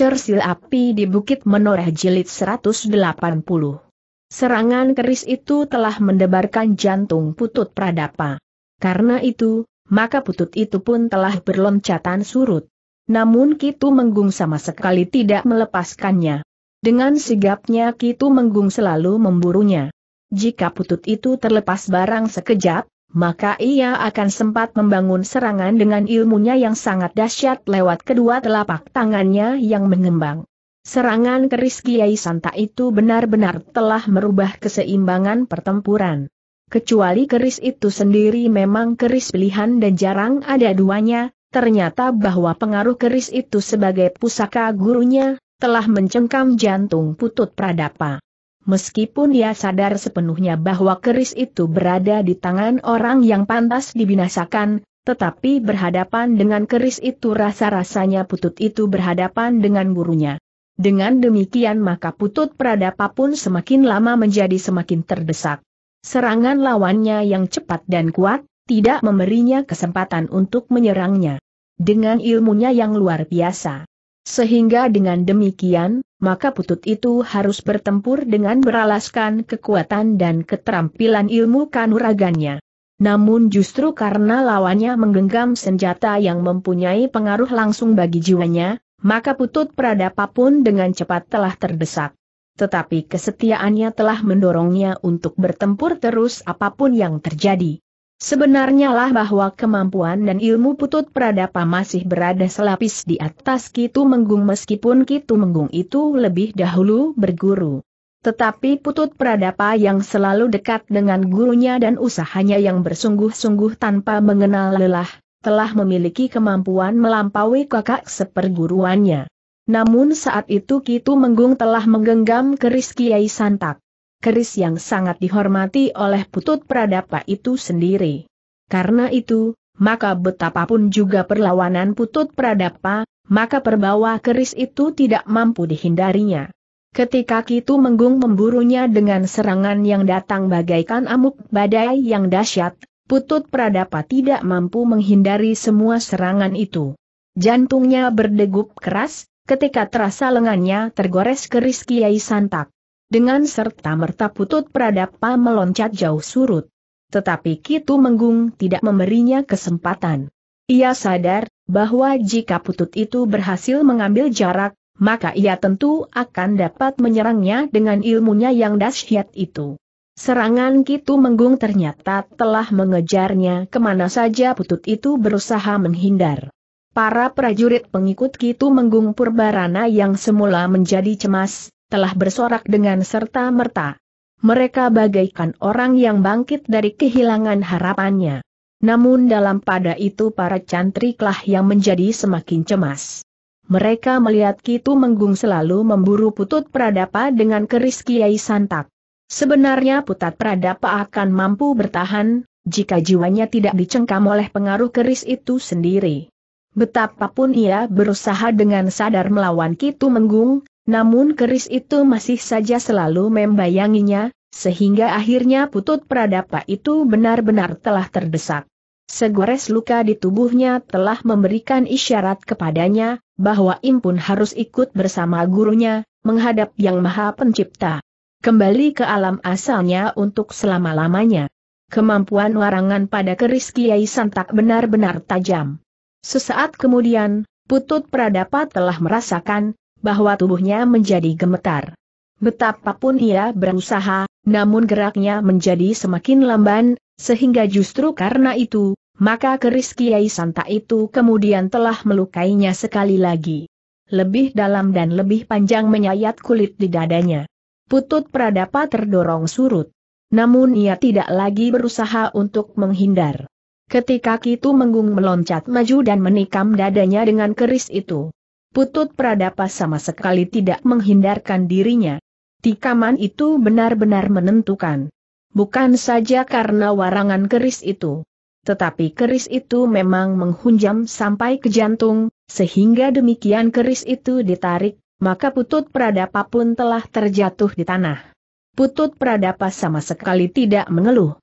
Cersil Api di Bukit Menoreh Jilid 180. Serangan keris itu telah mendebarkan jantung putut Pradapa. Karena itu, maka putut itu pun telah berloncatan surut. Namun Kitu Menggung sama sekali tidak melepaskannya. Dengan sigapnya Kitu Menggung selalu memburunya. Jika putut itu terlepas barang sekejap, maka ia akan sempat membangun serangan dengan ilmunya yang sangat dahsyat lewat kedua telapak tangannya yang mengembang. Serangan keris Kiai Santa itu benar-benar telah merubah keseimbangan pertempuran. Kecuali keris itu sendiri memang keris pilihan dan jarang ada duanya, ternyata bahwa pengaruh keris itu sebagai pusaka gurunya, telah mencengkam jantung putut Pradapa. Meskipun dia sadar sepenuhnya bahwa keris itu berada di tangan orang yang pantas dibinasakan, tetapi berhadapan dengan keris itu rasa-rasanya putut itu berhadapan dengan gurunya. Dengan demikian maka putut peradapa pun semakin lama menjadi semakin terdesak. Serangan lawannya yang cepat dan kuat, tidak memberinya kesempatan untuk menyerangnya. Dengan ilmunya yang luar biasa, sehingga dengan demikian, maka putut itu harus bertempur dengan beralaskan kekuatan dan keterampilan ilmu kanuragannya. Namun justru karena lawannya menggenggam senjata yang mempunyai pengaruh langsung bagi jiwanya, maka putut peradapa pun dengan cepat telah terdesak. Tetapi kesetiaannya telah mendorongnya untuk bertempur terus apapun yang terjadi. Sebenarnya lah bahwa kemampuan dan ilmu putut Pradapa masih berada selapis di atas Kitu Menggung meskipun Kitu Menggung itu lebih dahulu berguru. Tetapi putut Pradapa yang selalu dekat dengan gurunya dan usahanya yang bersungguh-sungguh tanpa mengenal lelah, telah memiliki kemampuan melampaui kakak seperguruannya. Namun saat itu Kitu Menggung telah menggenggam keris Kiai Santak keris yang sangat dihormati oleh putut pradapa itu sendiri. Karena itu, maka betapapun juga perlawanan putut pradapa, maka perbawa keris itu tidak mampu dihindarinya. Ketika Kitu Menggung memburunya dengan serangan yang datang bagaikan amuk badai yang dahsyat, putut pradapa tidak mampu menghindari semua serangan itu. Jantungnya berdegup keras, ketika terasa lengannya tergores keris Kiai Santak. Dengan serta merta putut Pradapa meloncat jauh surut. Tetapi Kitu Menggung tidak memberinya kesempatan. Ia sadar bahwa jika putut itu berhasil mengambil jarak, maka ia tentu akan dapat menyerangnya dengan ilmunya yang dahsyat itu. Serangan Kitu Menggung ternyata telah mengejarnya kemana saja putut itu berusaha menghindar. Para prajurit pengikut Kitu Menggung Purbarana yang semula menjadi cemas, telah bersorak dengan serta-merta. Mereka bagaikan orang yang bangkit dari kehilangan harapannya. Namun dalam pada itu para cantriklah yang menjadi semakin cemas. Mereka melihat Kitu Menggung selalu memburu Putut Pradapa dengan keris Kiai Santap. Sebenarnya Putat Pradapa akan mampu bertahan, jika jiwanya tidak dicengkam oleh pengaruh keris itu sendiri. Betapapun ia berusaha dengan sadar melawan Kitu Menggung, namun keris itu masih saja selalu membayanginya, sehingga akhirnya putut pradapa itu benar-benar telah terdesak. Segores luka di tubuhnya telah memberikan isyarat kepadanya, bahwa Impun harus ikut bersama gurunya, menghadap Yang Maha Pencipta. Kembali ke alam asalnya untuk selama-lamanya. Kemampuan warangan pada keris Kiai Santak benar-benar tajam. Sesaat kemudian, Putut Pradapa telah merasakan, bahwa tubuhnya menjadi gemetar. Betapapun ia berusaha, namun geraknya menjadi semakin lamban, sehingga justru karena itu, maka keris Kiai Santa itu kemudian telah melukainya sekali lagi. Lebih dalam dan lebih panjang menyayat kulit di dadanya. Putut Pradapa terdorong surut. Namun ia tidak lagi berusaha untuk menghindar. Ketika Kitu Menggung meloncat maju dan menikam dadanya dengan keris itu. Putut Pradapa sama sekali tidak menghindarkan dirinya. Tikaman itu benar-benar menentukan. Bukan saja karena warangan keris itu. Tetapi keris itu memang menghunjam sampai ke jantung, sehingga demikian keris itu ditarik, maka putut Pradapa pun telah terjatuh di tanah. Putut Pradapa sama sekali tidak mengeluh.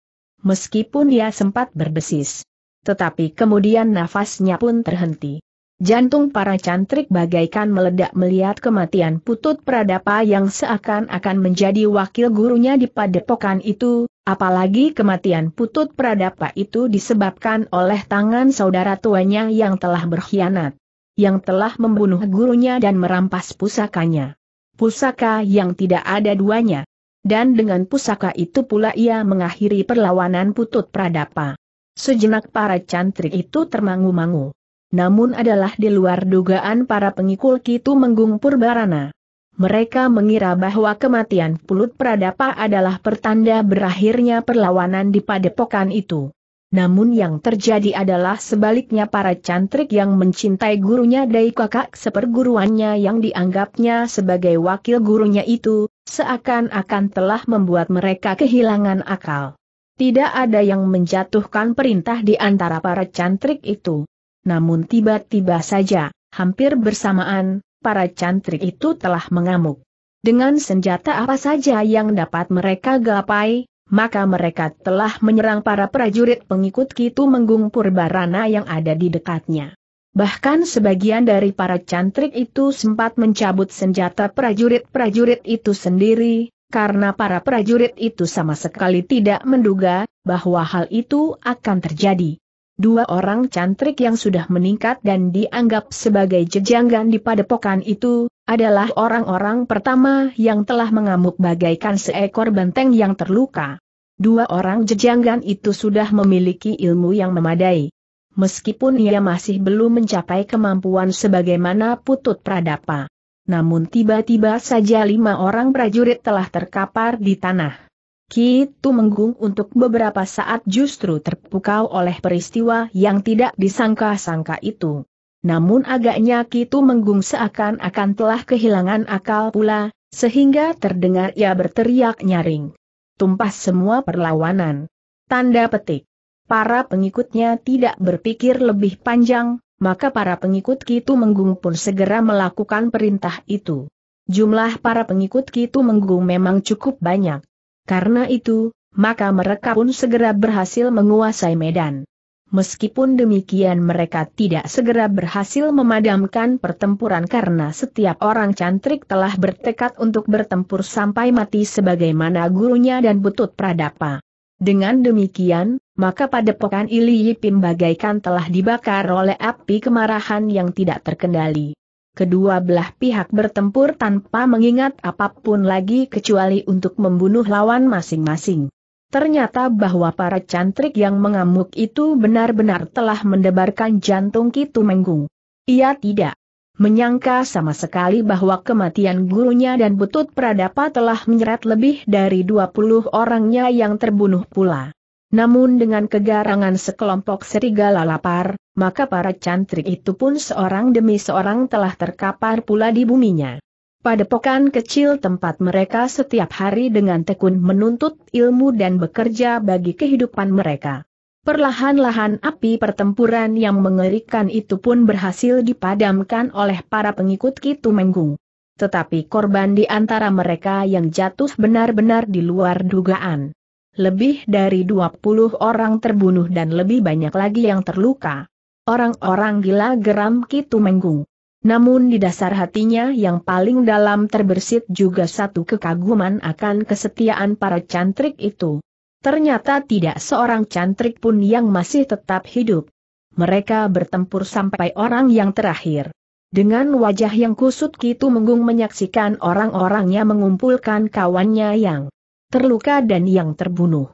Meskipun dia sempat berdesis. Tetapi kemudian nafasnya pun terhenti. Jantung para cantrik bagaikan meledak melihat kematian putut Pradapa yang seakan-akan menjadi wakil gurunya di padepokan itu, apalagi kematian putut Pradapa itu disebabkan oleh tangan saudara tuanya yang telah berkhianat, yang telah membunuh gurunya dan merampas pusakanya. Pusaka yang tidak ada duanya. Dan dengan pusaka itu pula ia mengakhiri perlawanan putut Pradapa. Sejenak para cantrik itu termangu-mangu namun adalah di luar dugaan para pengikul Kitu menggumpur barana. Mereka mengira bahwa kematian Pulut Pradapa adalah pertanda berakhirnya perlawanan di padepokan itu. Namun yang terjadi adalah sebaliknya para cantrik yang mencintai gurunya dari kakak seperguruannya yang dianggapnya sebagai wakil gurunya itu, seakan-akan telah membuat mereka kehilangan akal. Tidak ada yang menjatuhkan perintah di antara para cantrik itu namun tiba-tiba saja, hampir bersamaan, para cantrik itu telah mengamuk. Dengan senjata apa saja yang dapat mereka gapai, maka mereka telah menyerang para prajurit pengikut Kitu Menggung Purbarana yang ada di dekatnya. Bahkan sebagian dari para cantrik itu sempat mencabut senjata prajurit-prajurit itu sendiri, karena para prajurit itu sama sekali tidak menduga bahwa hal itu akan terjadi. Dua orang cantrik yang sudah meningkat dan dianggap sebagai jejanggan di padepokan itu, adalah orang-orang pertama yang telah mengamuk bagaikan seekor benteng yang terluka. Dua orang jejanggan itu sudah memiliki ilmu yang memadai. Meskipun ia masih belum mencapai kemampuan sebagaimana putut pradapa. Namun tiba-tiba saja lima orang prajurit telah terkapar di tanah. Ki Tumenggung untuk beberapa saat justru terpukau oleh peristiwa yang tidak disangka-sangka itu. Namun agaknya Ki Tumenggung seakan-akan telah kehilangan akal pula, sehingga terdengar ia berteriak nyaring. Tumpas semua perlawanan. Tanda petik. Para pengikutnya tidak berpikir lebih panjang, maka para pengikut Ki Tumenggung pun segera melakukan perintah itu. Jumlah para pengikut Ki Tumenggung memang cukup banyak. Karena itu, maka mereka pun segera berhasil menguasai medan. Meskipun demikian mereka tidak segera berhasil memadamkan pertempuran karena setiap orang cantrik telah bertekad untuk bertempur sampai mati sebagaimana gurunya dan butut pradapa. Dengan demikian, maka padepokan Ili Yipim bagaikan telah dibakar oleh api kemarahan yang tidak terkendali kedua belah pihak bertempur tanpa mengingat apapun lagi kecuali untuk membunuh lawan masing-masing. Ternyata bahwa para cantrik yang mengamuk itu benar-benar telah mendebarkan jantung Kitu Menggung. Ia tidak menyangka sama sekali bahwa kematian gurunya dan butut pradapa telah menyeret lebih dari 20 orangnya yang terbunuh pula. Namun dengan kegarangan sekelompok serigala lapar, maka para cantrik itu pun seorang demi seorang telah terkapar pula di buminya. pokan kecil tempat mereka setiap hari dengan tekun menuntut ilmu dan bekerja bagi kehidupan mereka. Perlahan-lahan api pertempuran yang mengerikan itu pun berhasil dipadamkan oleh para pengikut Kitu Menggung. Tetapi korban di antara mereka yang jatuh benar-benar di luar dugaan lebih dari 20 orang terbunuh dan lebih banyak lagi yang terluka. Orang-orang gila geram Kitu Menggung. Namun di dasar hatinya yang paling dalam terbersit juga satu kekaguman akan kesetiaan para cantrik itu. Ternyata tidak seorang cantrik pun yang masih tetap hidup. Mereka bertempur sampai orang yang terakhir. Dengan wajah yang kusut Kitu Menggung menyaksikan orang-orangnya mengumpulkan kawannya yang terluka dan yang terbunuh.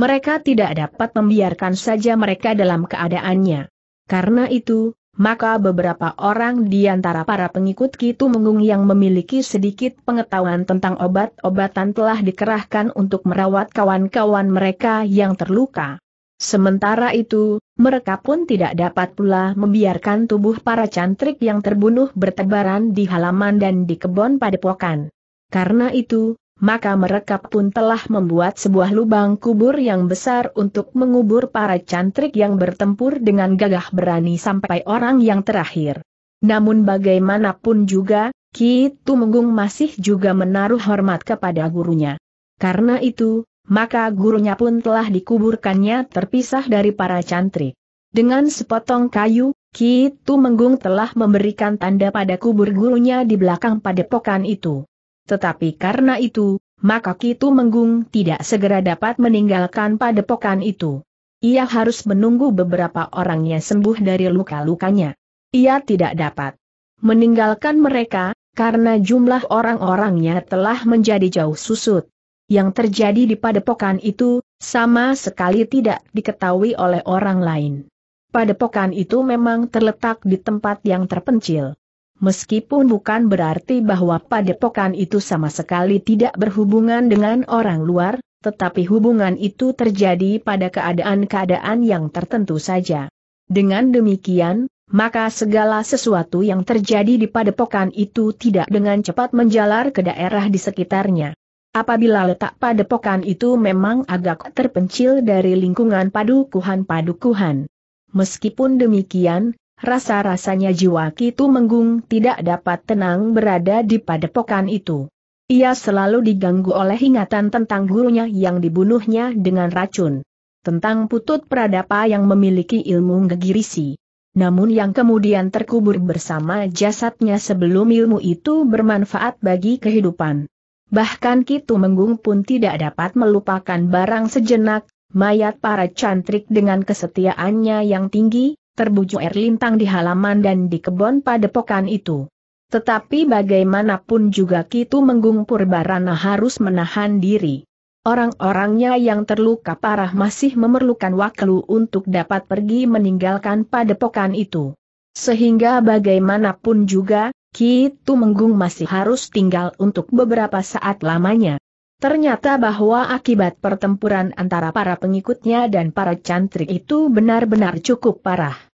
Mereka tidak dapat membiarkan saja mereka dalam keadaannya. Karena itu, maka beberapa orang di antara para pengikut Kitu Mengung yang memiliki sedikit pengetahuan tentang obat-obatan telah dikerahkan untuk merawat kawan-kawan mereka yang terluka. Sementara itu, mereka pun tidak dapat pula membiarkan tubuh para cantrik yang terbunuh bertebaran di halaman dan di kebun padepokan. Karena itu, maka mereka pun telah membuat sebuah lubang kubur yang besar untuk mengubur para cantrik yang bertempur dengan gagah berani sampai orang yang terakhir. Namun bagaimanapun juga, Ki Tumenggung masih juga menaruh hormat kepada gurunya. Karena itu, maka gurunya pun telah dikuburkannya terpisah dari para cantrik. Dengan sepotong kayu, Ki Tumenggung telah memberikan tanda pada kubur gurunya di belakang padepokan itu tetapi karena itu, maka Kitu Menggung tidak segera dapat meninggalkan padepokan itu. Ia harus menunggu beberapa orangnya sembuh dari luka-lukanya. Ia tidak dapat meninggalkan mereka, karena jumlah orang-orangnya telah menjadi jauh susut. Yang terjadi di padepokan itu, sama sekali tidak diketahui oleh orang lain. Padepokan itu memang terletak di tempat yang terpencil meskipun bukan berarti bahwa padepokan itu sama sekali tidak berhubungan dengan orang luar, tetapi hubungan itu terjadi pada keadaan-keadaan yang tertentu saja. Dengan demikian, maka segala sesuatu yang terjadi di padepokan itu tidak dengan cepat menjalar ke daerah di sekitarnya. Apabila letak padepokan itu memang agak terpencil dari lingkungan padukuhan-padukuhan. Meskipun demikian, Rasa-rasanya jiwa Kitu Menggung tidak dapat tenang berada di padepokan itu. Ia selalu diganggu oleh ingatan tentang gurunya yang dibunuhnya dengan racun. Tentang putut pradapa yang memiliki ilmu ngegirisi. Namun yang kemudian terkubur bersama jasadnya sebelum ilmu itu bermanfaat bagi kehidupan. Bahkan Kitu Menggung pun tidak dapat melupakan barang sejenak, mayat para cantrik dengan kesetiaannya yang tinggi, air lintang di halaman dan di kebon padepokan itu. Tetapi bagaimanapun juga Kitu Menggung Purbarana harus menahan diri. Orang-orangnya yang terluka parah masih memerlukan waktu untuk dapat pergi meninggalkan padepokan itu. Sehingga bagaimanapun juga, Kitu Menggung masih harus tinggal untuk beberapa saat lamanya. Ternyata bahwa akibat pertempuran antara para pengikutnya dan para cantrik itu benar-benar cukup parah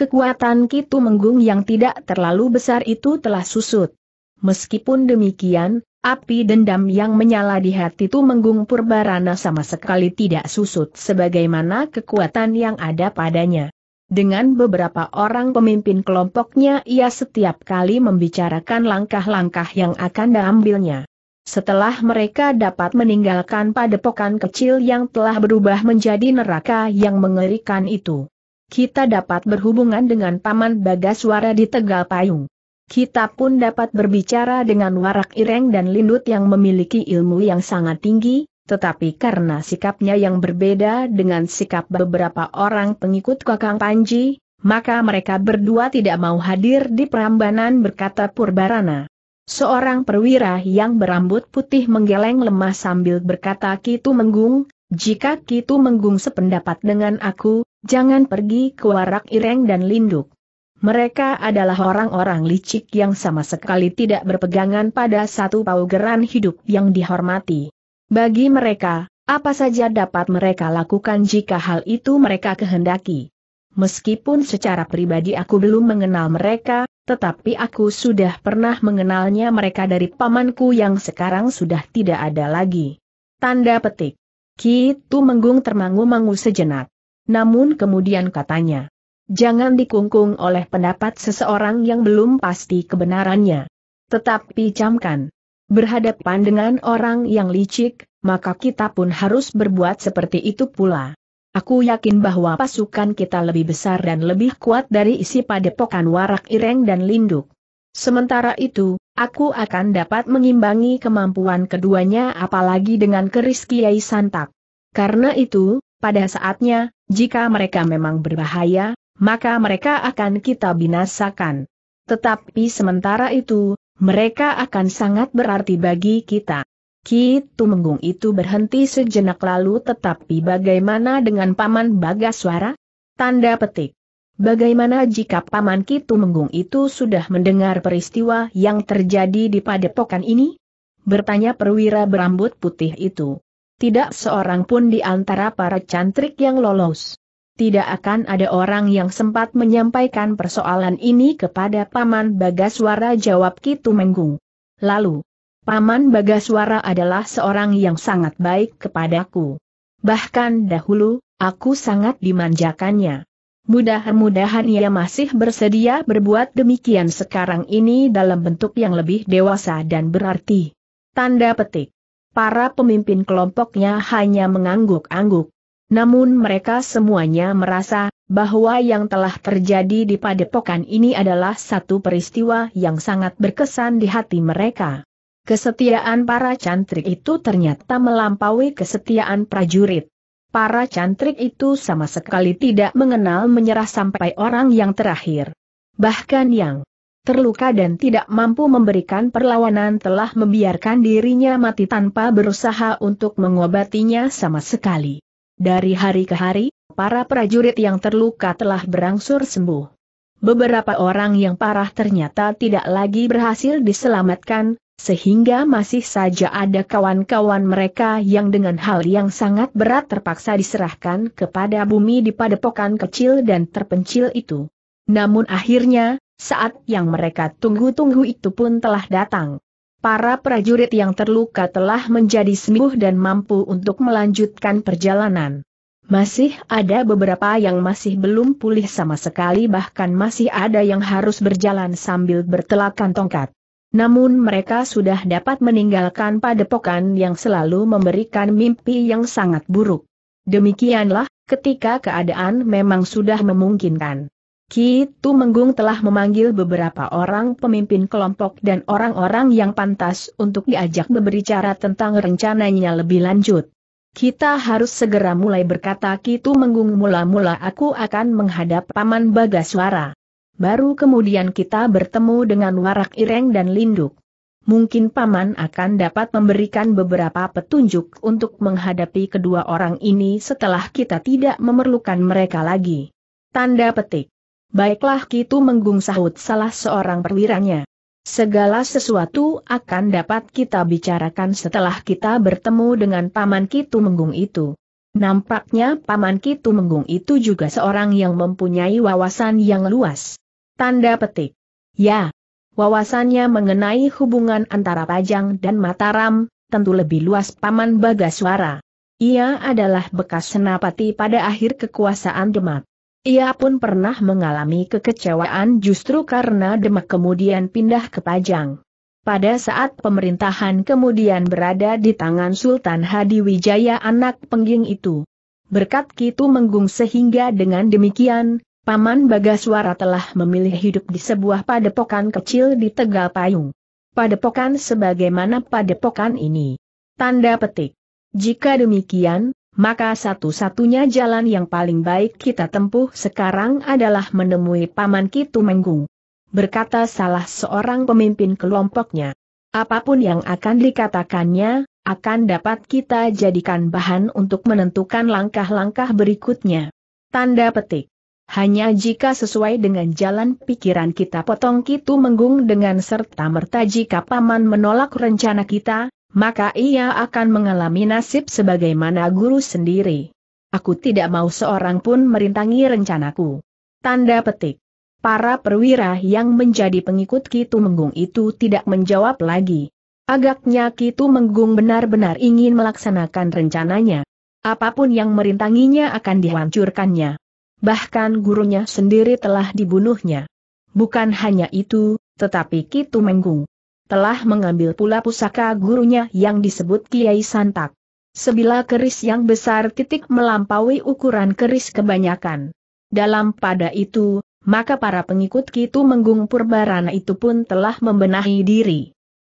kekuatan Kitu Menggung yang tidak terlalu besar itu telah susut. Meskipun demikian, api dendam yang menyala di hati Tu Menggung Purbarana sama sekali tidak susut sebagaimana kekuatan yang ada padanya. Dengan beberapa orang pemimpin kelompoknya ia setiap kali membicarakan langkah-langkah yang akan diambilnya. Setelah mereka dapat meninggalkan padepokan kecil yang telah berubah menjadi neraka yang mengerikan itu, kita dapat berhubungan dengan Paman Bagaswara di Tegal Payung. Kita pun dapat berbicara dengan Warak Ireng dan Lindut yang memiliki ilmu yang sangat tinggi, tetapi karena sikapnya yang berbeda dengan sikap beberapa orang pengikut Kakang Panji, maka mereka berdua tidak mau hadir di perambanan, berkata Purbarana. Seorang perwira yang berambut putih menggeleng lemah sambil berkata Kitu Menggung, jika Kitu Menggung sependapat dengan aku, jangan pergi ke warak ireng dan linduk. Mereka adalah orang-orang licik yang sama sekali tidak berpegangan pada satu paugeran hidup yang dihormati. Bagi mereka, apa saja dapat mereka lakukan jika hal itu mereka kehendaki. Meskipun secara pribadi aku belum mengenal mereka, tetapi aku sudah pernah mengenalnya mereka dari pamanku yang sekarang sudah tidak ada lagi. Tanda petik. Ki menggung termangu-mangu sejenak. Namun kemudian katanya, jangan dikungkung oleh pendapat seseorang yang belum pasti kebenarannya. Tetapi camkan, berhadapan dengan orang yang licik, maka kita pun harus berbuat seperti itu pula. Aku yakin bahwa pasukan kita lebih besar dan lebih kuat dari isi padepokan warak ireng dan linduk. Sementara itu, aku akan dapat mengimbangi kemampuan keduanya apalagi dengan keris Kiai Santak. Karena itu, pada saatnya, jika mereka memang berbahaya, maka mereka akan kita binasakan. Tetapi sementara itu, mereka akan sangat berarti bagi kita. Ki Tumenggung itu berhenti sejenak lalu tetapi bagaimana dengan Paman Bagaswara? Tanda petik. Bagaimana jika Paman Kitu Menggung itu sudah mendengar peristiwa yang terjadi di padepokan ini? Bertanya perwira berambut putih itu. Tidak seorang pun di antara para cantrik yang lolos. Tidak akan ada orang yang sempat menyampaikan persoalan ini kepada Paman Bagaswara jawab Kitu Menggung. Lalu, Paman Bagaswara adalah seorang yang sangat baik kepadaku. Bahkan dahulu, aku sangat dimanjakannya. Mudah-mudahan ia masih bersedia berbuat demikian sekarang ini dalam bentuk yang lebih dewasa dan berarti. Tanda petik. Para pemimpin kelompoknya hanya mengangguk-angguk. Namun mereka semuanya merasa bahwa yang telah terjadi di padepokan ini adalah satu peristiwa yang sangat berkesan di hati mereka. Kesetiaan para cantrik itu ternyata melampaui kesetiaan prajurit para cantrik itu sama sekali tidak mengenal menyerah sampai orang yang terakhir. Bahkan yang terluka dan tidak mampu memberikan perlawanan telah membiarkan dirinya mati tanpa berusaha untuk mengobatinya sama sekali. Dari hari ke hari, para prajurit yang terluka telah berangsur sembuh. Beberapa orang yang parah ternyata tidak lagi berhasil diselamatkan, sehingga masih saja ada kawan-kawan mereka yang dengan hal yang sangat berat terpaksa diserahkan kepada bumi di padepokan kecil dan terpencil itu. Namun akhirnya, saat yang mereka tunggu-tunggu itu pun telah datang. Para prajurit yang terluka telah menjadi sembuh dan mampu untuk melanjutkan perjalanan. Masih ada beberapa yang masih belum pulih sama sekali bahkan masih ada yang harus berjalan sambil bertelakan tongkat. Namun mereka sudah dapat meninggalkan padepokan yang selalu memberikan mimpi yang sangat buruk. Demikianlah, ketika keadaan memang sudah memungkinkan. Ki Tumenggung Menggung telah memanggil beberapa orang pemimpin kelompok dan orang-orang yang pantas untuk diajak berbicara tentang rencananya lebih lanjut. Kita harus segera mulai berkata Ki Tumenggung Menggung mula-mula aku akan menghadap Paman Bagaswara. Baru kemudian kita bertemu dengan Warak Ireng dan Linduk. Mungkin Paman akan dapat memberikan beberapa petunjuk untuk menghadapi kedua orang ini setelah kita tidak memerlukan mereka lagi. Tanda petik. Baiklah Kitu menggung sahut salah seorang perwiranya. Segala sesuatu akan dapat kita bicarakan setelah kita bertemu dengan Paman Kitu menggung itu. Nampaknya Paman Kitu menggung itu juga seorang yang mempunyai wawasan yang luas. Tanda petik. Ya, wawasannya mengenai hubungan antara Pajang dan Mataram, tentu lebih luas Paman Bagaswara. Ia adalah bekas senapati pada akhir kekuasaan Demak. Ia pun pernah mengalami kekecewaan justru karena Demak kemudian pindah ke Pajang. Pada saat pemerintahan kemudian berada di tangan Sultan Hadi Wijaya anak pengging itu. Berkat Kitu Menggung sehingga dengan demikian, Paman Bagaswara telah memilih hidup di sebuah padepokan kecil di Tegal Payung. Padepokan sebagaimana padepokan ini. Tanda petik. Jika demikian, maka satu-satunya jalan yang paling baik kita tempuh sekarang adalah menemui Paman Kitu Menggung. Berkata salah seorang pemimpin kelompoknya. Apapun yang akan dikatakannya, akan dapat kita jadikan bahan untuk menentukan langkah-langkah berikutnya. Tanda petik. Hanya jika sesuai dengan jalan pikiran kita potong kitu menggung dengan serta merta jika paman menolak rencana kita, maka ia akan mengalami nasib sebagaimana guru sendiri. Aku tidak mau seorang pun merintangi rencanaku. Tanda petik. Para perwira yang menjadi pengikut Kitu Menggung itu tidak menjawab lagi. Agaknya Kitu Menggung benar-benar ingin melaksanakan rencananya. Apapun yang merintanginya akan dihancurkannya bahkan gurunya sendiri telah dibunuhnya. Bukan hanya itu, tetapi Kitu Menggung telah mengambil pula pusaka gurunya yang disebut Kiai Santak. Sebilah keris yang besar titik melampaui ukuran keris kebanyakan. Dalam pada itu, maka para pengikut Kitu Menggung Purbarana itu pun telah membenahi diri.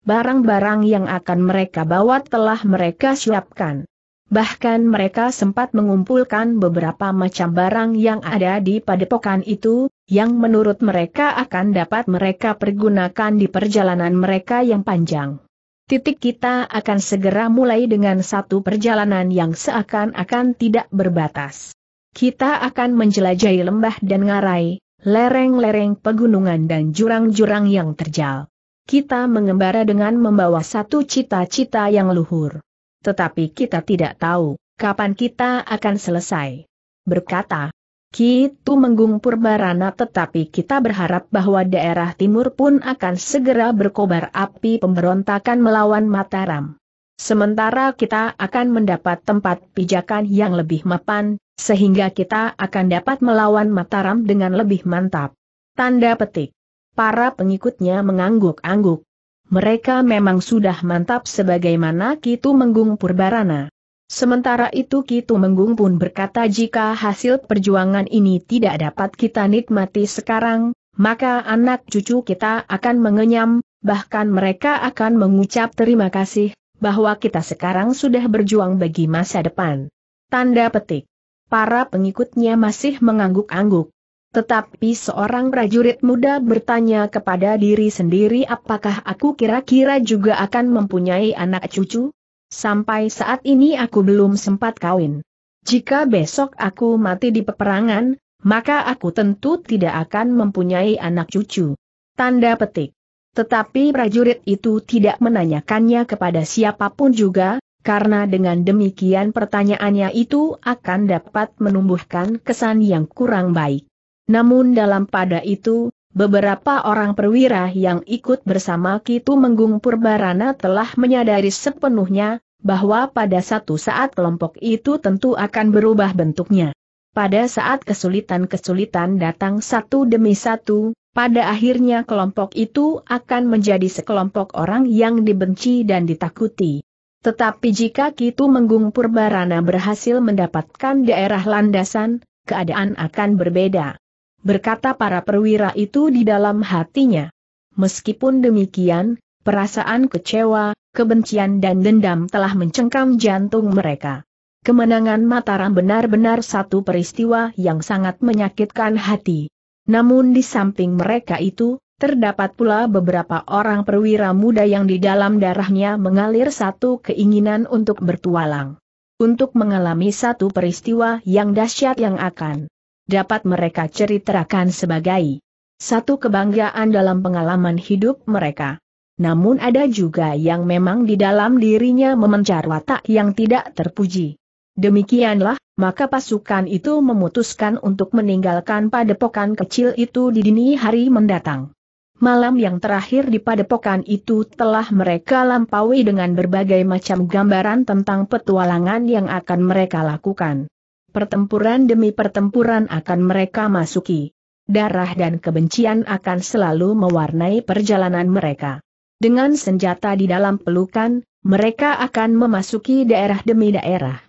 Barang-barang yang akan mereka bawa telah mereka siapkan. Bahkan mereka sempat mengumpulkan beberapa macam barang yang ada di padepokan itu, yang menurut mereka akan dapat mereka pergunakan di perjalanan mereka yang panjang. Titik kita akan segera mulai dengan satu perjalanan yang seakan-akan tidak berbatas. Kita akan menjelajahi lembah dan ngarai, lereng-lereng pegunungan dan jurang-jurang yang terjal. Kita mengembara dengan membawa satu cita-cita yang luhur. Tetapi kita tidak tahu, kapan kita akan selesai. Berkata, Kitu Menggung Purbarana tetapi kita berharap bahwa daerah timur pun akan segera berkobar api pemberontakan melawan Mataram. Sementara kita akan mendapat tempat pijakan yang lebih mapan, sehingga kita akan dapat melawan Mataram dengan lebih mantap. Tanda petik. Para pengikutnya mengangguk-angguk, mereka memang sudah mantap sebagaimana Kitu Menggung Purbarana. Sementara itu Kitu Menggung pun berkata jika hasil perjuangan ini tidak dapat kita nikmati sekarang, maka anak cucu kita akan mengenyam, bahkan mereka akan mengucap terima kasih, bahwa kita sekarang sudah berjuang bagi masa depan. Tanda petik. Para pengikutnya masih mengangguk-angguk. Tetapi seorang prajurit muda bertanya kepada diri sendiri apakah aku kira-kira juga akan mempunyai anak cucu? Sampai saat ini aku belum sempat kawin. Jika besok aku mati di peperangan, maka aku tentu tidak akan mempunyai anak cucu. Tanda petik. Tetapi prajurit itu tidak menanyakannya kepada siapapun juga, karena dengan demikian pertanyaannya itu akan dapat menumbuhkan kesan yang kurang baik. Namun dalam pada itu, beberapa orang perwira yang ikut bersama Kitu Menggung Purbarana telah menyadari sepenuhnya, bahwa pada satu saat kelompok itu tentu akan berubah bentuknya. Pada saat kesulitan-kesulitan datang satu demi satu, pada akhirnya kelompok itu akan menjadi sekelompok orang yang dibenci dan ditakuti. Tetapi jika Kitu Menggung Purbarana berhasil mendapatkan daerah landasan, keadaan akan berbeda berkata para perwira itu di dalam hatinya. Meskipun demikian, perasaan kecewa, kebencian dan dendam telah mencengkam jantung mereka. Kemenangan Mataram benar-benar satu peristiwa yang sangat menyakitkan hati. Namun di samping mereka itu, terdapat pula beberapa orang perwira muda yang di dalam darahnya mengalir satu keinginan untuk bertualang. Untuk mengalami satu peristiwa yang dahsyat yang akan dapat mereka ceritakan sebagai satu kebanggaan dalam pengalaman hidup mereka. Namun ada juga yang memang di dalam dirinya memencar watak yang tidak terpuji. Demikianlah, maka pasukan itu memutuskan untuk meninggalkan padepokan kecil itu di dini hari mendatang. Malam yang terakhir di padepokan itu telah mereka lampaui dengan berbagai macam gambaran tentang petualangan yang akan mereka lakukan pertempuran demi pertempuran akan mereka masuki. Darah dan kebencian akan selalu mewarnai perjalanan mereka. Dengan senjata di dalam pelukan, mereka akan memasuki daerah demi daerah.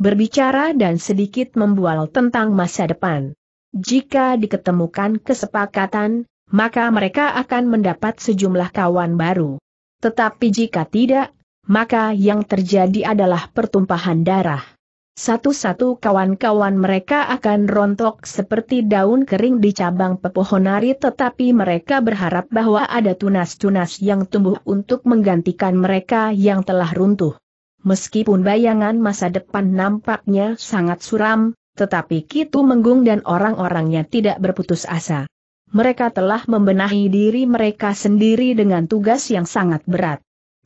Berbicara dan sedikit membual tentang masa depan. Jika diketemukan kesepakatan, maka mereka akan mendapat sejumlah kawan baru. Tetapi jika tidak, maka yang terjadi adalah pertumpahan darah. Satu-satu kawan-kawan mereka akan rontok seperti daun kering di cabang pepohonari tetapi mereka berharap bahwa ada tunas-tunas yang tumbuh untuk menggantikan mereka yang telah runtuh. Meskipun bayangan masa depan nampaknya sangat suram, tetapi Kitu Menggung dan orang-orangnya tidak berputus asa. Mereka telah membenahi diri mereka sendiri dengan tugas yang sangat berat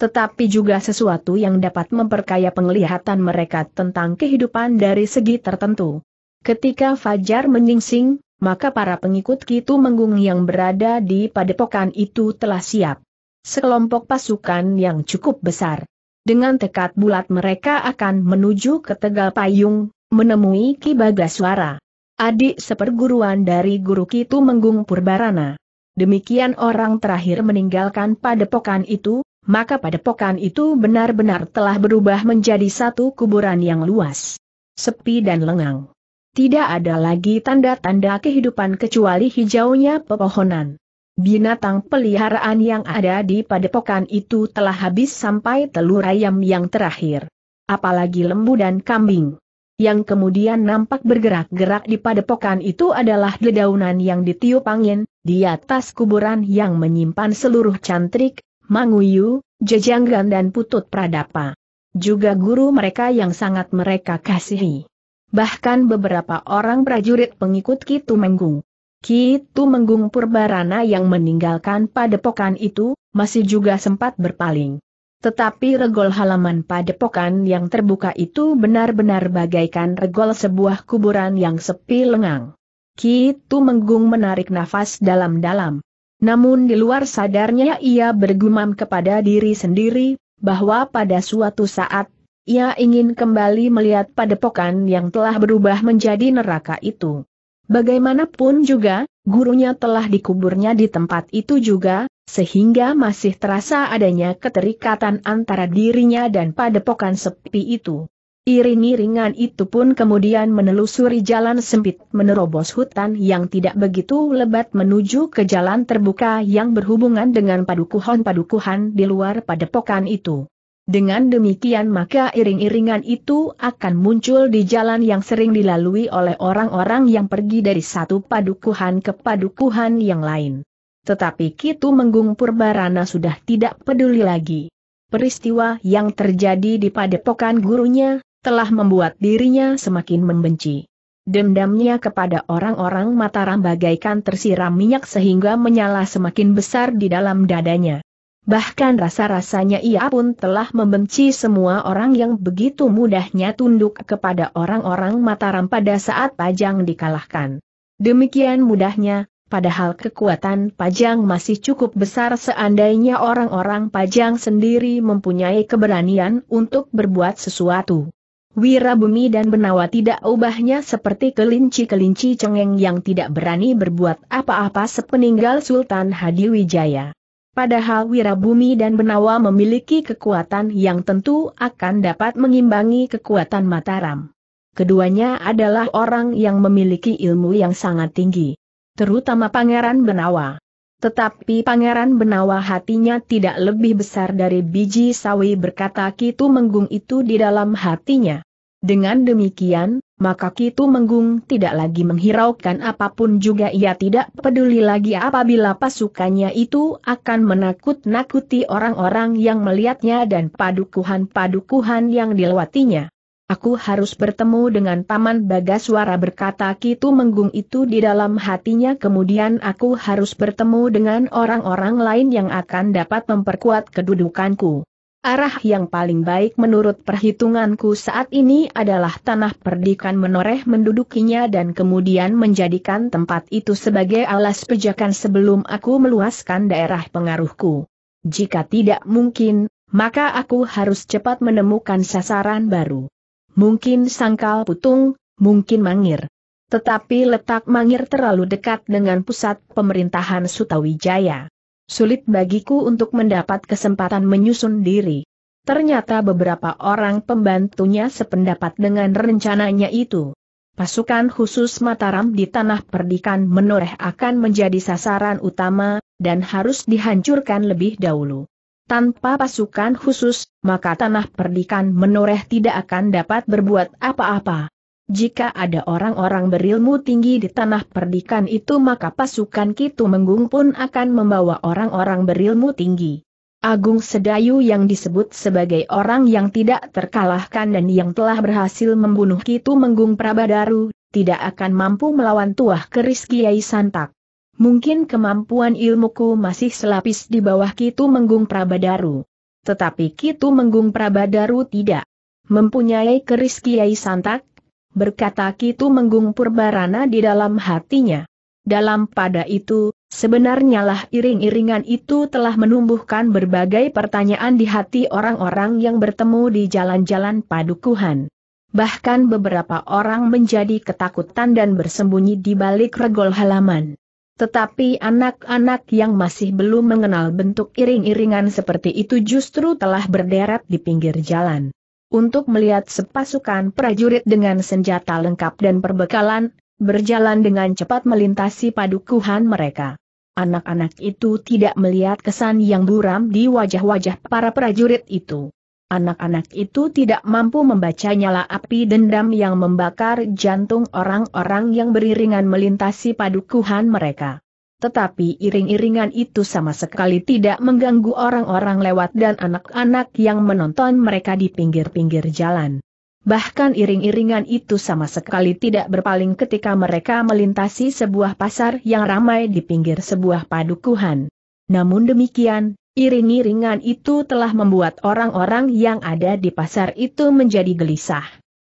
tetapi juga sesuatu yang dapat memperkaya penglihatan mereka tentang kehidupan dari segi tertentu. Ketika Fajar menyingsing, maka para pengikut Kitu Menggung yang berada di padepokan itu telah siap. Sekelompok pasukan yang cukup besar. Dengan tekad bulat mereka akan menuju ke Tegal Payung, menemui Ki Bagaswara. Adik seperguruan dari guru Kitu Menggung Purbarana. Demikian orang terakhir meninggalkan padepokan itu, maka padepokan itu benar-benar telah berubah menjadi satu kuburan yang luas, sepi dan lengang. Tidak ada lagi tanda-tanda kehidupan kecuali hijaunya pepohonan. Binatang peliharaan yang ada di padepokan itu telah habis sampai telur ayam yang terakhir. Apalagi lembu dan kambing. Yang kemudian nampak bergerak-gerak di padepokan itu adalah dedaunan yang ditiup angin, di atas kuburan yang menyimpan seluruh cantrik, Manguyu, Jejanggan dan Putut Pradapa. Juga guru mereka yang sangat mereka kasihi. Bahkan beberapa orang prajurit pengikut Kitu Menggung. Kitu Menggung Purbarana yang meninggalkan padepokan itu, masih juga sempat berpaling. Tetapi regol halaman padepokan yang terbuka itu benar-benar bagaikan regol sebuah kuburan yang sepi lengang. Kitu Menggung menarik nafas dalam-dalam, namun di luar sadarnya ia bergumam kepada diri sendiri, bahwa pada suatu saat, ia ingin kembali melihat padepokan yang telah berubah menjadi neraka itu. Bagaimanapun juga, gurunya telah dikuburnya di tempat itu juga, sehingga masih terasa adanya keterikatan antara dirinya dan padepokan sepi itu. Iring-iringan itu pun kemudian menelusuri jalan sempit menerobos hutan yang tidak begitu lebat menuju ke jalan terbuka yang berhubungan dengan padukuhan-padukuhan di luar padepokan itu. Dengan demikian maka iring-iringan itu akan muncul di jalan yang sering dilalui oleh orang-orang yang pergi dari satu padukuhan ke padukuhan yang lain. Tetapi Kitu Menggung Purbarana sudah tidak peduli lagi peristiwa yang terjadi di padepokan gurunya, telah membuat dirinya semakin membenci. Dendamnya kepada orang-orang Mataram bagaikan tersiram minyak sehingga menyala semakin besar di dalam dadanya. Bahkan rasa-rasanya ia pun telah membenci semua orang yang begitu mudahnya tunduk kepada orang-orang Mataram pada saat Pajang dikalahkan. Demikian mudahnya, padahal kekuatan Pajang masih cukup besar seandainya orang-orang Pajang sendiri mempunyai keberanian untuk berbuat sesuatu. Wirabumi dan Benawa tidak ubahnya seperti kelinci-kelinci cengeng yang tidak berani berbuat apa-apa sepeninggal Sultan Hadi Wijaya. Padahal Wirabumi dan Benawa memiliki kekuatan yang tentu akan dapat mengimbangi kekuatan Mataram. Keduanya adalah orang yang memiliki ilmu yang sangat tinggi. Terutama Pangeran Benawa. Tetapi Pangeran Benawa hatinya tidak lebih besar dari biji sawi berkata Kitu Menggung itu di dalam hatinya. Dengan demikian, maka Kitu Menggung tidak lagi menghiraukan apapun juga ia tidak peduli lagi apabila pasukannya itu akan menakut-nakuti orang-orang yang melihatnya dan padukuhan-padukuhan yang dilewatinya. Aku harus bertemu dengan Paman Bagaswara berkata Kitu Menggung itu di dalam hatinya kemudian aku harus bertemu dengan orang-orang lain yang akan dapat memperkuat kedudukanku. Arah yang paling baik menurut perhitunganku saat ini adalah tanah perdikan menoreh mendudukinya dan kemudian menjadikan tempat itu sebagai alas pejakan sebelum aku meluaskan daerah pengaruhku. Jika tidak mungkin, maka aku harus cepat menemukan sasaran baru mungkin sangkal putung, mungkin mangir. Tetapi letak mangir terlalu dekat dengan pusat pemerintahan Sutawijaya. Sulit bagiku untuk mendapat kesempatan menyusun diri. Ternyata beberapa orang pembantunya sependapat dengan rencananya itu. Pasukan khusus Mataram di tanah perdikan menoreh akan menjadi sasaran utama, dan harus dihancurkan lebih dahulu tanpa pasukan khusus, maka tanah perdikan menoreh tidak akan dapat berbuat apa-apa. Jika ada orang-orang berilmu tinggi di tanah perdikan itu maka pasukan Kitu Menggung pun akan membawa orang-orang berilmu tinggi. Agung Sedayu yang disebut sebagai orang yang tidak terkalahkan dan yang telah berhasil membunuh Kitu Menggung Prabadaru, tidak akan mampu melawan tuah keris Kiai Santak. Mungkin kemampuan ilmuku masih selapis di bawah Kitu Menggung Prabadaru. Tetapi Kitu Menggung Prabadaru tidak mempunyai keris Kiai Santak, berkata Kitu Menggung Purbarana di dalam hatinya. Dalam pada itu, sebenarnya lah iring-iringan itu telah menumbuhkan berbagai pertanyaan di hati orang-orang yang bertemu di jalan-jalan padukuhan. Bahkan beberapa orang menjadi ketakutan dan bersembunyi di balik regol halaman. Tetapi anak-anak yang masih belum mengenal bentuk iring-iringan seperti itu justru telah berderet di pinggir jalan. Untuk melihat sepasukan prajurit dengan senjata lengkap dan perbekalan, berjalan dengan cepat melintasi padukuhan mereka. Anak-anak itu tidak melihat kesan yang buram di wajah-wajah para prajurit itu. Anak-anak itu tidak mampu membaca nyala api dendam yang membakar jantung orang-orang yang beriringan melintasi padukuhan mereka. Tetapi iring-iringan itu sama sekali tidak mengganggu orang-orang lewat dan anak-anak yang menonton mereka di pinggir-pinggir jalan. Bahkan iring-iringan itu sama sekali tidak berpaling ketika mereka melintasi sebuah pasar yang ramai di pinggir sebuah padukuhan. Namun demikian, Iring-iringan itu telah membuat orang-orang yang ada di pasar itu menjadi gelisah.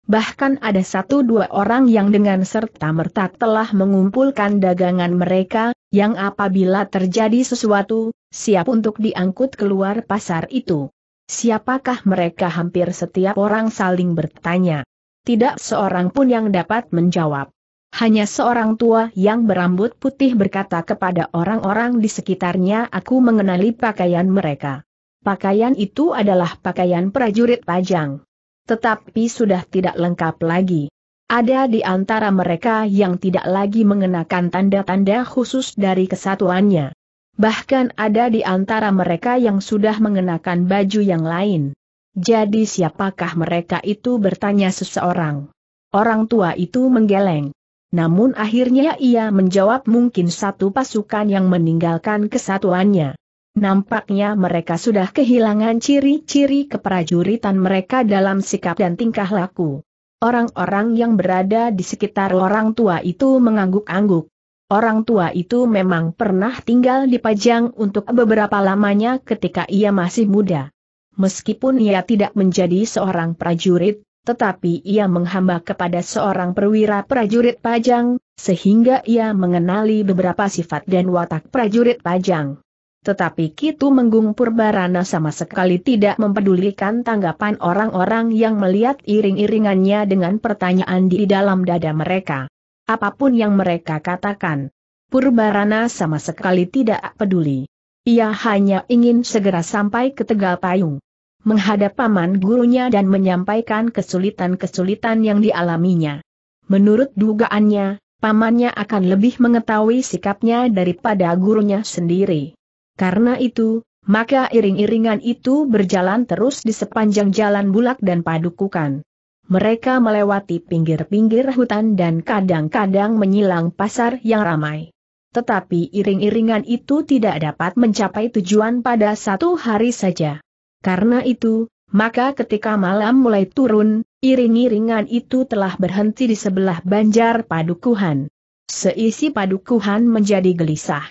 Bahkan ada satu dua orang yang dengan serta-merta telah mengumpulkan dagangan mereka, yang apabila terjadi sesuatu, siap untuk diangkut keluar pasar itu. Siapakah mereka hampir setiap orang saling bertanya. Tidak seorang pun yang dapat menjawab hanya seorang tua yang berambut putih berkata kepada orang-orang di sekitarnya aku mengenali pakaian mereka. Pakaian itu adalah pakaian prajurit pajang. Tetapi sudah tidak lengkap lagi. Ada di antara mereka yang tidak lagi mengenakan tanda-tanda khusus dari kesatuannya. Bahkan ada di antara mereka yang sudah mengenakan baju yang lain. Jadi siapakah mereka itu bertanya seseorang. Orang tua itu menggeleng. Namun akhirnya ia menjawab mungkin satu pasukan yang meninggalkan kesatuannya. Nampaknya mereka sudah kehilangan ciri-ciri keprajuritan mereka dalam sikap dan tingkah laku. Orang-orang yang berada di sekitar orang tua itu mengangguk-angguk. Orang tua itu memang pernah tinggal di Pajang untuk beberapa lamanya ketika ia masih muda. Meskipun ia tidak menjadi seorang prajurit, tetapi ia menghamba kepada seorang perwira prajurit pajang, sehingga ia mengenali beberapa sifat dan watak prajurit pajang. Tetapi Kitu Menggung Purbarana sama sekali tidak mempedulikan tanggapan orang-orang yang melihat iring-iringannya dengan pertanyaan di dalam dada mereka. Apapun yang mereka katakan, Purbarana sama sekali tidak peduli. Ia hanya ingin segera sampai ke Tegal Payung menghadap paman gurunya dan menyampaikan kesulitan-kesulitan yang dialaminya. Menurut dugaannya, pamannya akan lebih mengetahui sikapnya daripada gurunya sendiri. Karena itu, maka iring-iringan itu berjalan terus di sepanjang jalan bulak dan padukukan. Mereka melewati pinggir-pinggir hutan dan kadang-kadang menyilang pasar yang ramai. Tetapi iring-iringan itu tidak dapat mencapai tujuan pada satu hari saja. Karena itu, maka ketika malam mulai turun, iring-iringan itu telah berhenti di sebelah banjar padukuhan. Seisi padukuhan menjadi gelisah.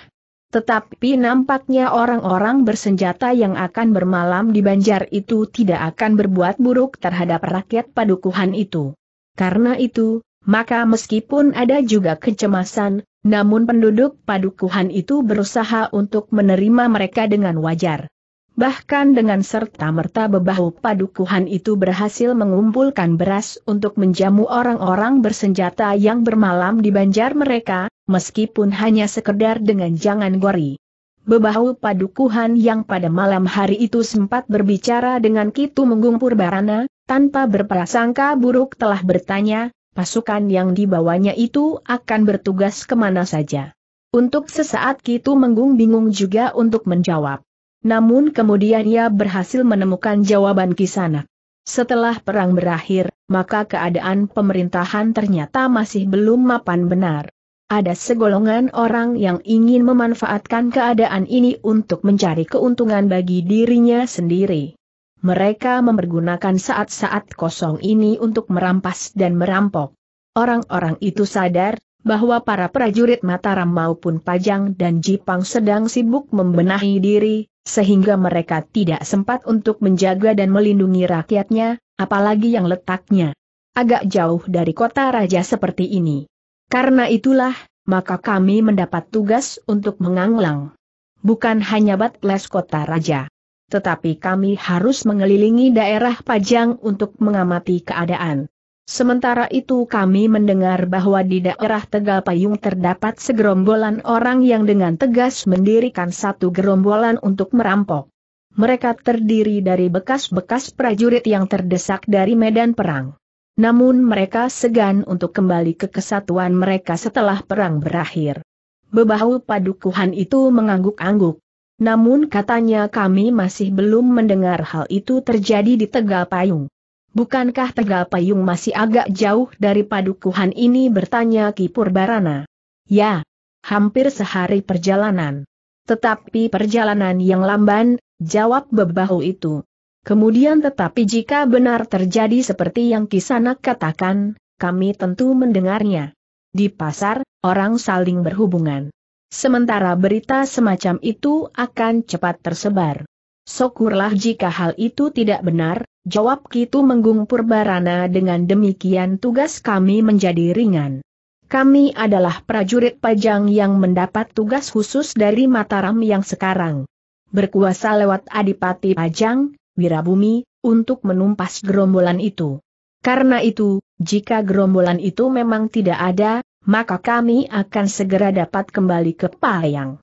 Tetapi nampaknya orang-orang bersenjata yang akan bermalam di banjar itu tidak akan berbuat buruk terhadap rakyat padukuhan itu. Karena itu, maka meskipun ada juga kecemasan, namun penduduk padukuhan itu berusaha untuk menerima mereka dengan wajar. Bahkan dengan serta-merta bebahu padukuhan itu berhasil mengumpulkan beras untuk menjamu orang-orang bersenjata yang bermalam di banjar mereka, meskipun hanya sekedar dengan jangan gori. Bebahu padukuhan yang pada malam hari itu sempat berbicara dengan Kitu Menggumpur Barana, tanpa berprasangka buruk telah bertanya, pasukan yang dibawanya itu akan bertugas kemana saja. Untuk sesaat Kitu Menggung bingung juga untuk menjawab. Namun kemudian ia berhasil menemukan jawaban kisanak. Setelah perang berakhir, maka keadaan pemerintahan ternyata masih belum mapan benar. Ada segolongan orang yang ingin memanfaatkan keadaan ini untuk mencari keuntungan bagi dirinya sendiri. Mereka memergunakan saat-saat kosong ini untuk merampas dan merampok. Orang-orang itu sadar bahwa para prajurit Mataram maupun Pajang dan Jipang sedang sibuk membenahi diri, sehingga mereka tidak sempat untuk menjaga dan melindungi rakyatnya, apalagi yang letaknya agak jauh dari kota raja seperti ini. Karena itulah, maka kami mendapat tugas untuk menganglang. Bukan hanya batles kota raja. Tetapi kami harus mengelilingi daerah Pajang untuk mengamati keadaan. Sementara itu kami mendengar bahwa di daerah Tegal Payung terdapat segerombolan orang yang dengan tegas mendirikan satu gerombolan untuk merampok. Mereka terdiri dari bekas-bekas prajurit yang terdesak dari medan perang. Namun mereka segan untuk kembali ke kesatuan mereka setelah perang berakhir. Bebahu padukuhan itu mengangguk-angguk. Namun katanya kami masih belum mendengar hal itu terjadi di Tegal Payung. Bukankah Tegal Payung masih agak jauh dari padukuhan ini bertanya Kipur Barana? Ya, hampir sehari perjalanan. Tetapi perjalanan yang lamban, jawab bebahu itu. Kemudian tetapi jika benar terjadi seperti yang Kisanak katakan, kami tentu mendengarnya. Di pasar, orang saling berhubungan. Sementara berita semacam itu akan cepat tersebar. Syukurlah jika hal itu tidak benar, Jawab Kitu Menggung Purbarana dengan demikian tugas kami menjadi ringan. Kami adalah prajurit pajang yang mendapat tugas khusus dari Mataram yang sekarang. Berkuasa lewat Adipati Pajang, Wirabumi, untuk menumpas gerombolan itu. Karena itu, jika gerombolan itu memang tidak ada, maka kami akan segera dapat kembali ke Payang.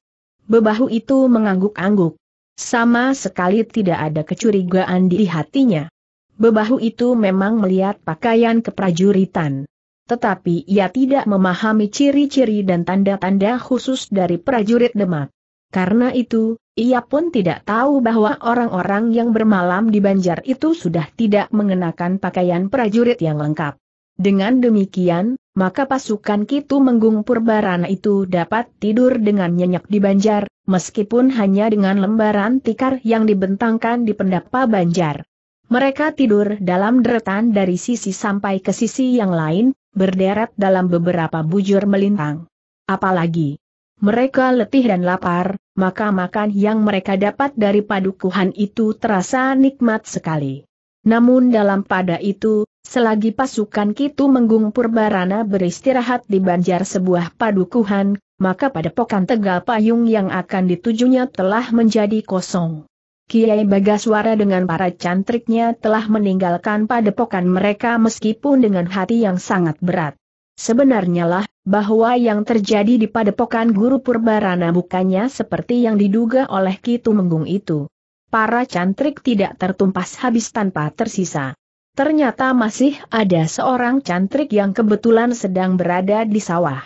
Bebahu itu mengangguk-angguk. Sama sekali tidak ada kecurigaan di hatinya. Bebahu itu memang melihat pakaian keprajuritan. Tetapi ia tidak memahami ciri-ciri dan tanda-tanda khusus dari prajurit Demak. Karena itu, ia pun tidak tahu bahwa orang-orang yang bermalam di Banjar itu sudah tidak mengenakan pakaian prajurit yang lengkap. Dengan demikian, maka pasukan Kitu Menggung Purbarana itu dapat tidur dengan nyenyak di Banjar, meskipun hanya dengan lembaran tikar yang dibentangkan di pendapa Banjar. Mereka tidur dalam deretan dari sisi sampai ke sisi yang lain, berderet dalam beberapa bujur melintang. Apalagi mereka letih dan lapar, maka makan yang mereka dapat dari padukuhan itu terasa nikmat sekali. Namun dalam pada itu, Selagi pasukan Kitu Menggung Purbarana beristirahat di banjar sebuah padukuhan, maka pada padepokan Tegal Payung yang akan ditujunya telah menjadi kosong. Kiai Bagaswara dengan para cantriknya telah meninggalkan padepokan mereka meskipun dengan hati yang sangat berat. Sebenarnya lah, bahwa yang terjadi di padepokan Guru Purbarana bukannya seperti yang diduga oleh Kitu Menggung itu. Para cantrik tidak tertumpas habis tanpa tersisa. Ternyata masih ada seorang cantrik yang kebetulan sedang berada di sawah.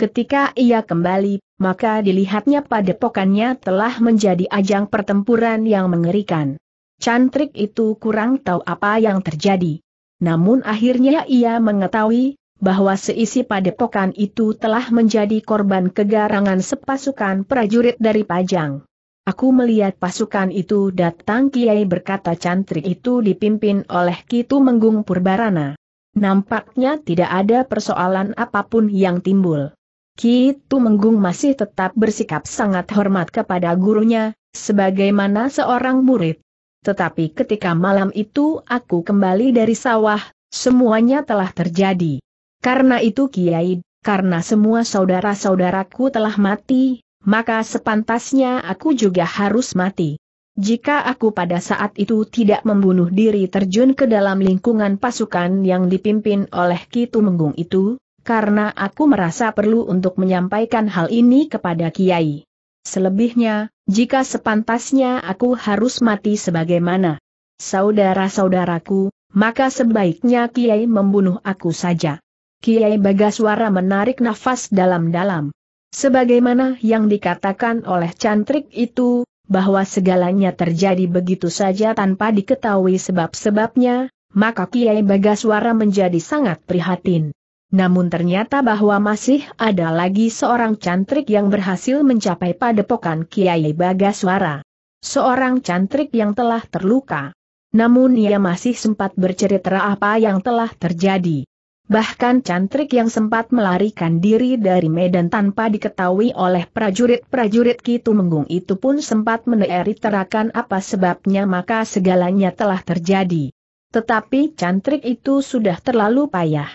Ketika ia kembali, maka dilihatnya padepokannya telah menjadi ajang pertempuran yang mengerikan. Cantrik itu kurang tahu apa yang terjadi. Namun akhirnya ia mengetahui bahwa seisi padepokan itu telah menjadi korban kegarangan sepasukan prajurit dari Pajang. Aku melihat pasukan itu datang Kiai berkata cantrik itu dipimpin oleh Kitu Menggung Purbarana. Nampaknya tidak ada persoalan apapun yang timbul. Kitu Menggung masih tetap bersikap sangat hormat kepada gurunya, sebagaimana seorang murid. Tetapi ketika malam itu aku kembali dari sawah, semuanya telah terjadi. Karena itu Kiai, karena semua saudara-saudaraku telah mati, maka sepantasnya aku juga harus mati. Jika aku pada saat itu tidak membunuh diri terjun ke dalam lingkungan pasukan yang dipimpin oleh Kitu Menggung itu, karena aku merasa perlu untuk menyampaikan hal ini kepada Kiai. Selebihnya, jika sepantasnya aku harus mati sebagaimana saudara-saudaraku, maka sebaiknya Kiai membunuh aku saja. Kiai Bagaswara menarik nafas dalam-dalam. Sebagaimana yang dikatakan oleh cantrik itu, bahwa segalanya terjadi begitu saja tanpa diketahui sebab-sebabnya, maka Kiai Bagaswara menjadi sangat prihatin. Namun ternyata bahwa masih ada lagi seorang cantrik yang berhasil mencapai padepokan Kiai Bagaswara. Seorang cantrik yang telah terluka. Namun ia masih sempat bercerita apa yang telah terjadi. Bahkan cantrik yang sempat melarikan diri dari medan tanpa diketahui oleh prajurit-prajurit Kitu Menggung itu pun sempat meneri terakan apa sebabnya maka segalanya telah terjadi. Tetapi cantrik itu sudah terlalu payah.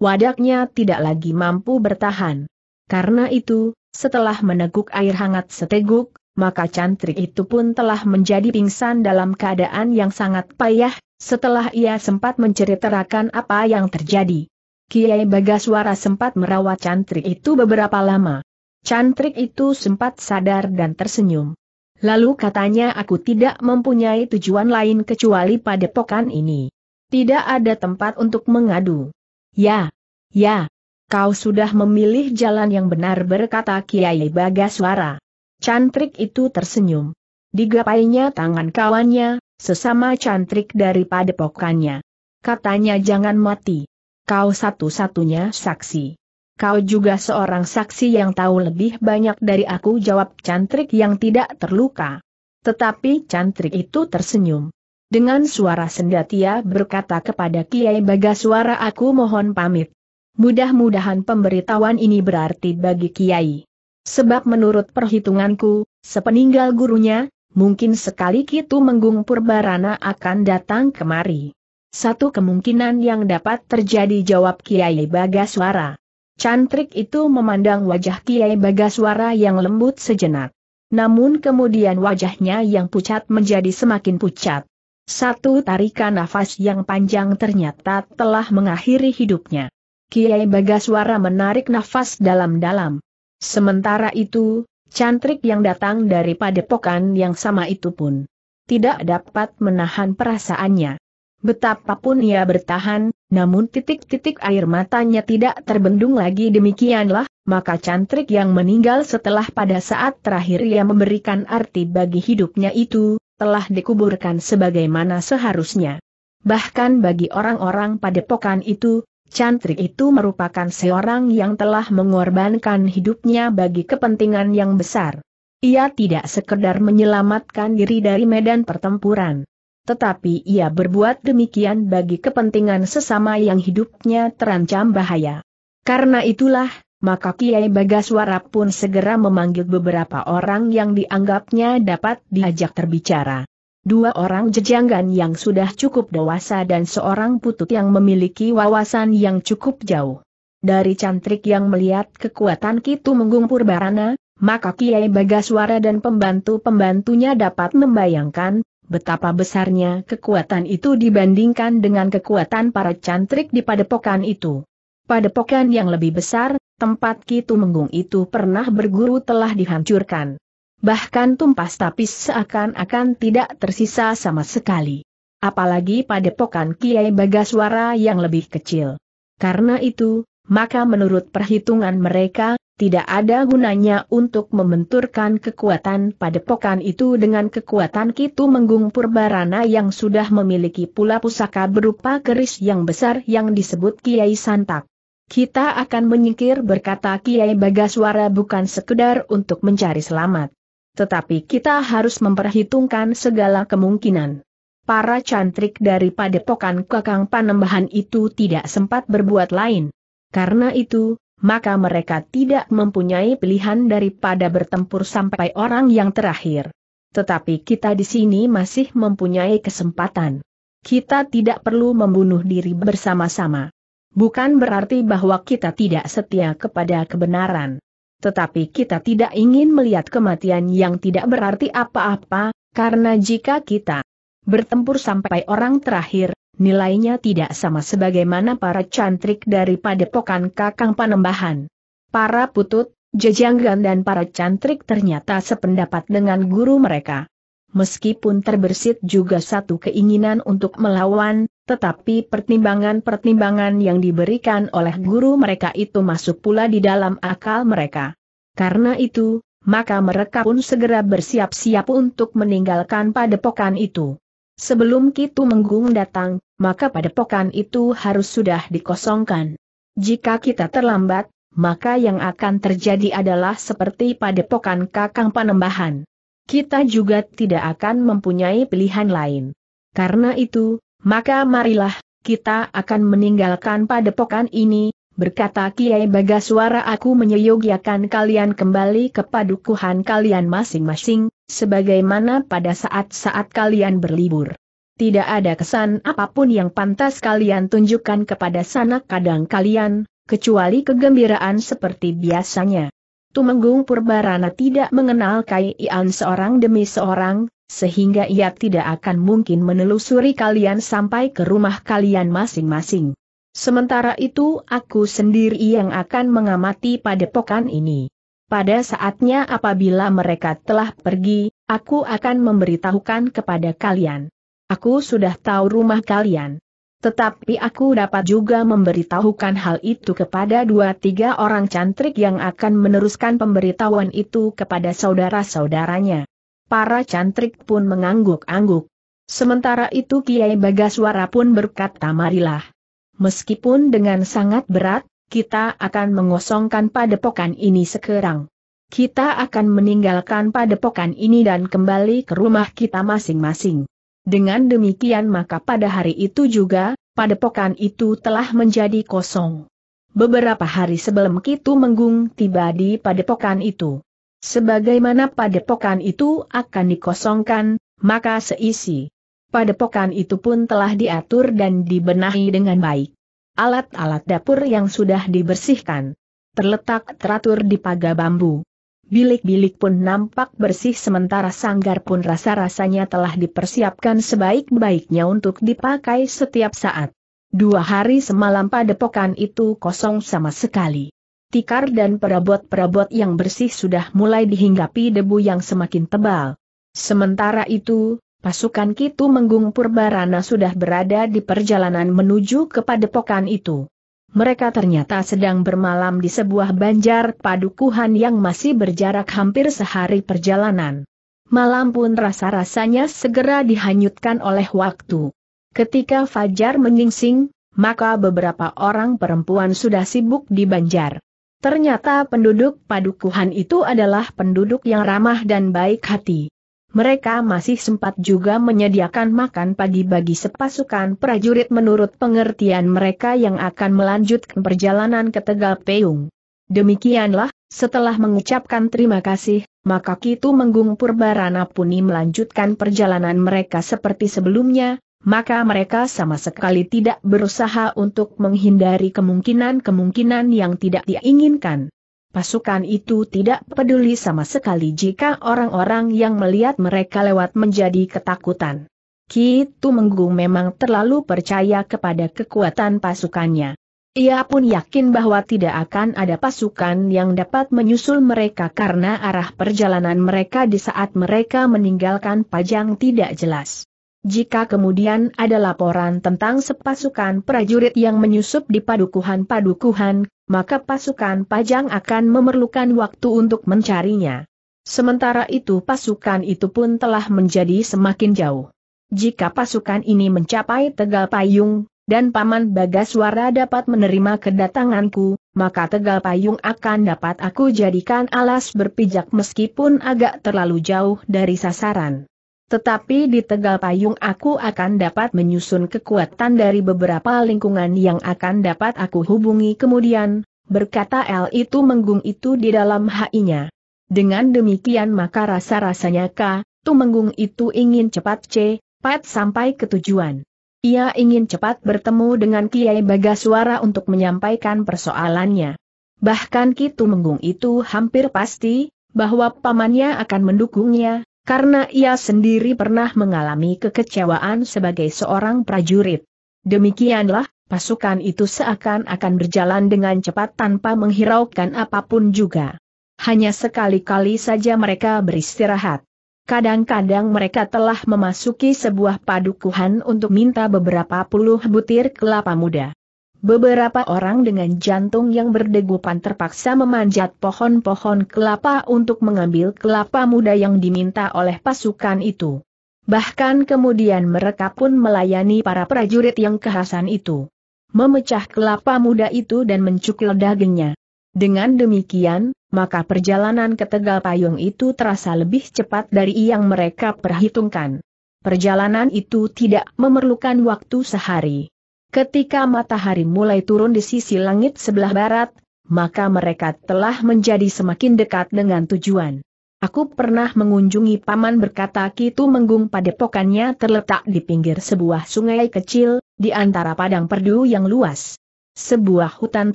Wadaknya tidak lagi mampu bertahan. Karena itu, setelah meneguk air hangat seteguk, maka cantrik itu pun telah menjadi pingsan dalam keadaan yang sangat payah, setelah ia sempat menceritakan apa yang terjadi. Kiai Bagaswara sempat merawat cantrik itu beberapa lama. Cantrik itu sempat sadar dan tersenyum. Lalu katanya aku tidak mempunyai tujuan lain kecuali padepokan ini. Tidak ada tempat untuk mengadu. Ya, ya, kau sudah memilih jalan yang benar berkata Kiai Bagaswara. Cantrik itu tersenyum. Digapainya tangan kawannya, sesama cantrik daripada pokannya. Katanya jangan mati. Kau satu-satunya saksi. Kau juga seorang saksi yang tahu lebih banyak dari aku jawab cantrik yang tidak terluka. Tetapi cantrik itu tersenyum. Dengan suara sendatia berkata kepada Kiai suara aku mohon pamit. Mudah-mudahan pemberitahuan ini berarti bagi Kiai. Sebab menurut perhitunganku, sepeninggal gurunya, mungkin sekali Kitu Menggung Purbarana akan datang kemari. Satu kemungkinan yang dapat terjadi jawab Kiai Bagaswara. Cantrik itu memandang wajah Kiai Bagaswara yang lembut sejenak. Namun kemudian wajahnya yang pucat menjadi semakin pucat. Satu tarikan nafas yang panjang ternyata telah mengakhiri hidupnya. Kiai Bagaswara menarik nafas dalam-dalam. Sementara itu, cantrik yang datang dari padepokan yang sama itu pun tidak dapat menahan perasaannya. Betapapun ia bertahan, namun titik-titik air matanya tidak terbendung lagi demikianlah, maka cantrik yang meninggal setelah pada saat terakhir ia memberikan arti bagi hidupnya itu, telah dikuburkan sebagaimana seharusnya. Bahkan bagi orang-orang padepokan itu, Cantrik itu merupakan seorang yang telah mengorbankan hidupnya bagi kepentingan yang besar. Ia tidak sekedar menyelamatkan diri dari medan pertempuran tetapi ia berbuat demikian bagi kepentingan sesama yang hidupnya terancam bahaya. Karena itulah, maka Kiai Bagaswara pun segera memanggil beberapa orang yang dianggapnya dapat diajak terbicara. Dua orang jejanggan yang sudah cukup dewasa dan seorang putut yang memiliki wawasan yang cukup jauh. Dari cantrik yang melihat kekuatan Kitu menggumpur barana, maka Kiai Bagaswara dan pembantu-pembantunya dapat membayangkan betapa besarnya kekuatan itu dibandingkan dengan kekuatan para cantrik di padepokan itu. Padepokan yang lebih besar, tempat Kitu Menggung itu pernah berguru telah dihancurkan. Bahkan tumpas tapis seakan-akan tidak tersisa sama sekali. Apalagi padepokan Kiai Bagaswara yang lebih kecil. Karena itu, maka menurut perhitungan mereka, tidak ada gunanya untuk membenturkan kekuatan pada padepokan itu dengan kekuatan Kitu Menggung Purbarana yang sudah memiliki pula pusaka berupa keris yang besar yang disebut Kiai Santak. Kita akan menyingkir berkata Kiai Bagaswara bukan sekedar untuk mencari selamat. Tetapi kita harus memperhitungkan segala kemungkinan. Para cantrik dari pada padepokan kakang panembahan itu tidak sempat berbuat lain. Karena itu, maka mereka tidak mempunyai pilihan daripada bertempur sampai orang yang terakhir. Tetapi kita di sini masih mempunyai kesempatan. Kita tidak perlu membunuh diri bersama-sama. Bukan berarti bahwa kita tidak setia kepada kebenaran. Tetapi kita tidak ingin melihat kematian yang tidak berarti apa-apa, karena jika kita bertempur sampai orang terakhir, nilainya tidak sama sebagaimana para cantrik dari padepokan kakang panembahan. Para putut, jejanggan dan para cantrik ternyata sependapat dengan guru mereka. Meskipun terbersit juga satu keinginan untuk melawan, tetapi pertimbangan-pertimbangan yang diberikan oleh guru mereka itu masuk pula di dalam akal mereka. Karena itu, maka mereka pun segera bersiap-siap untuk meninggalkan padepokan itu. Sebelum Kitu Menggung datang, maka padepokan itu harus sudah dikosongkan. Jika kita terlambat, maka yang akan terjadi adalah seperti padepokan Kakang Panembahan. Kita juga tidak akan mempunyai pilihan lain. Karena itu, maka marilah, kita akan meninggalkan padepokan ini, Berkata Kiai Bagaswara aku menyeyogiakan kalian kembali ke padukuhan kalian masing-masing, sebagaimana pada saat-saat kalian berlibur. Tidak ada kesan apapun yang pantas kalian tunjukkan kepada sanak kadang kalian, kecuali kegembiraan seperti biasanya. Tumenggung Purbarana tidak mengenal Kai Ian seorang demi seorang, sehingga ia tidak akan mungkin menelusuri kalian sampai ke rumah kalian masing-masing. Sementara itu aku sendiri yang akan mengamati padepokan ini. Pada saatnya apabila mereka telah pergi, aku akan memberitahukan kepada kalian. Aku sudah tahu rumah kalian. Tetapi aku dapat juga memberitahukan hal itu kepada dua tiga orang cantrik yang akan meneruskan pemberitahuan itu kepada saudara-saudaranya. Para cantrik pun mengangguk-angguk. Sementara itu Kiai Bagaswara pun berkata marilah meskipun dengan sangat berat, kita akan mengosongkan padepokan ini sekarang. Kita akan meninggalkan padepokan ini dan kembali ke rumah kita masing-masing. Dengan demikian maka pada hari itu juga, padepokan itu telah menjadi kosong. Beberapa hari sebelum Kitu Menggung tiba di padepokan itu. Sebagaimana padepokan itu akan dikosongkan, maka seisi padepokan itu pun telah diatur dan dibenahi dengan baik. Alat-alat dapur yang sudah dibersihkan. Terletak teratur di pagar bambu. Bilik-bilik pun nampak bersih sementara sanggar pun rasa-rasanya telah dipersiapkan sebaik-baiknya untuk dipakai setiap saat. Dua hari semalam padepokan itu kosong sama sekali. Tikar dan perabot-perabot yang bersih sudah mulai dihinggapi debu yang semakin tebal. Sementara itu, Pasukan Kitu Menggung Purbarana sudah berada di perjalanan menuju ke padepokan itu. Mereka ternyata sedang bermalam di sebuah banjar padukuhan yang masih berjarak hampir sehari perjalanan. Malam pun rasa-rasanya segera dihanyutkan oleh waktu. Ketika Fajar menyingsing, maka beberapa orang perempuan sudah sibuk di banjar. Ternyata penduduk padukuhan itu adalah penduduk yang ramah dan baik hati. Mereka masih sempat juga menyediakan makan pagi bagi sepasukan prajurit menurut pengertian mereka yang akan melanjutkan perjalanan ke Tegal Peung. Demikianlah, setelah mengucapkan terima kasih, maka Kitu Menggung Purbarana Puni melanjutkan perjalanan mereka seperti sebelumnya, maka mereka sama sekali tidak berusaha untuk menghindari kemungkinan-kemungkinan yang tidak diinginkan. Pasukan itu tidak peduli sama sekali jika orang-orang yang melihat mereka lewat menjadi ketakutan. Ki menggung memang terlalu percaya kepada kekuatan pasukannya. Ia pun yakin bahwa tidak akan ada pasukan yang dapat menyusul mereka karena arah perjalanan mereka di saat mereka meninggalkan Pajang tidak jelas. Jika kemudian ada laporan tentang sepasukan prajurit yang menyusup di padukuhan-padukuhan, maka pasukan Pajang akan memerlukan waktu untuk mencarinya. Sementara itu pasukan itu pun telah menjadi semakin jauh. Jika pasukan ini mencapai Tegal Payung, dan Paman Bagaswara dapat menerima kedatanganku, maka Tegal Payung akan dapat aku jadikan alas berpijak meskipun agak terlalu jauh dari sasaran. Tetapi di Tegal Payung aku akan dapat menyusun kekuatan dari beberapa lingkungan yang akan dapat aku hubungi kemudian, berkata L itu menggung itu di dalam hainya. Dengan demikian maka rasa-rasanya K, tu menggung itu ingin cepat C, Pat sampai ke tujuan. Ia ingin cepat bertemu dengan Kiai Bagaswara untuk menyampaikan persoalannya. Bahkan Ki menggung itu hampir pasti, bahwa pamannya akan mendukungnya, karena ia sendiri pernah mengalami kekecewaan sebagai seorang prajurit. Demikianlah, pasukan itu seakan-akan berjalan dengan cepat tanpa menghiraukan apapun juga. Hanya sekali-kali saja mereka beristirahat. Kadang-kadang mereka telah memasuki sebuah padukuhan untuk minta beberapa puluh butir kelapa muda. Beberapa orang dengan jantung yang berdegupan terpaksa memanjat pohon-pohon kelapa untuk mengambil kelapa muda yang diminta oleh pasukan itu. Bahkan kemudian mereka pun melayani para prajurit yang kehasan itu. Memecah kelapa muda itu dan mencukil dagingnya. Dengan demikian, maka perjalanan ke Tegal Payung itu terasa lebih cepat dari yang mereka perhitungkan. Perjalanan itu tidak memerlukan waktu sehari. Ketika matahari mulai turun di sisi langit sebelah barat, maka mereka telah menjadi semakin dekat dengan tujuan. Aku pernah mengunjungi paman berkata Kitu Menggung padepokannya terletak di pinggir sebuah sungai kecil, di antara padang perdu yang luas. Sebuah hutan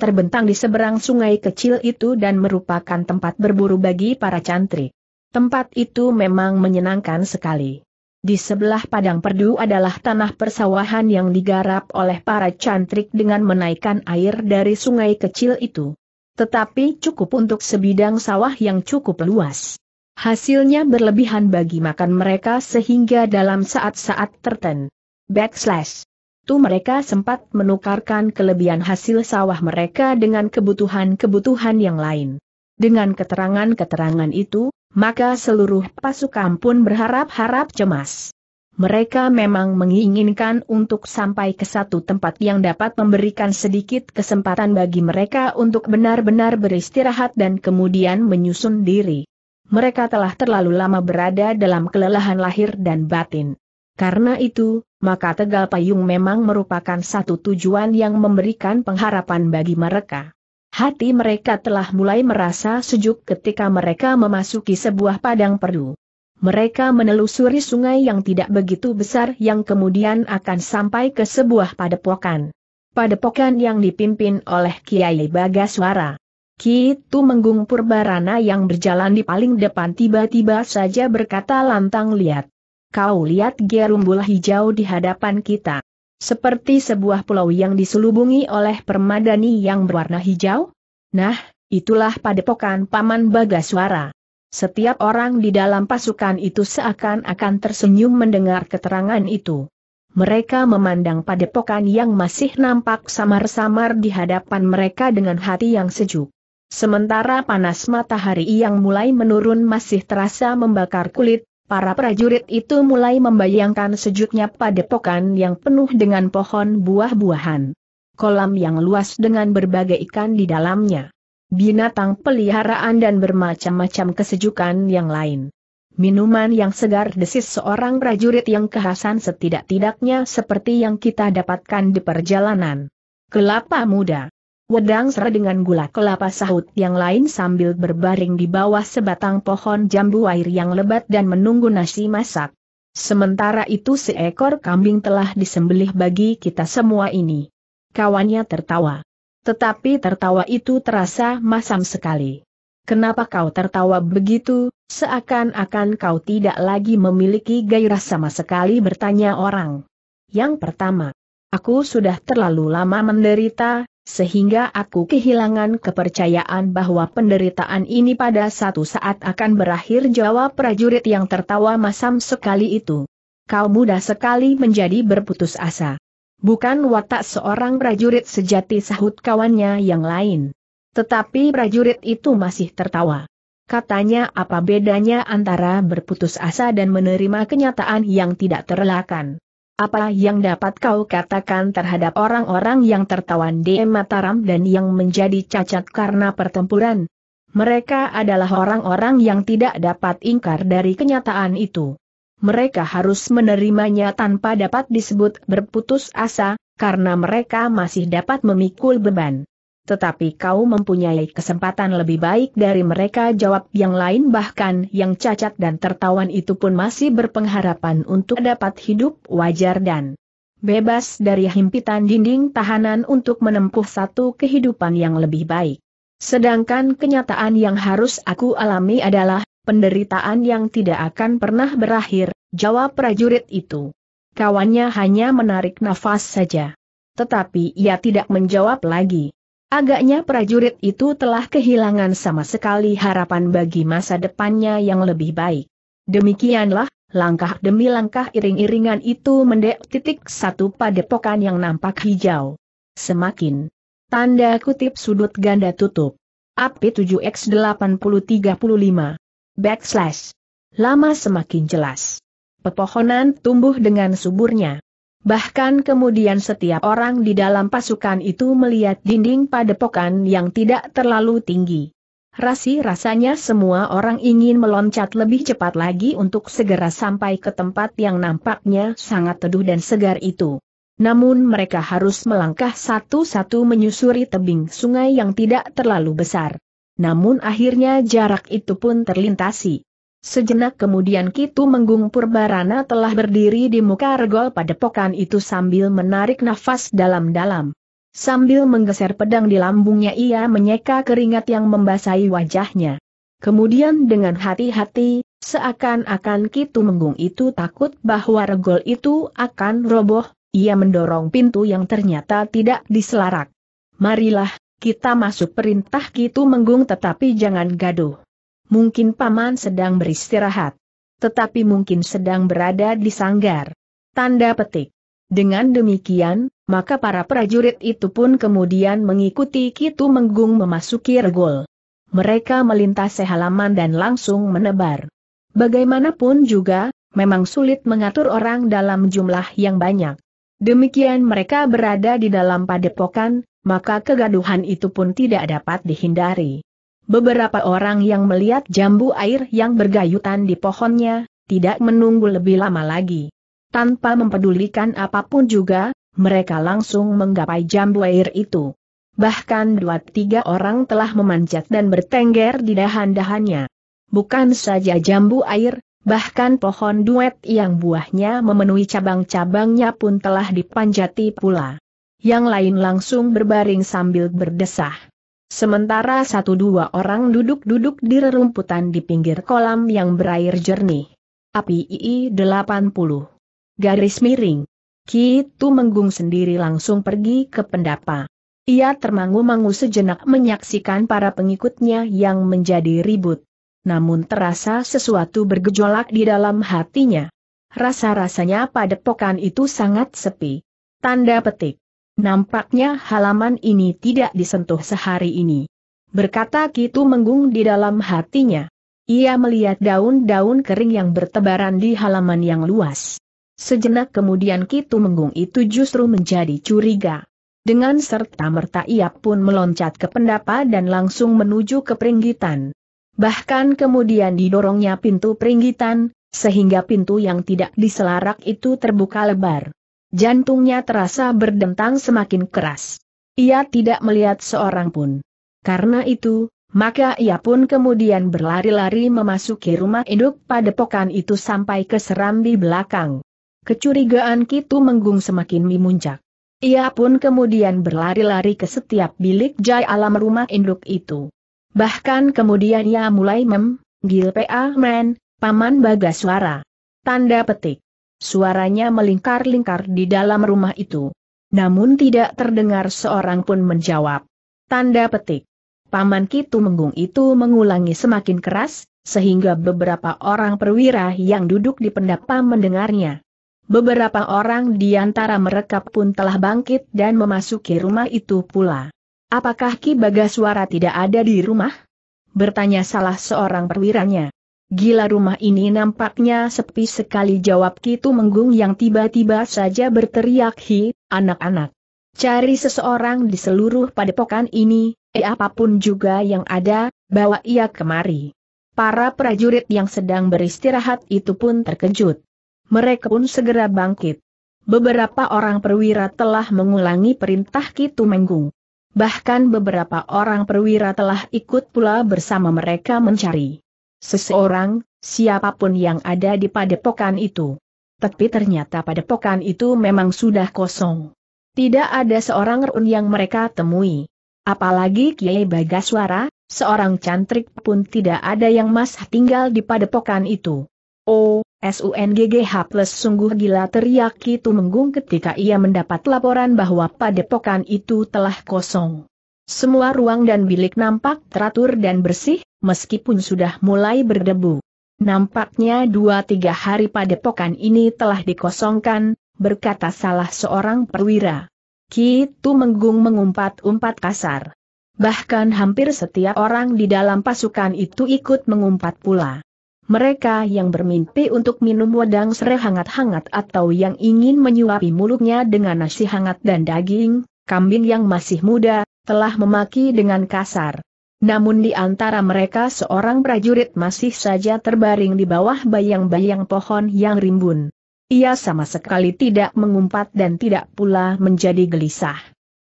terbentang di seberang sungai kecil itu dan merupakan tempat berburu bagi para cantrik. Tempat itu memang menyenangkan sekali. Di sebelah padang perdu adalah tanah persawahan yang digarap oleh para cantrik dengan menaikkan air dari sungai kecil itu. Tetapi cukup untuk sebidang sawah yang cukup luas. Hasilnya berlebihan bagi makan mereka sehingga dalam saat-saat tertentu. Backslash. Tu mereka sempat menukarkan kelebihan hasil sawah mereka dengan kebutuhan-kebutuhan yang lain. Dengan keterangan-keterangan itu, maka seluruh pasukan pun berharap-harap cemas. Mereka memang menginginkan untuk sampai ke satu tempat yang dapat memberikan sedikit kesempatan bagi mereka untuk benar-benar beristirahat dan kemudian menyusun diri. Mereka telah terlalu lama berada dalam kelelahan lahir dan batin. Karena itu, maka Tegal Payung memang merupakan satu tujuan yang memberikan pengharapan bagi mereka. Hati mereka telah mulai merasa sejuk ketika mereka memasuki sebuah padang perdu. Mereka menelusuri sungai yang tidak begitu besar yang kemudian akan sampai ke sebuah padepokan. Padepokan yang dipimpin oleh Kiai Bagaswara. Kitu Menggung Purbarana yang berjalan di paling depan tiba-tiba saja berkata lantang lihat. Kau lihat gerumbul hijau di hadapan kita. Seperti sebuah pulau yang diselubungi oleh permadani yang berwarna hijau? Nah, itulah padepokan Paman Bagaswara. Setiap orang di dalam pasukan itu seakan-akan tersenyum mendengar keterangan itu. Mereka memandang padepokan yang masih nampak samar-samar di hadapan mereka dengan hati yang sejuk. Sementara panas matahari yang mulai menurun masih terasa membakar kulit, para prajurit itu mulai membayangkan sejuknya padepokan yang penuh dengan pohon buah-buahan. Kolam yang luas dengan berbagai ikan di dalamnya. Binatang peliharaan dan bermacam-macam kesejukan yang lain. Minuman yang segar desis seorang prajurit yang kehasan setidak-tidaknya seperti yang kita dapatkan di perjalanan. Kelapa muda. Wedang serta dengan gula kelapa sahut yang lain sambil berbaring di bawah sebatang pohon jambu air yang lebat dan menunggu nasi masak. Sementara itu seekor kambing telah disembelih bagi kita semua ini. Kawannya tertawa. Tetapi tertawa itu terasa masam sekali. Kenapa kau tertawa begitu, seakan-akan kau tidak lagi memiliki gairah sama sekali bertanya orang. Yang pertama, aku sudah terlalu lama menderita, sehingga aku kehilangan kepercayaan bahwa penderitaan ini pada satu saat akan berakhir jawab prajurit yang tertawa masam sekali itu. Kau mudah sekali menjadi berputus asa. Bukan watak seorang prajurit sejati sahut kawannya yang lain. Tetapi prajurit itu masih tertawa. Katanya apa bedanya antara berputus asa dan menerima kenyataan yang tidak terelakkan. Apa yang dapat kau katakan terhadap orang-orang yang tertawan di Mataram dan yang menjadi cacat karena pertempuran? Mereka adalah orang-orang yang tidak dapat ingkar dari kenyataan itu. Mereka harus menerimanya tanpa dapat disebut berputus asa, karena mereka masih dapat memikul beban tetapi kau mempunyai kesempatan lebih baik dari mereka jawab yang lain bahkan yang cacat dan tertawan itu pun masih berpengharapan untuk dapat hidup wajar dan bebas dari himpitan dinding tahanan untuk menempuh satu kehidupan yang lebih baik. Sedangkan kenyataan yang harus aku alami adalah penderitaan yang tidak akan pernah berakhir, jawab prajurit itu. Kawannya hanya menarik nafas saja. Tetapi ia tidak menjawab lagi. Agaknya prajurit itu telah kehilangan sama sekali harapan bagi masa depannya yang lebih baik. Demikianlah, langkah demi langkah iring-iringan itu mendek titik satu padepokan yang nampak hijau. Semakin tanda kutip sudut ganda tutup. AP 7X8035 Backslash Lama semakin jelas. Pepohonan tumbuh dengan suburnya. Bahkan kemudian setiap orang di dalam pasukan itu melihat dinding padepokan yang tidak terlalu tinggi. Rasi-rasanya semua orang ingin meloncat lebih cepat lagi untuk segera sampai ke tempat yang nampaknya sangat teduh dan segar itu. Namun mereka harus melangkah satu-satu menyusuri tebing sungai yang tidak terlalu besar. Namun akhirnya jarak itu pun terlintasi. Sejenak kemudian Kitu Menggung Purbarana telah berdiri di muka regol pada padepokan itu sambil menarik nafas dalam-dalam. Sambil menggeser pedang di lambungnya ia menyeka keringat yang membasahi wajahnya. Kemudian dengan hati-hati, seakan-akan Kitu Menggung itu takut bahwa regol itu akan roboh, ia mendorong pintu yang ternyata tidak diselarak. Marilah, kita masuk perintah Kitu Menggung tetapi jangan gaduh mungkin paman sedang beristirahat. Tetapi mungkin sedang berada di sanggar. Tanda petik. Dengan demikian, maka para prajurit itu pun kemudian mengikuti Kitu Menggung memasuki regol. Mereka melintasi halaman dan langsung menebar. Bagaimanapun juga, memang sulit mengatur orang dalam jumlah yang banyak. Demikian mereka berada di dalam padepokan, maka kegaduhan itu pun tidak dapat dihindari. Beberapa orang yang melihat jambu air yang bergayutan di pohonnya, tidak menunggu lebih lama lagi. Tanpa mempedulikan apapun juga, mereka langsung menggapai jambu air itu. Bahkan dua tiga orang telah memanjat dan bertengger di dahan-dahannya. Bukan saja jambu air, bahkan pohon duet yang buahnya memenuhi cabang-cabangnya pun telah dipanjati pula. Yang lain langsung berbaring sambil berdesah. Sementara satu dua orang duduk-duduk di rerumputan di pinggir kolam yang berair jernih. Api II 80. Garis miring. Kitu Menggung sendiri langsung pergi ke pendapa. Ia termangu-mangu sejenak menyaksikan para pengikutnya yang menjadi ribut. Namun terasa sesuatu bergejolak di dalam hatinya. Rasa-rasanya pada pokan itu sangat sepi. Tanda petik. Nampaknya halaman ini tidak disentuh sehari ini. Berkata Kitu menggung di dalam hatinya. Ia melihat daun-daun kering yang bertebaran di halaman yang luas. Sejenak kemudian Kitu menggung itu justru menjadi curiga. Dengan serta merta ia pun meloncat ke pendapa dan langsung menuju ke peringgitan. Bahkan kemudian didorongnya pintu peringgitan, sehingga pintu yang tidak diselarak itu terbuka lebar. Jantungnya terasa berdentang semakin keras. Ia tidak melihat seorang pun. Karena itu, maka ia pun kemudian berlari-lari memasuki rumah induk pada padepokan itu sampai ke serambi belakang. Kecurigaan Kitu Menggung semakin memuncak. Ia pun kemudian berlari-lari ke setiap bilik jai alam rumah induk itu. Bahkan kemudian ia mulai mem, Gil P.A. Men, Paman suara. Tanda petik. Suaranya melingkar-lingkar di dalam rumah itu. Namun tidak terdengar seorang pun menjawab. Tanda petik. Paman Kitu Menggung itu mengulangi semakin keras, sehingga beberapa orang perwira yang duduk di pendapa mendengarnya. Beberapa orang di antara mereka pun telah bangkit dan memasuki rumah itu pula. Apakah Ki Bagaswara tidak ada di rumah? Bertanya salah seorang perwiranya. Gila rumah ini nampaknya sepi sekali jawab Kitu Menggung yang tiba-tiba saja berteriak hi, anak-anak. Cari seseorang di seluruh padepokan ini, eh apapun juga yang ada, bawa ia kemari. Para prajurit yang sedang beristirahat itu pun terkejut. Mereka pun segera bangkit. Beberapa orang perwira telah mengulangi perintah Kitu Menggung. Bahkan beberapa orang perwira telah ikut pula bersama mereka mencari seseorang, siapapun yang ada di padepokan itu. Tapi ternyata padepokan itu memang sudah kosong. Tidak ada seorang run yang mereka temui. Apalagi Kiai Bagaswara, seorang cantrik pun tidak ada yang masih tinggal di padepokan itu. Oh, SUNGGH plus sungguh gila teriak itu menggung ketika ia mendapat laporan bahwa padepokan itu telah kosong. Semua ruang dan bilik nampak teratur dan bersih, meskipun sudah mulai berdebu. Nampaknya dua tiga hari pada pokan ini telah dikosongkan, berkata salah seorang perwira. Kitu Menggung mengumpat-umpat kasar. Bahkan hampir setiap orang di dalam pasukan itu ikut mengumpat pula. Mereka yang bermimpi untuk minum wedang serai hangat-hangat atau yang ingin menyuapi mulutnya dengan nasi hangat dan daging, kambing yang masih muda, telah memaki dengan kasar. Namun di antara mereka seorang prajurit masih saja terbaring di bawah bayang-bayang pohon yang rimbun. Ia sama sekali tidak mengumpat dan tidak pula menjadi gelisah.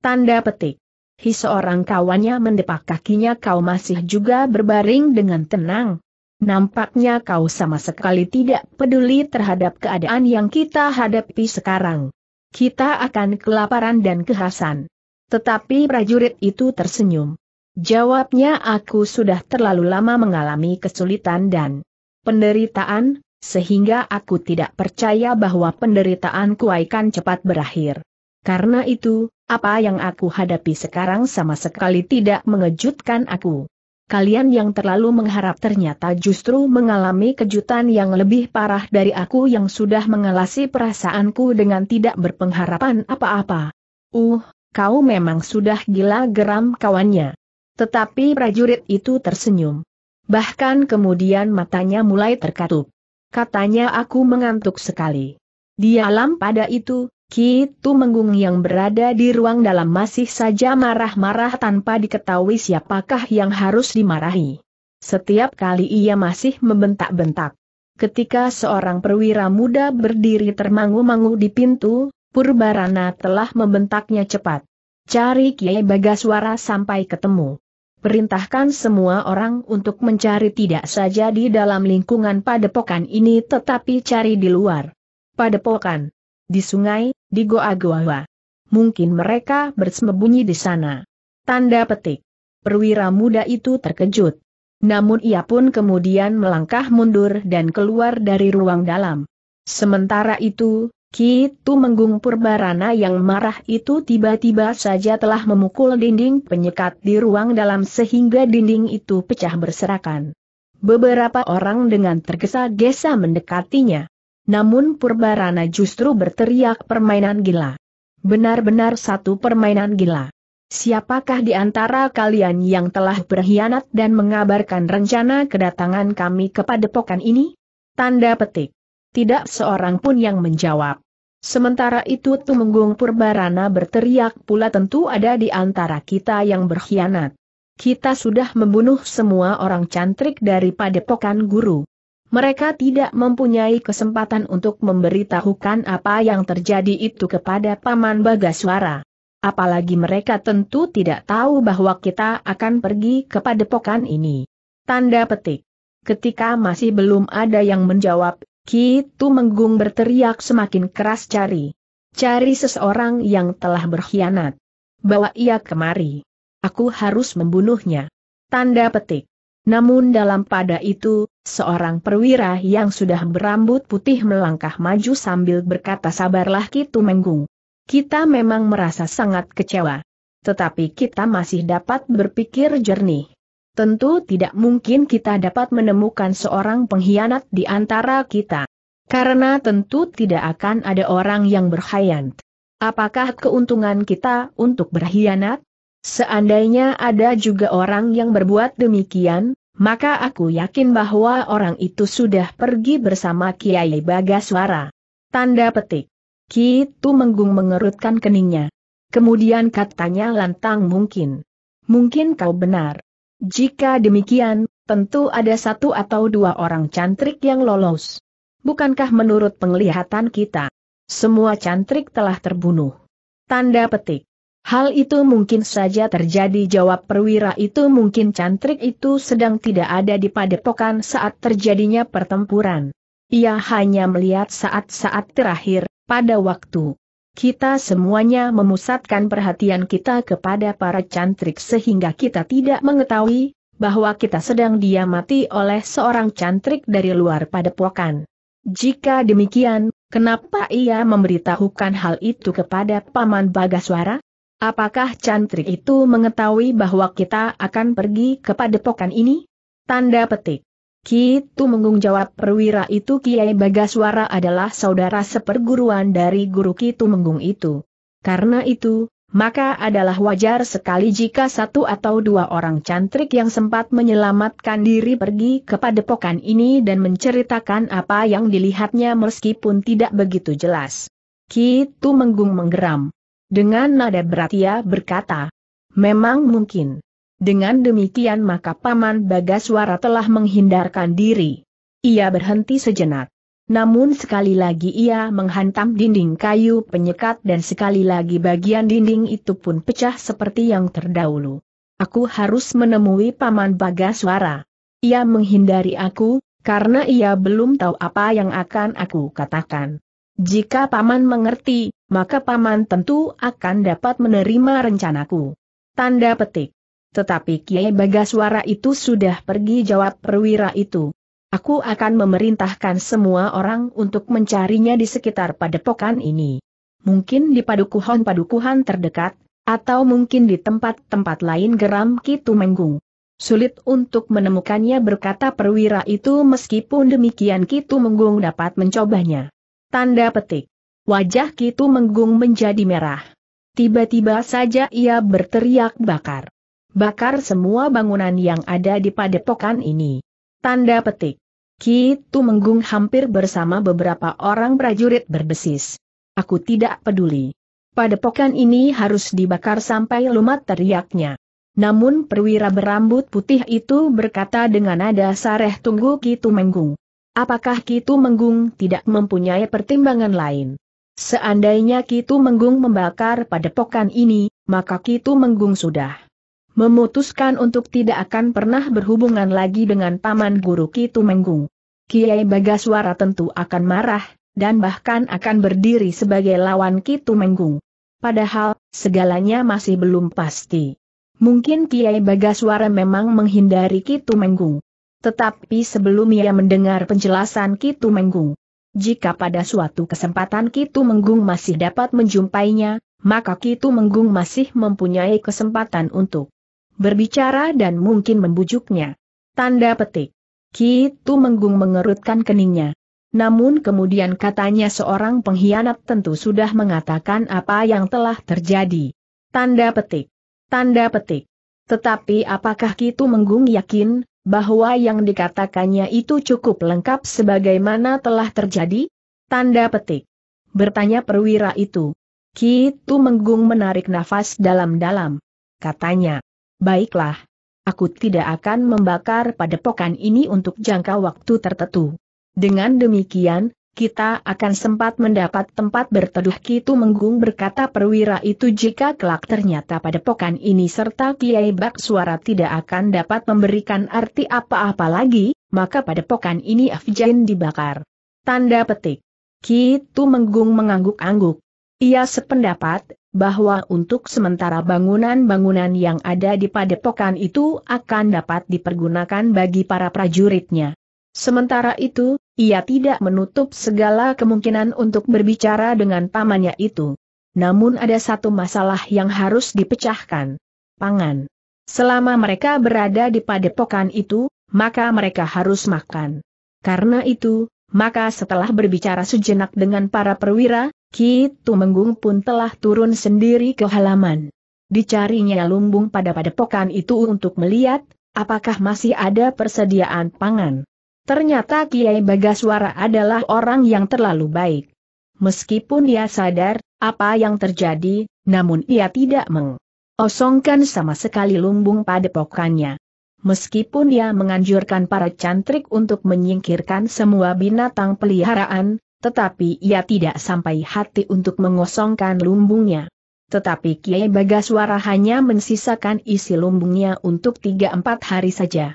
Tanda petik. Hi seorang kawannya mendepak kakinya kau masih juga berbaring dengan tenang. Nampaknya kau sama sekali tidak peduli terhadap keadaan yang kita hadapi sekarang. Kita akan kelaparan dan kehasan. Tetapi prajurit itu tersenyum. Jawabnya aku sudah terlalu lama mengalami kesulitan dan penderitaan, sehingga aku tidak percaya bahwa penderitaanku akan cepat berakhir. Karena itu, apa yang aku hadapi sekarang sama sekali tidak mengejutkan aku. Kalian yang terlalu mengharap ternyata justru mengalami kejutan yang lebih parah dari aku yang sudah mengalasi perasaanku dengan tidak berpengharapan apa-apa. Uh, kau memang sudah gila geram kawannya. Tetapi prajurit itu tersenyum. Bahkan kemudian matanya mulai terkatup. Katanya aku mengantuk sekali. Di alam pada itu, Kitu Menggung yang berada di ruang dalam masih saja marah-marah tanpa diketahui siapakah yang harus dimarahi. Setiap kali ia masih membentak-bentak. Ketika seorang perwira muda berdiri termangu-mangu di pintu, Purbarana telah membentaknya cepat. Cari Kiai Bagaswara sampai ketemu. Perintahkan semua orang untuk mencari tidak saja di dalam lingkungan padepokan ini tetapi cari di luar. Padepokan. Di sungai, di goa-goa. Mungkin mereka bersembunyi di sana. Tanda petik. Perwira muda itu terkejut. Namun ia pun kemudian melangkah mundur dan keluar dari ruang dalam. Sementara itu, Ki menggung Purbarana yang marah itu tiba-tiba saja telah memukul dinding penyekat di ruang dalam sehingga dinding itu pecah berserakan. Beberapa orang dengan tergesa-gesa mendekatinya. Namun Purbarana justru berteriak permainan gila. Benar-benar satu permainan gila. Siapakah di antara kalian yang telah berkhianat dan mengabarkan rencana kedatangan kami kepada pokan ini? Tanda petik. Tidak seorang pun yang menjawab. Sementara itu Tumenggung Purbarana berteriak pula tentu ada di antara kita yang berkhianat. Kita sudah membunuh semua orang cantrik dari padepokan guru. Mereka tidak mempunyai kesempatan untuk memberitahukan apa yang terjadi itu kepada Paman Bagaswara. Apalagi mereka tentu tidak tahu bahwa kita akan pergi ke padepokan ini. Tanda petik. Ketika masih belum ada yang menjawab Ki menggung berteriak semakin keras cari. Cari seseorang yang telah berkhianat. Bawa ia kemari. Aku harus membunuhnya. Tanda petik. Namun dalam pada itu, seorang perwira yang sudah berambut putih melangkah maju sambil berkata sabarlah Ki menggung. Kita memang merasa sangat kecewa. Tetapi kita masih dapat berpikir jernih tentu tidak mungkin kita dapat menemukan seorang pengkhianat di antara kita. Karena tentu tidak akan ada orang yang berkhianat. Apakah keuntungan kita untuk berkhianat? Seandainya ada juga orang yang berbuat demikian, maka aku yakin bahwa orang itu sudah pergi bersama Kiai Bagaswara. Tanda petik. Kitu Menggung mengerutkan keningnya. Kemudian katanya lantang mungkin. Mungkin kau benar. Jika demikian, tentu ada satu atau dua orang cantrik yang lolos. Bukankah menurut penglihatan kita, semua cantrik telah terbunuh? Tanda petik. Hal itu mungkin saja terjadi jawab perwira itu mungkin cantrik itu sedang tidak ada di padepokan saat terjadinya pertempuran. Ia hanya melihat saat-saat terakhir, pada waktu kita semuanya memusatkan perhatian kita kepada para cantrik sehingga kita tidak mengetahui bahwa kita sedang diamati oleh seorang cantrik dari luar padepokan. Jika demikian, kenapa ia memberitahukan hal itu kepada Paman Bagaswara? Apakah cantrik itu mengetahui bahwa kita akan pergi ke padepokan ini? Tanda petik. Kitu mengung jawab perwira itu Kiai Bagaswara adalah saudara seperguruan dari guru Kitu Menggung itu. Karena itu, maka adalah wajar sekali jika satu atau dua orang cantrik yang sempat menyelamatkan diri pergi kepada pokan ini dan menceritakan apa yang dilihatnya meskipun tidak begitu jelas. Kitu Menggung menggeram. Dengan nada berat ia berkata, Memang mungkin. Dengan demikian maka Paman Bagaswara telah menghindarkan diri. Ia berhenti sejenak. Namun sekali lagi ia menghantam dinding kayu penyekat dan sekali lagi bagian dinding itu pun pecah seperti yang terdahulu. Aku harus menemui Paman Bagaswara. Ia menghindari aku, karena ia belum tahu apa yang akan aku katakan. Jika Paman mengerti, maka Paman tentu akan dapat menerima rencanaku. Tanda petik tetapi Kiai Bagaswara itu sudah pergi jawab perwira itu. Aku akan memerintahkan semua orang untuk mencarinya di sekitar padepokan ini. Mungkin di padukuhan-padukuhan terdekat, atau mungkin di tempat-tempat lain geram Kitu Menggung. Sulit untuk menemukannya berkata perwira itu meskipun demikian Kitu Menggung dapat mencobanya. Tanda petik. Wajah Kitu Menggung menjadi merah. Tiba-tiba saja ia berteriak bakar bakar semua bangunan yang ada di padepokan ini. Tanda petik. Kitu Menggung hampir bersama beberapa orang prajurit berbesis. Aku tidak peduli. Padepokan ini harus dibakar sampai lumat teriaknya. Namun perwira berambut putih itu berkata dengan nada sareh tunggu Kitu Menggung. Apakah Kitu Menggung tidak mempunyai pertimbangan lain? Seandainya Kitu Menggung membakar padepokan ini, maka Kitu Menggung sudah memutuskan untuk tidak akan pernah berhubungan lagi dengan paman guru Kitu Menggung. Kiai Bagaswara tentu akan marah, dan bahkan akan berdiri sebagai lawan Kitu Menggung. Padahal, segalanya masih belum pasti. Mungkin Kiai Bagaswara memang menghindari Kitu Menggung. Tetapi sebelum ia mendengar penjelasan Kitu Menggung, jika pada suatu kesempatan Kitu Menggung masih dapat menjumpainya, maka Kitu Menggung masih mempunyai kesempatan untuk berbicara dan mungkin membujuknya. Tanda petik. Kitu Menggung mengerutkan keningnya. Namun kemudian katanya seorang pengkhianat tentu sudah mengatakan apa yang telah terjadi. Tanda petik. Tanda petik. Tetapi apakah Kitu Menggung yakin bahwa yang dikatakannya itu cukup lengkap sebagaimana telah terjadi? Tanda petik. Bertanya perwira itu. Kitu Menggung menarik nafas dalam-dalam. Katanya, Baiklah. Aku tidak akan membakar padepokan ini untuk jangka waktu tertentu. Dengan demikian, kita akan sempat mendapat tempat berteduh Kitu Menggung berkata perwira itu jika kelak ternyata padepokan ini serta Kiai Bak suara tidak akan dapat memberikan arti apa-apa lagi, maka padepokan ini afjain dibakar. Tanda petik. Kitu Menggung mengangguk-angguk. Ia sependapat, bahwa untuk sementara bangunan-bangunan yang ada di padepokan itu akan dapat dipergunakan bagi para prajuritnya. Sementara itu, ia tidak menutup segala kemungkinan untuk berbicara dengan pamannya itu. Namun ada satu masalah yang harus dipecahkan. Pangan. Selama mereka berada di padepokan itu, maka mereka harus makan. Karena itu, maka setelah berbicara sejenak dengan para perwira, Ki Tumenggung pun telah turun sendiri ke halaman. Dicarinya lumbung pada padepokan itu untuk melihat, apakah masih ada persediaan pangan. Ternyata Kiai Bagaswara adalah orang yang terlalu baik. Meskipun dia sadar apa yang terjadi, namun ia tidak mengosongkan sama sekali lumbung padepokannya meskipun dia menganjurkan para cantrik untuk menyingkirkan semua binatang peliharaan, tetapi ia tidak sampai hati untuk mengosongkan lumbungnya. Tetapi Kiai Bagaswara hanya mensisakan isi lumbungnya untuk 3-4 hari saja.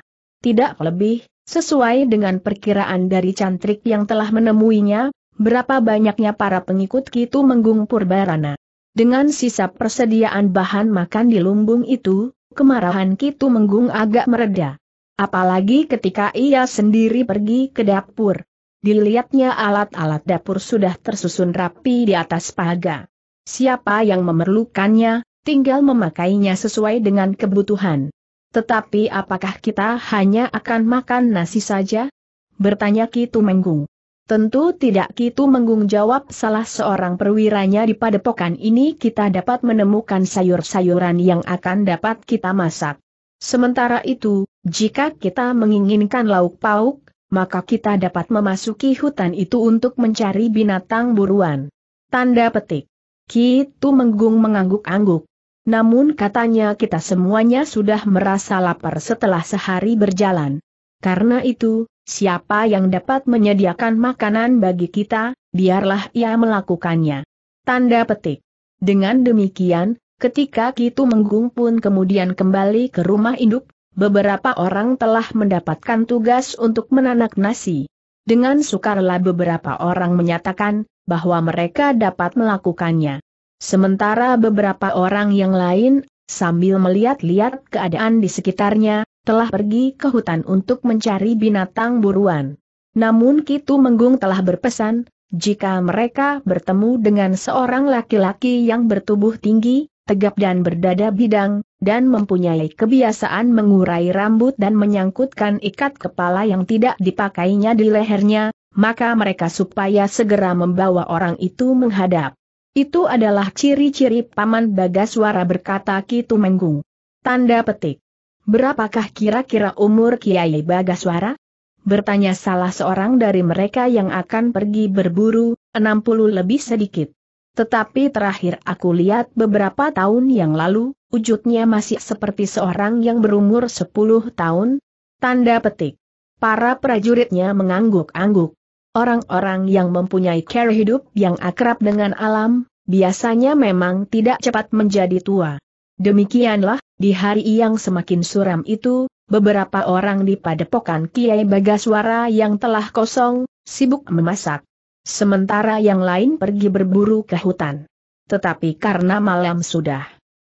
Tidak lebih, sesuai dengan perkiraan dari cantrik yang telah menemuinya, berapa banyaknya para pengikut Kitu Menggung Purbarana. Dengan sisa persediaan bahan makan di lumbung itu, kemarahan Kitu Menggung agak mereda. Apalagi ketika ia sendiri pergi ke dapur. Dilihatnya alat-alat dapur sudah tersusun rapi di atas paga. Siapa yang memerlukannya, tinggal memakainya sesuai dengan kebutuhan. Tetapi apakah kita hanya akan makan nasi saja? Bertanya Kitu Menggung. Tentu tidak Kitu Menggung jawab salah seorang perwiranya di padepokan ini kita dapat menemukan sayur-sayuran yang akan dapat kita masak. Sementara itu, jika kita menginginkan lauk pauk, maka kita dapat memasuki hutan itu untuk mencari binatang buruan. Tanda petik. Kitu Menggung mengangguk-angguk. Namun katanya kita semuanya sudah merasa lapar setelah sehari berjalan. Karena itu, Siapa yang dapat menyediakan makanan bagi kita, biarlah ia melakukannya. Tanda petik. Dengan demikian, ketika Kitu Menggung pun kemudian kembali ke rumah induk, beberapa orang telah mendapatkan tugas untuk menanak nasi. Dengan sukarlah beberapa orang menyatakan bahwa mereka dapat melakukannya. Sementara beberapa orang yang lain, sambil melihat-lihat keadaan di sekitarnya, telah pergi ke hutan untuk mencari binatang buruan. Namun Kitu Menggung telah berpesan, jika mereka bertemu dengan seorang laki-laki yang bertubuh tinggi, tegap dan berdada bidang, dan mempunyai kebiasaan mengurai rambut dan menyangkutkan ikat kepala yang tidak dipakainya di lehernya, maka mereka supaya segera membawa orang itu menghadap. Itu adalah ciri-ciri Paman Bagaswara berkata Kitu Menggung. Tanda petik. Berapakah kira-kira umur Kiai Bagaswara? Bertanya salah seorang dari mereka yang akan pergi berburu, 60 lebih sedikit. Tetapi terakhir aku lihat beberapa tahun yang lalu, wujudnya masih seperti seorang yang berumur 10 tahun. Tanda petik. Para prajuritnya mengangguk-angguk. Orang-orang yang mempunyai cara hidup yang akrab dengan alam, biasanya memang tidak cepat menjadi tua. Demikianlah, di hari yang semakin suram itu, beberapa orang di padepokan Kiai Bagaswara yang telah kosong, sibuk memasak. Sementara yang lain pergi berburu ke hutan. Tetapi karena malam sudah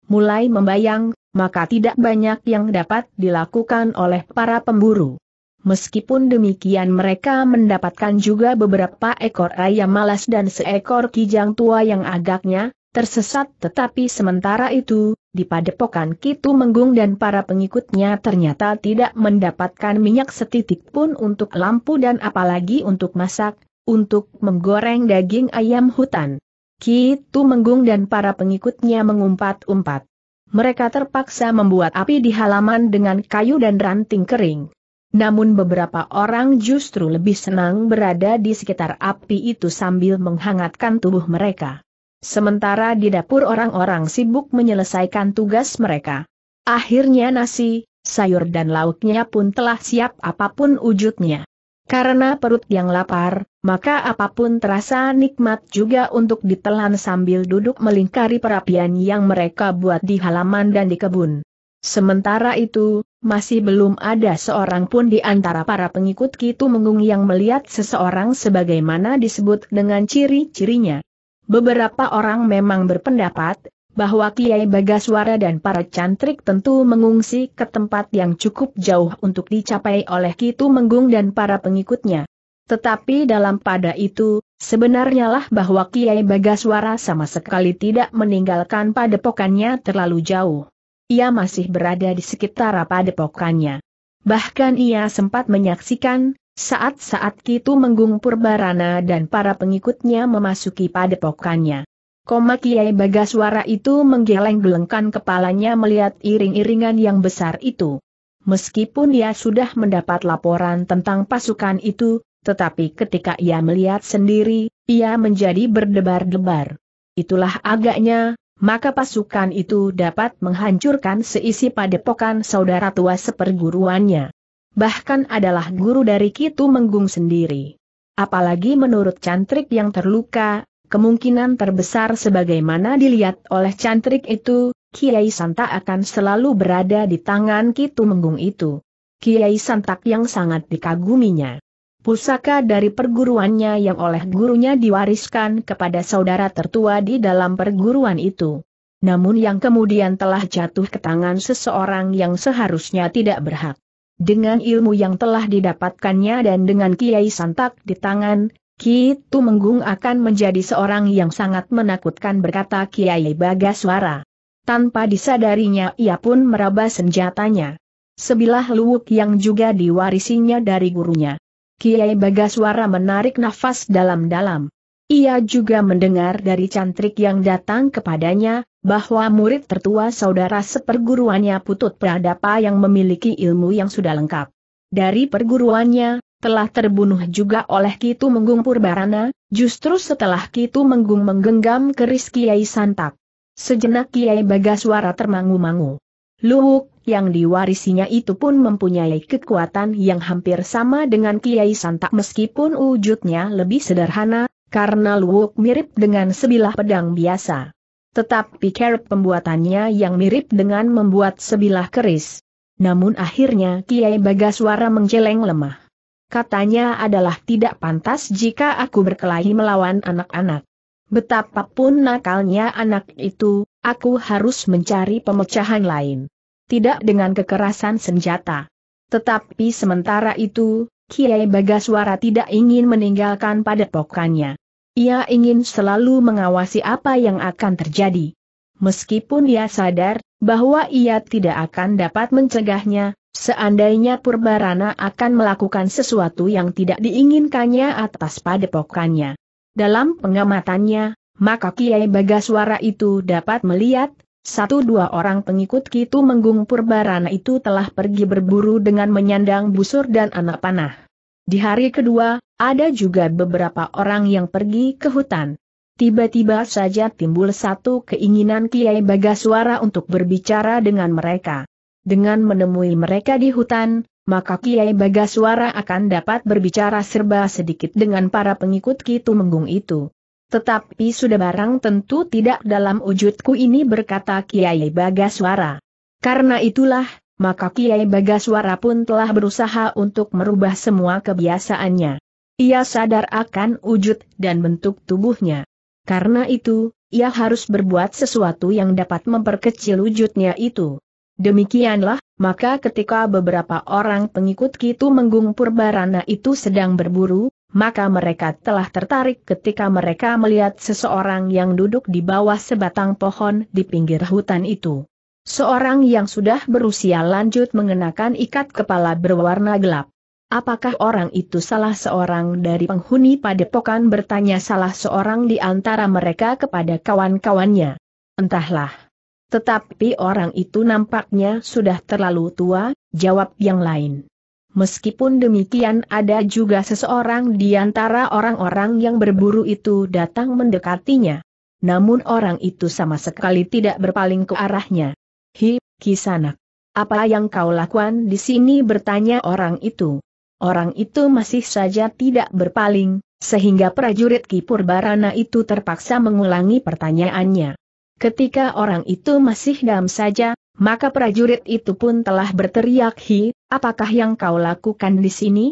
mulai membayang, maka tidak banyak yang dapat dilakukan oleh para pemburu. Meskipun demikian mereka mendapatkan juga beberapa ekor ayam malas dan seekor kijang tua yang agaknya, tersesat tetapi sementara itu, di padepokan Kitu Menggung dan para pengikutnya ternyata tidak mendapatkan minyak setitik pun untuk lampu dan apalagi untuk masak, untuk menggoreng daging ayam hutan. Kitu Menggung dan para pengikutnya mengumpat-umpat. Mereka terpaksa membuat api di halaman dengan kayu dan ranting kering. Namun beberapa orang justru lebih senang berada di sekitar api itu sambil menghangatkan tubuh mereka. Sementara di dapur orang-orang sibuk menyelesaikan tugas mereka. Akhirnya nasi, sayur dan lauknya pun telah siap apapun wujudnya. Karena perut yang lapar, maka apapun terasa nikmat juga untuk ditelan sambil duduk melingkari perapian yang mereka buat di halaman dan di kebun. Sementara itu, masih belum ada seorang pun di antara para pengikut Kitu Mengung yang melihat seseorang sebagaimana disebut dengan ciri-cirinya. Beberapa orang memang berpendapat bahwa Kiai Bagaswara dan para cantrik tentu mengungsi ke tempat yang cukup jauh untuk dicapai oleh Kitu Menggung dan para pengikutnya. Tetapi dalam pada itu, sebenarnya lah bahwa Kiai Bagaswara sama sekali tidak meninggalkan padepokannya terlalu jauh. Ia masih berada di sekitar padepokannya. Bahkan ia sempat menyaksikan saat-saat Kitu Menggung Purbarana dan para pengikutnya memasuki padepokannya. Koma Kiai Bagaswara itu menggeleng-gelengkan kepalanya melihat iring-iringan yang besar itu. Meskipun ia sudah mendapat laporan tentang pasukan itu, tetapi ketika ia melihat sendiri, ia menjadi berdebar-debar. Itulah agaknya, maka pasukan itu dapat menghancurkan seisi padepokan saudara tua seperguruannya bahkan adalah guru dari Kitu Menggung sendiri. Apalagi menurut cantrik yang terluka, kemungkinan terbesar sebagaimana dilihat oleh cantrik itu, Kiai Santa akan selalu berada di tangan Kitu Menggung itu. Kiai Santak yang sangat dikaguminya. Pusaka dari perguruannya yang oleh gurunya diwariskan kepada saudara tertua di dalam perguruan itu. Namun yang kemudian telah jatuh ke tangan seseorang yang seharusnya tidak berhak. Dengan ilmu yang telah didapatkannya dan dengan Kiai Santak di tangan, Kitu Menggung akan menjadi seorang yang sangat menakutkan berkata Kiai Bagaswara. Tanpa disadarinya ia pun meraba senjatanya. Sebilah luwuk yang juga diwarisinya dari gurunya. Kiai Bagaswara menarik nafas dalam-dalam. Ia juga mendengar dari cantrik yang datang kepadanya, bahwa murid tertua saudara seperguruannya Putut Pradapa yang memiliki ilmu yang sudah lengkap. Dari perguruannya, telah terbunuh juga oleh Kitu Menggung Purbarana, justru setelah Kitu Menggung menggenggam keris Kiai Santak. Sejenak Kiai Bagaswara termangu-mangu. Luwuk yang diwarisinya itu pun mempunyai kekuatan yang hampir sama dengan Kiai Santak meskipun wujudnya lebih sederhana, karena Luwuk mirip dengan sebilah pedang biasa. Tetapi cara pembuatannya yang mirip dengan membuat sebilah keris. Namun akhirnya Kiai Bagaswara menjeleng lemah. Katanya adalah tidak pantas jika aku berkelahi melawan anak-anak. Betapapun nakalnya anak itu, aku harus mencari pemecahan lain. Tidak dengan kekerasan senjata. Tetapi sementara itu, Kiai Bagaswara tidak ingin meninggalkan padepokannya. Ia ingin selalu mengawasi apa yang akan terjadi. Meskipun ia sadar bahwa ia tidak akan dapat mencegahnya, seandainya Purbarana akan melakukan sesuatu yang tidak diinginkannya atas padepokannya. Dalam pengamatannya, maka Kiai Bagaswara itu dapat melihat, satu dua orang pengikut Kitu Menggung Purbarana itu telah pergi berburu dengan menyandang busur dan anak panah. Di hari kedua, ada juga beberapa orang yang pergi ke hutan. Tiba-tiba saja timbul satu keinginan Kiai Bagaswara untuk berbicara dengan mereka. Dengan menemui mereka di hutan, maka Kiai Bagaswara akan dapat berbicara serba sedikit dengan para pengikut Kitu Menggung itu. Tetapi sudah barang tentu tidak dalam wujudku ini berkata Kiai Bagaswara. Karena itulah, maka Kiai Bagaswara pun telah berusaha untuk merubah semua kebiasaannya. Ia sadar akan wujud dan bentuk tubuhnya. Karena itu, ia harus berbuat sesuatu yang dapat memperkecil wujudnya itu. Demikianlah, maka ketika beberapa orang pengikut Kitu Menggung Purbarana itu sedang berburu, maka mereka telah tertarik ketika mereka melihat seseorang yang duduk di bawah sebatang pohon di pinggir hutan itu. Seorang yang sudah berusia lanjut mengenakan ikat kepala berwarna gelap. Apakah orang itu salah seorang dari penghuni padepokan bertanya salah seorang di antara mereka kepada kawan-kawannya. Entahlah. Tetapi orang itu nampaknya sudah terlalu tua, jawab yang lain. Meskipun demikian ada juga seseorang di antara orang-orang yang berburu itu datang mendekatinya. Namun orang itu sama sekali tidak berpaling ke arahnya. Hi, kisanak. Apa yang kau lakukan di sini bertanya orang itu. Orang itu masih saja tidak berpaling, sehingga prajurit Kipur Barana itu terpaksa mengulangi pertanyaannya. Ketika orang itu masih dam saja, maka prajurit itu pun telah berteriak Hi, apakah yang kau lakukan di sini?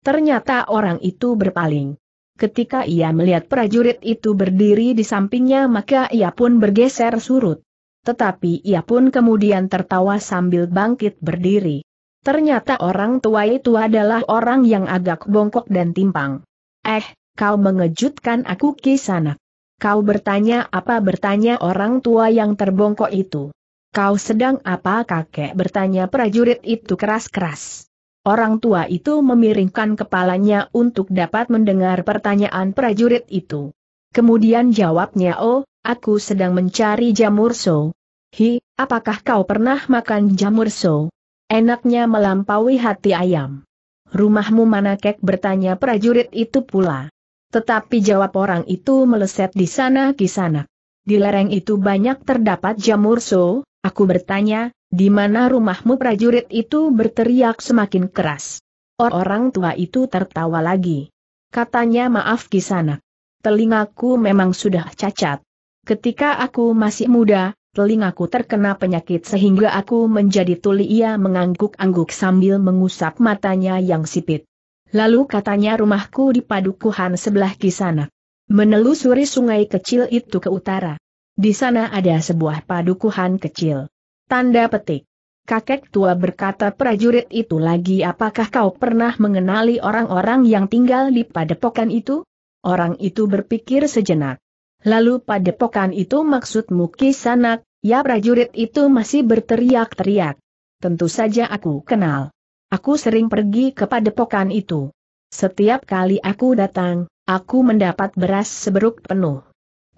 Ternyata orang itu berpaling. Ketika ia melihat prajurit itu berdiri di sampingnya maka ia pun bergeser surut. Tetapi ia pun kemudian tertawa sambil bangkit berdiri. Ternyata orang tua itu adalah orang yang agak bongkok dan timpang. Eh, kau mengejutkan aku kisanak. Kau bertanya apa bertanya orang tua yang terbongkok itu. Kau sedang apa kakek bertanya prajurit itu keras-keras. Orang tua itu memiringkan kepalanya untuk dapat mendengar pertanyaan prajurit itu. Kemudian jawabnya oh, aku sedang mencari jamur so. Hi, apakah kau pernah makan jamur so? Enaknya melampaui hati ayam. Rumahmu mana kek bertanya prajurit itu pula. Tetapi jawab orang itu meleset di sana kisanak. Di lereng itu banyak terdapat jamur so, aku bertanya, di mana rumahmu prajurit itu berteriak semakin keras. Or orang tua itu tertawa lagi. Katanya maaf kisanak. Telingaku memang sudah cacat. Ketika aku masih muda, telingaku terkena penyakit sehingga aku menjadi tuli ia mengangguk-angguk sambil mengusap matanya yang sipit. Lalu katanya rumahku di padukuhan sebelah kisana. Menelusuri sungai kecil itu ke utara. Di sana ada sebuah padukuhan kecil. Tanda petik. Kakek tua berkata prajurit itu lagi apakah kau pernah mengenali orang-orang yang tinggal di padepokan itu? Orang itu berpikir sejenak. Lalu padepokan itu maksudmu kisanak, ya prajurit itu masih berteriak-teriak. Tentu saja aku kenal. Aku sering pergi ke padepokan itu. Setiap kali aku datang, aku mendapat beras seberuk penuh.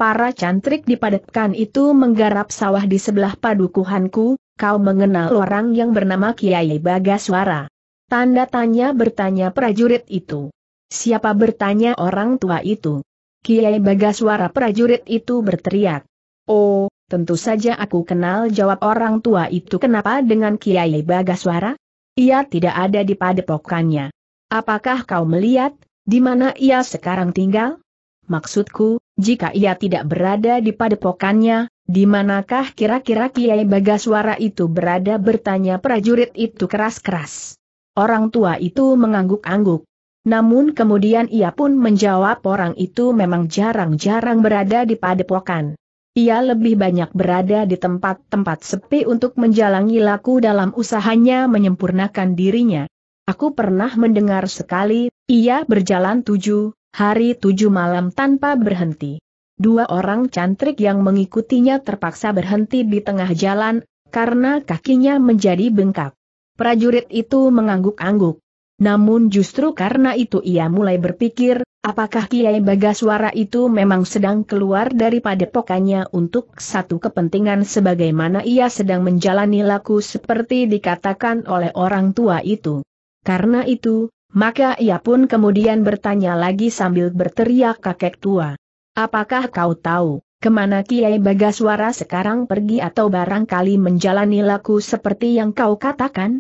Para cantrik di padepokan itu menggarap sawah di sebelah padukuhanku, kau mengenal orang yang bernama Kiai Bagaswara. Tanda tanya bertanya prajurit itu. Siapa bertanya orang tua itu? Kiai Bagaswara prajurit itu berteriak. Oh, tentu saja aku kenal jawab orang tua itu kenapa dengan Kiai Bagaswara? Ia tidak ada di padepokannya. Apakah kau melihat, di mana ia sekarang tinggal? Maksudku, jika ia tidak berada di padepokannya, di manakah kira-kira Kiai Bagaswara itu berada bertanya prajurit itu keras-keras. Orang tua itu mengangguk-angguk. Namun kemudian ia pun menjawab orang itu memang jarang-jarang berada di padepokan. Ia lebih banyak berada di tempat-tempat sepi untuk menjalani laku dalam usahanya menyempurnakan dirinya. Aku pernah mendengar sekali, ia berjalan tujuh, hari tujuh malam tanpa berhenti. Dua orang cantrik yang mengikutinya terpaksa berhenti di tengah jalan, karena kakinya menjadi bengkak. Prajurit itu mengangguk-angguk. Namun justru karena itu ia mulai berpikir, apakah Kiai Bagaswara itu memang sedang keluar daripada pokoknya untuk satu kepentingan sebagaimana ia sedang menjalani laku seperti dikatakan oleh orang tua itu. Karena itu, maka ia pun kemudian bertanya lagi sambil berteriak kakek tua. Apakah kau tahu, kemana Kiai Bagaswara sekarang pergi atau barangkali menjalani laku seperti yang kau katakan?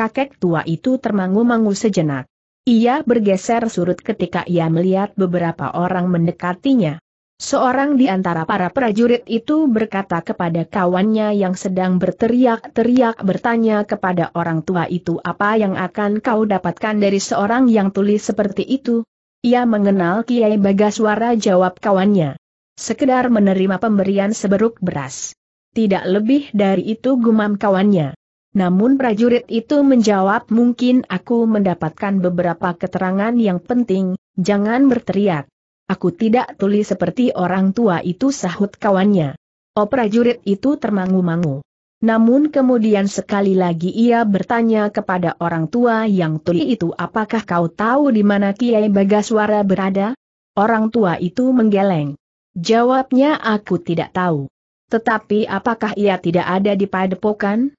Kakek tua itu termangu-mangu sejenak. Ia bergeser surut ketika ia melihat beberapa orang mendekatinya. Seorang di antara para prajurit itu berkata kepada kawannya yang sedang berteriak-teriak bertanya kepada orang tua itu apa yang akan kau dapatkan dari seorang yang tulis seperti itu. Ia mengenal Kiai Bagaswara jawab kawannya. Sekedar menerima pemberian seberuk beras. Tidak lebih dari itu gumam kawannya. Namun prajurit itu menjawab mungkin aku mendapatkan beberapa keterangan yang penting, jangan berteriak. Aku tidak tuli seperti orang tua itu sahut kawannya. Oh prajurit itu termangu-mangu. Namun kemudian sekali lagi ia bertanya kepada orang tua yang tuli itu apakah kau tahu di mana Kiai Bagaswara berada? Orang tua itu menggeleng. Jawabnya aku tidak tahu. Tetapi apakah ia tidak ada di padepokan?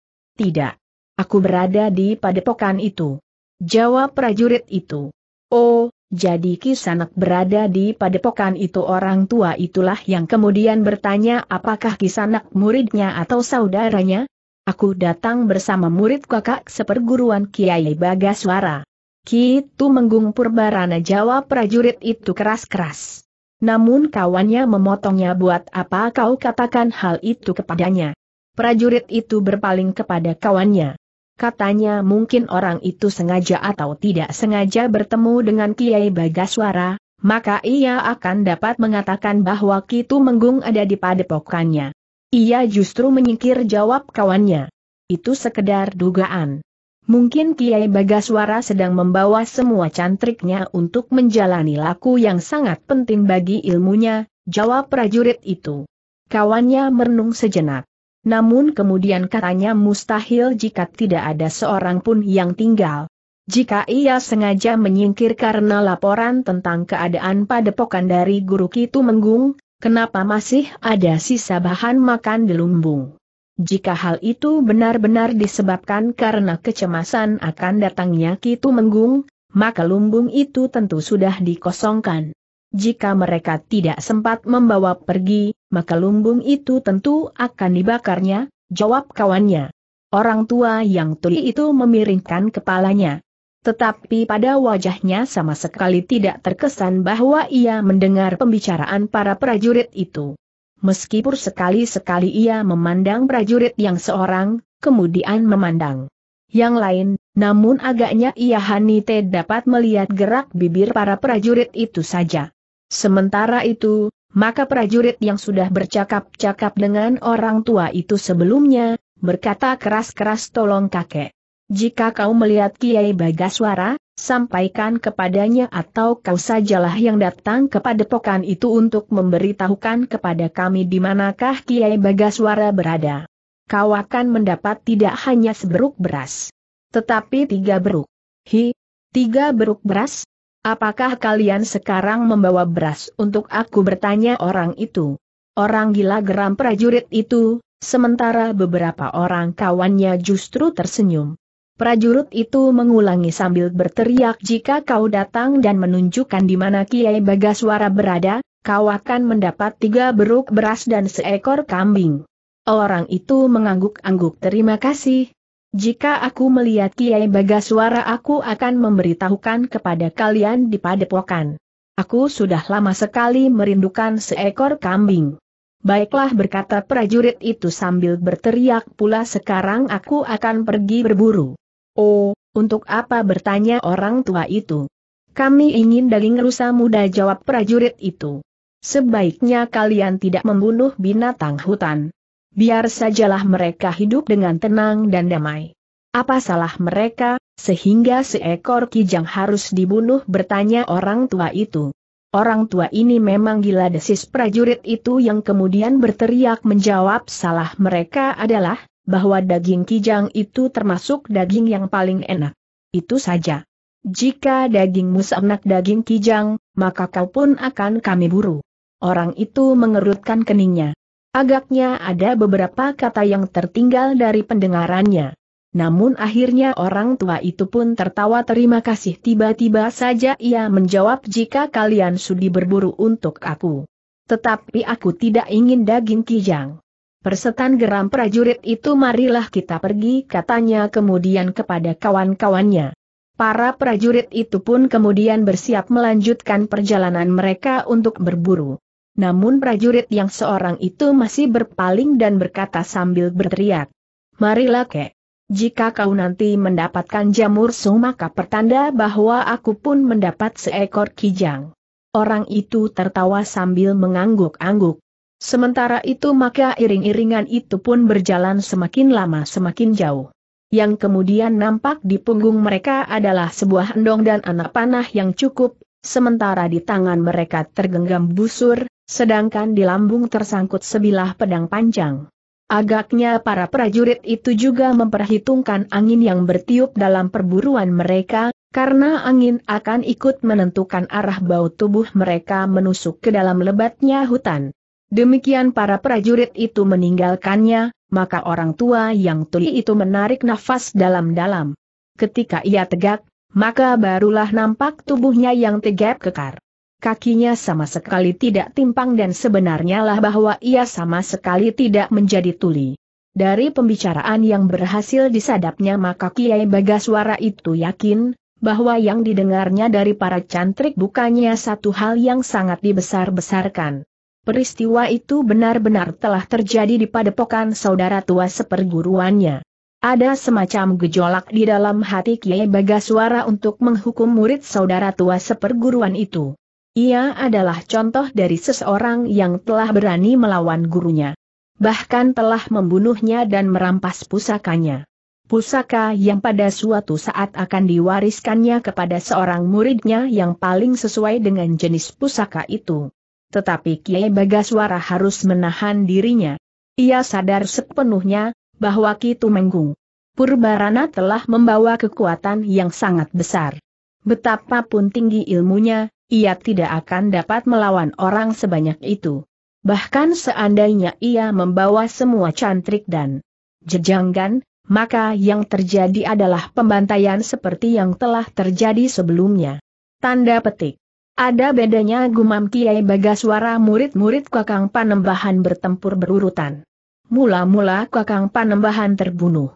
Tidak. Aku berada di padepokan itu. Jawab prajurit itu. Oh, jadi Kisanak berada di padepokan itu orang tua itulah yang kemudian bertanya apakah Kisanak muridnya atau saudaranya? Aku datang bersama murid kakak seperguruan Kiai Bagaswara. Kitu Menggung Purbarana jawab prajurit itu keras-keras. Namun kawannya memotongnya buat apa kau katakan hal itu kepadanya? Prajurit itu berpaling kepada kawannya. Katanya mungkin orang itu sengaja atau tidak sengaja bertemu dengan Kiai Bagaswara, maka ia akan dapat mengatakan bahwa Kitu Menggung ada di padepokannya. Ia justru menyingkir jawab kawannya. Itu sekedar dugaan. Mungkin Kiai Bagaswara sedang membawa semua cantriknya untuk menjalani laku yang sangat penting bagi ilmunya, jawab prajurit itu. Kawannya merenung sejenak. Namun kemudian katanya mustahil jika tidak ada seorang pun yang tinggal. Jika ia sengaja menyingkir karena laporan tentang keadaan padepokan dari Guru Kitu Menggung, kenapa masih ada sisa bahan makan di lumbung? Jika hal itu benar-benar disebabkan karena kecemasan akan datangnya Kitu Menggung, maka lumbung itu tentu sudah dikosongkan. Jika mereka tidak sempat membawa pergi, maka lumbung itu tentu akan dibakarnya, jawab kawannya. Orang tua yang tuli itu memiringkan kepalanya. Tetapi pada wajahnya sama sekali tidak terkesan bahwa ia mendengar pembicaraan para prajurit itu. Meskipun sekali-sekali ia memandang prajurit yang seorang, kemudian memandang yang lain, namun agaknya ia Hanite dapat melihat gerak bibir para prajurit itu saja. Sementara itu, maka prajurit yang sudah bercakap-cakap dengan orang tua itu sebelumnya, berkata keras-keras tolong kakek. Jika kau melihat Kiai Bagaswara, sampaikan kepadanya atau kau sajalah yang datang kepada pokan itu untuk memberitahukan kepada kami di manakah Kiai Bagaswara berada. Kau akan mendapat tidak hanya seberuk beras, tetapi tiga beruk. Hi, tiga beruk beras, Apakah kalian sekarang membawa beras untuk aku bertanya orang itu? Orang gila geram prajurit itu, sementara beberapa orang kawannya justru tersenyum. Prajurit itu mengulangi sambil berteriak jika kau datang dan menunjukkan di mana Kiai Bagaswara berada, kau akan mendapat tiga beruk beras dan seekor kambing. Orang itu mengangguk-angguk terima kasih, jika aku melihat Kiai Bagaswara aku akan memberitahukan kepada kalian di padepokan. Aku sudah lama sekali merindukan seekor kambing. Baiklah berkata prajurit itu sambil berteriak pula sekarang aku akan pergi berburu. Oh, untuk apa bertanya orang tua itu? Kami ingin daging rusa muda jawab prajurit itu. Sebaiknya kalian tidak membunuh binatang hutan biar sajalah mereka hidup dengan tenang dan damai. Apa salah mereka, sehingga seekor kijang harus dibunuh bertanya orang tua itu. Orang tua ini memang gila desis prajurit itu yang kemudian berteriak menjawab salah mereka adalah, bahwa daging kijang itu termasuk daging yang paling enak. Itu saja. Jika dagingmu seenak daging kijang, maka kau pun akan kami buru. Orang itu mengerutkan keningnya. Agaknya ada beberapa kata yang tertinggal dari pendengarannya. Namun akhirnya orang tua itu pun tertawa terima kasih tiba-tiba saja ia menjawab jika kalian sudi berburu untuk aku. Tetapi aku tidak ingin daging kijang. Persetan geram prajurit itu marilah kita pergi katanya kemudian kepada kawan-kawannya. Para prajurit itu pun kemudian bersiap melanjutkan perjalanan mereka untuk berburu. Namun prajurit yang seorang itu masih berpaling dan berkata sambil berteriak. Marilah kek. Jika kau nanti mendapatkan jamur sung maka pertanda bahwa aku pun mendapat seekor kijang. Orang itu tertawa sambil mengangguk-angguk. Sementara itu maka iring-iringan itu pun berjalan semakin lama semakin jauh. Yang kemudian nampak di punggung mereka adalah sebuah endong dan anak panah yang cukup, sementara di tangan mereka tergenggam busur, sedangkan di lambung tersangkut sebilah pedang panjang. Agaknya para prajurit itu juga memperhitungkan angin yang bertiup dalam perburuan mereka, karena angin akan ikut menentukan arah bau tubuh mereka menusuk ke dalam lebatnya hutan. Demikian para prajurit itu meninggalkannya, maka orang tua yang tuli itu menarik nafas dalam-dalam. Ketika ia tegak, maka barulah nampak tubuhnya yang tegap kekar kakinya sama sekali tidak timpang dan sebenarnya lah bahwa ia sama sekali tidak menjadi tuli. Dari pembicaraan yang berhasil disadapnya maka Kiai Bagaswara itu yakin, bahwa yang didengarnya dari para cantrik bukannya satu hal yang sangat dibesar-besarkan. Peristiwa itu benar-benar telah terjadi di padepokan saudara tua seperguruannya. Ada semacam gejolak di dalam hati Kiai Bagaswara untuk menghukum murid saudara tua seperguruan itu. Ia adalah contoh dari seseorang yang telah berani melawan gurunya. Bahkan telah membunuhnya dan merampas pusakanya. Pusaka yang pada suatu saat akan diwariskannya kepada seorang muridnya yang paling sesuai dengan jenis pusaka itu. Tetapi Kiai Bagaswara harus menahan dirinya. Ia sadar sepenuhnya bahwa Ki menggung. Purbarana telah membawa kekuatan yang sangat besar. Betapapun tinggi ilmunya, ia tidak akan dapat melawan orang sebanyak itu. Bahkan seandainya ia membawa semua cantrik dan jejanggan, maka yang terjadi adalah pembantaian seperti yang telah terjadi sebelumnya. Tanda petik. Ada bedanya gumam Kiai Bagaswara murid-murid Kakang Panembahan bertempur berurutan. Mula-mula Kakang Panembahan terbunuh.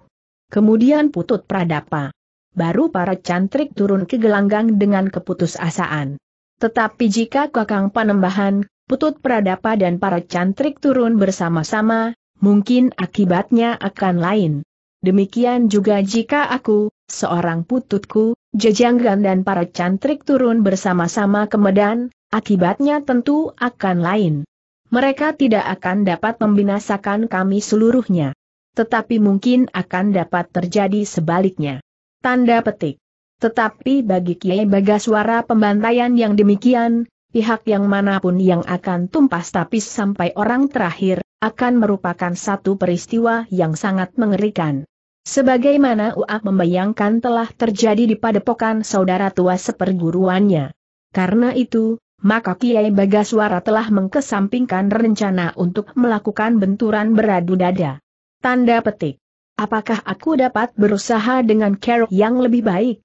Kemudian putut pradapa. Baru para cantrik turun ke gelanggang dengan keputusasaan. Tetapi jika kakang panembahan, putut pradapa dan para cantrik turun bersama-sama, mungkin akibatnya akan lain. Demikian juga jika aku, seorang pututku, jejanggan dan para cantrik turun bersama-sama ke Medan, akibatnya tentu akan lain. Mereka tidak akan dapat membinasakan kami seluruhnya. Tetapi mungkin akan dapat terjadi sebaliknya. Tanda petik. Tetapi bagi Kiai Bagaswara pembantaian yang demikian, pihak yang manapun yang akan tumpas tapis sampai orang terakhir, akan merupakan satu peristiwa yang sangat mengerikan. Sebagaimana Uak membayangkan telah terjadi di padepokan saudara tua seperguruannya. Karena itu, maka Kiai Bagaswara telah mengkesampingkan rencana untuk melakukan benturan beradu dada. Tanda petik. Apakah aku dapat berusaha dengan kerok yang lebih baik?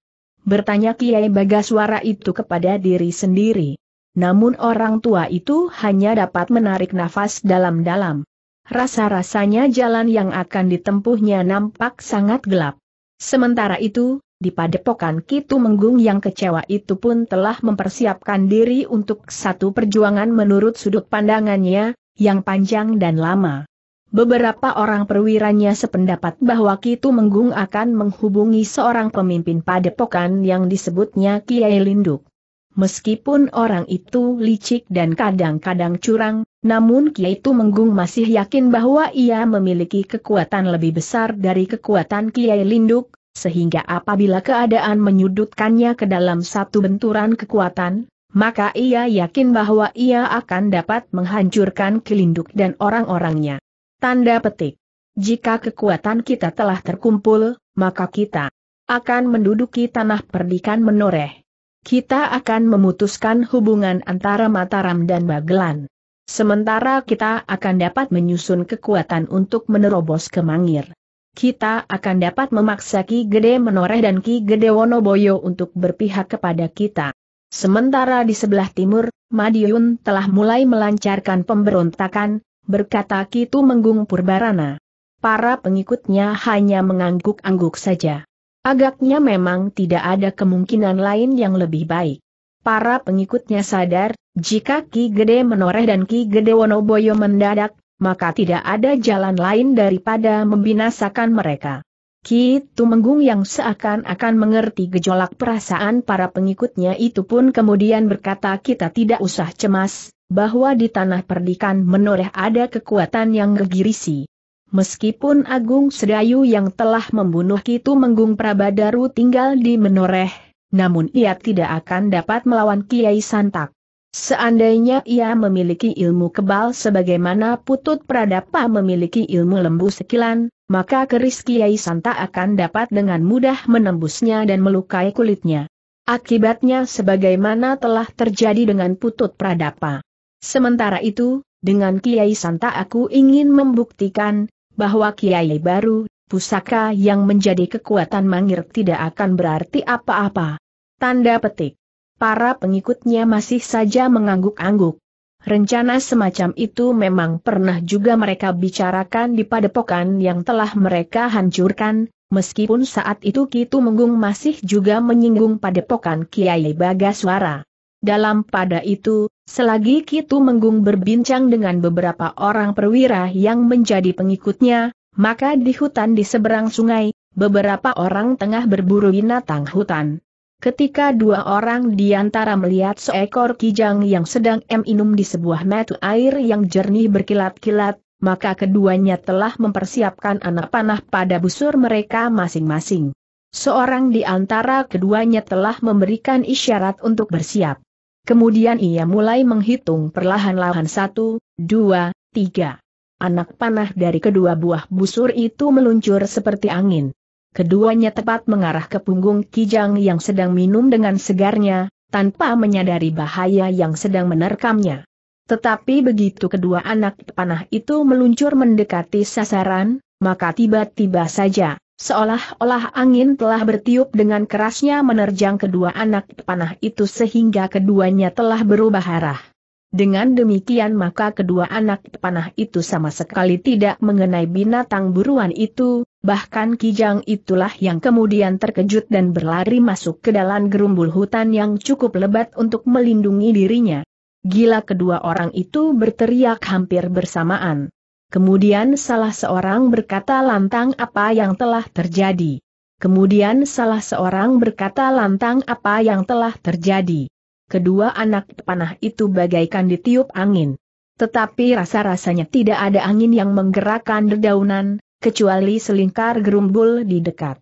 bertanya Kiai Bagaswara itu kepada diri sendiri. Namun orang tua itu hanya dapat menarik nafas dalam-dalam. Rasa-rasanya jalan yang akan ditempuhnya nampak sangat gelap. Sementara itu, di padepokan Kitu Menggung yang kecewa itu pun telah mempersiapkan diri untuk satu perjuangan menurut sudut pandangannya, yang panjang dan lama. Beberapa orang perwiranya sependapat bahwa Kitu Menggung akan menghubungi seorang pemimpin padepokan yang disebutnya Kiai Linduk. Meskipun orang itu licik dan kadang-kadang curang, namun Kiai Itu Menggung masih yakin bahwa ia memiliki kekuatan lebih besar dari kekuatan Kiai Linduk, sehingga apabila keadaan menyudutkannya ke dalam satu benturan kekuatan, maka ia yakin bahwa ia akan dapat menghancurkan Kilinduk dan orang-orangnya. Tanda petik. Jika kekuatan kita telah terkumpul, maka kita akan menduduki tanah perdikan menoreh. Kita akan memutuskan hubungan antara Mataram dan Bagelan. Sementara kita akan dapat menyusun kekuatan untuk menerobos ke Mangir. Kita akan dapat memaksa Ki Gede Menoreh dan Ki Gede Wonoboyo untuk berpihak kepada kita. Sementara di sebelah timur, Madiun telah mulai melancarkan pemberontakan, berkata Kitu Menggung Purbarana. Para pengikutnya hanya mengangguk-angguk saja. Agaknya memang tidak ada kemungkinan lain yang lebih baik. Para pengikutnya sadar, jika Ki Gede Menoreh dan Ki Gede Wonoboyo mendadak, maka tidak ada jalan lain daripada membinasakan mereka. Ki Tumenggung yang seakan-akan mengerti gejolak perasaan para pengikutnya itu pun kemudian berkata kita tidak usah cemas, bahwa di tanah perdikan menoreh ada kekuatan yang gegirisi. Meskipun Agung Sedayu yang telah membunuh Kitu Menggung Prabadaru tinggal di menoreh, namun ia tidak akan dapat melawan Kiai Santak. Seandainya ia memiliki ilmu kebal sebagaimana Putut Pradapa memiliki ilmu lembu sekilan, maka keris Kiai Santa akan dapat dengan mudah menembusnya dan melukai kulitnya. Akibatnya sebagaimana telah terjadi dengan Putut Pradapa. Sementara itu, dengan Kiai Santa aku ingin membuktikan, bahwa Kiai baru, pusaka yang menjadi kekuatan mangir tidak akan berarti apa-apa. Tanda petik. Para pengikutnya masih saja mengangguk-angguk. Rencana semacam itu memang pernah juga mereka bicarakan di padepokan yang telah mereka hancurkan, meskipun saat itu Kitu Menggung masih juga menyinggung padepokan Kiai Bagaswara. Dalam pada itu, Selagi Kitu Menggung berbincang dengan beberapa orang perwira yang menjadi pengikutnya, maka di hutan di seberang sungai, beberapa orang tengah berburu binatang hutan. Ketika dua orang di antara melihat seekor kijang yang sedang minum di sebuah mata air yang jernih berkilat-kilat, maka keduanya telah mempersiapkan anak panah pada busur mereka masing-masing. Seorang di antara keduanya telah memberikan isyarat untuk bersiap. Kemudian ia mulai menghitung perlahan-lahan satu, dua, tiga. Anak panah dari kedua buah busur itu meluncur seperti angin. Keduanya tepat mengarah ke punggung Kijang yang sedang minum dengan segarnya, tanpa menyadari bahaya yang sedang menerkamnya. Tetapi begitu kedua anak panah itu meluncur mendekati sasaran, maka tiba-tiba saja, Seolah-olah angin telah bertiup dengan kerasnya menerjang kedua anak panah itu sehingga keduanya telah berubah arah. Dengan demikian maka kedua anak panah itu sama sekali tidak mengenai binatang buruan itu, bahkan kijang itulah yang kemudian terkejut dan berlari masuk ke dalam gerumbul hutan yang cukup lebat untuk melindungi dirinya. Gila kedua orang itu berteriak hampir bersamaan. Kemudian salah seorang berkata lantang apa yang telah terjadi. Kemudian salah seorang berkata lantang apa yang telah terjadi. Kedua anak panah itu bagaikan ditiup angin. Tetapi rasa-rasanya tidak ada angin yang menggerakkan dedaunan, kecuali selingkar gerumbul di dekat.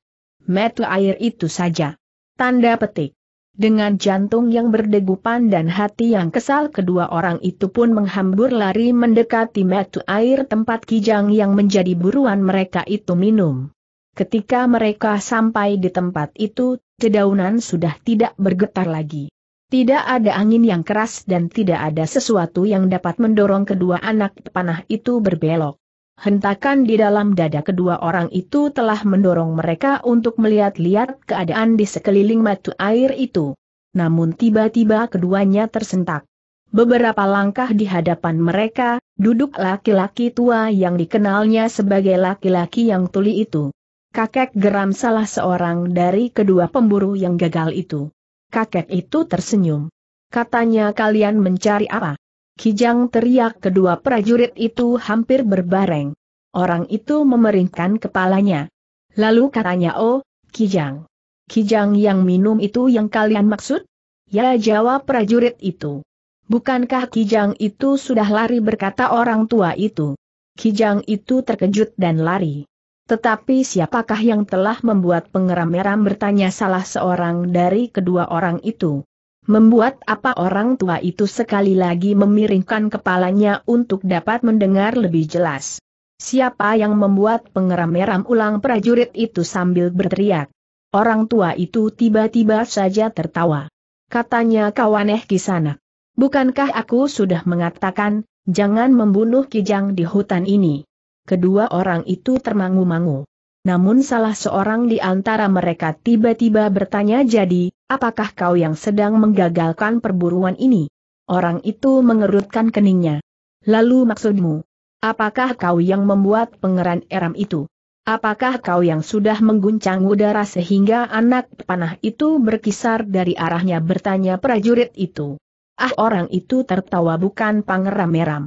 Metu air itu saja. Tanda petik. Dengan jantung yang berdegupan dan hati yang kesal kedua orang itu pun menghambur lari mendekati metu air tempat kijang yang menjadi buruan mereka itu minum. Ketika mereka sampai di tempat itu, dedaunan sudah tidak bergetar lagi. Tidak ada angin yang keras dan tidak ada sesuatu yang dapat mendorong kedua anak panah itu berbelok. Hentakan di dalam dada kedua orang itu telah mendorong mereka untuk melihat-lihat keadaan di sekeliling matu air itu. Namun tiba-tiba keduanya tersentak. Beberapa langkah di hadapan mereka, duduk laki-laki tua yang dikenalnya sebagai laki-laki yang tuli itu. Kakek geram salah seorang dari kedua pemburu yang gagal itu. Kakek itu tersenyum. Katanya kalian mencari apa? Kijang teriak kedua prajurit itu hampir berbareng. Orang itu memeringkan kepalanya. Lalu katanya oh, Kijang. Kijang yang minum itu yang kalian maksud? Ya jawab prajurit itu. Bukankah Kijang itu sudah lari berkata orang tua itu? Kijang itu terkejut dan lari. Tetapi siapakah yang telah membuat pengeram-meram bertanya salah seorang dari kedua orang itu? membuat apa orang tua itu sekali lagi memiringkan kepalanya untuk dapat mendengar lebih jelas. Siapa yang membuat pengeram-eram ulang prajurit itu sambil berteriak. Orang tua itu tiba-tiba saja tertawa. Katanya kawaneh kisana. Bukankah aku sudah mengatakan, jangan membunuh kijang di hutan ini. Kedua orang itu termangu-mangu namun salah seorang di antara mereka tiba-tiba bertanya jadi, apakah kau yang sedang menggagalkan perburuan ini? Orang itu mengerutkan keningnya. Lalu maksudmu, apakah kau yang membuat pengeran eram itu? Apakah kau yang sudah mengguncang udara sehingga anak panah itu berkisar dari arahnya bertanya prajurit itu? Ah orang itu tertawa bukan pangeram eram.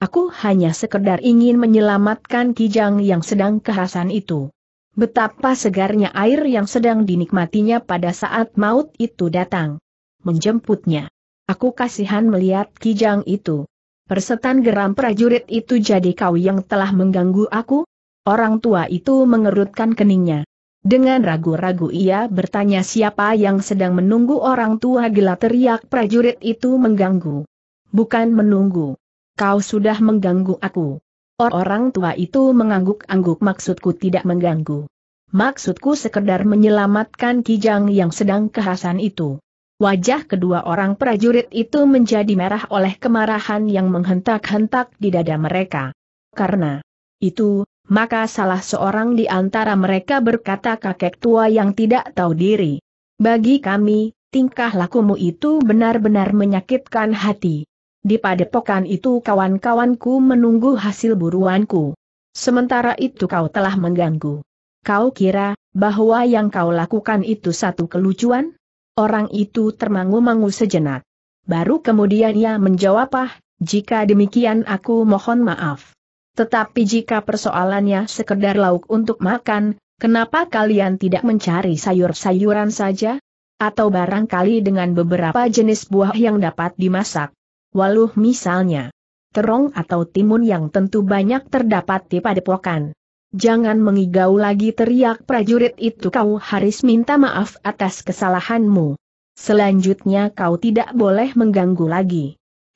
Aku hanya sekedar ingin menyelamatkan Kijang yang sedang kehasan itu. Betapa segarnya air yang sedang dinikmatinya pada saat maut itu datang. Menjemputnya. Aku kasihan melihat kijang itu. Persetan geram prajurit itu jadi kau yang telah mengganggu aku? Orang tua itu mengerutkan keningnya. Dengan ragu-ragu ia bertanya siapa yang sedang menunggu orang tua gila teriak prajurit itu mengganggu. Bukan menunggu. Kau sudah mengganggu aku. Orang tua itu mengangguk-angguk maksudku tidak mengganggu. Maksudku sekedar menyelamatkan Kijang yang sedang kehasan itu. Wajah kedua orang prajurit itu menjadi merah oleh kemarahan yang menghentak-hentak di dada mereka. Karena itu, maka salah seorang di antara mereka berkata kakek tua yang tidak tahu diri. Bagi kami, tingkah lakumu itu benar-benar menyakitkan hati. Di padepokan itu kawan-kawanku menunggu hasil buruanku. Sementara itu kau telah mengganggu. Kau kira, bahwa yang kau lakukan itu satu kelucuan? Orang itu termangu-mangu sejenak. Baru kemudian ia menjawab ah, jika demikian aku mohon maaf. Tetapi jika persoalannya sekedar lauk untuk makan, kenapa kalian tidak mencari sayur-sayuran saja? Atau barangkali dengan beberapa jenis buah yang dapat dimasak? waluh misalnya. Terong atau timun yang tentu banyak terdapat di padepokan. Jangan mengigau lagi teriak prajurit itu kau harus minta maaf atas kesalahanmu. Selanjutnya kau tidak boleh mengganggu lagi.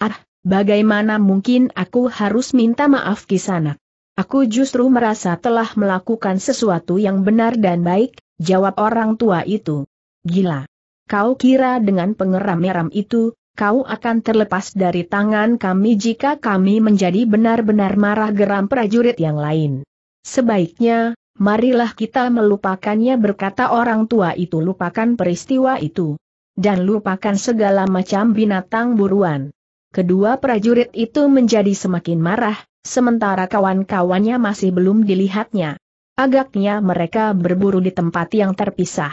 Ah, bagaimana mungkin aku harus minta maaf kisanak? Aku justru merasa telah melakukan sesuatu yang benar dan baik, jawab orang tua itu. Gila. Kau kira dengan pengeram-meram itu, kau akan terlepas dari tangan kami jika kami menjadi benar-benar marah geram prajurit yang lain. Sebaiknya, marilah kita melupakannya berkata orang tua itu lupakan peristiwa itu. Dan lupakan segala macam binatang buruan. Kedua prajurit itu menjadi semakin marah, sementara kawan-kawannya masih belum dilihatnya. Agaknya mereka berburu di tempat yang terpisah.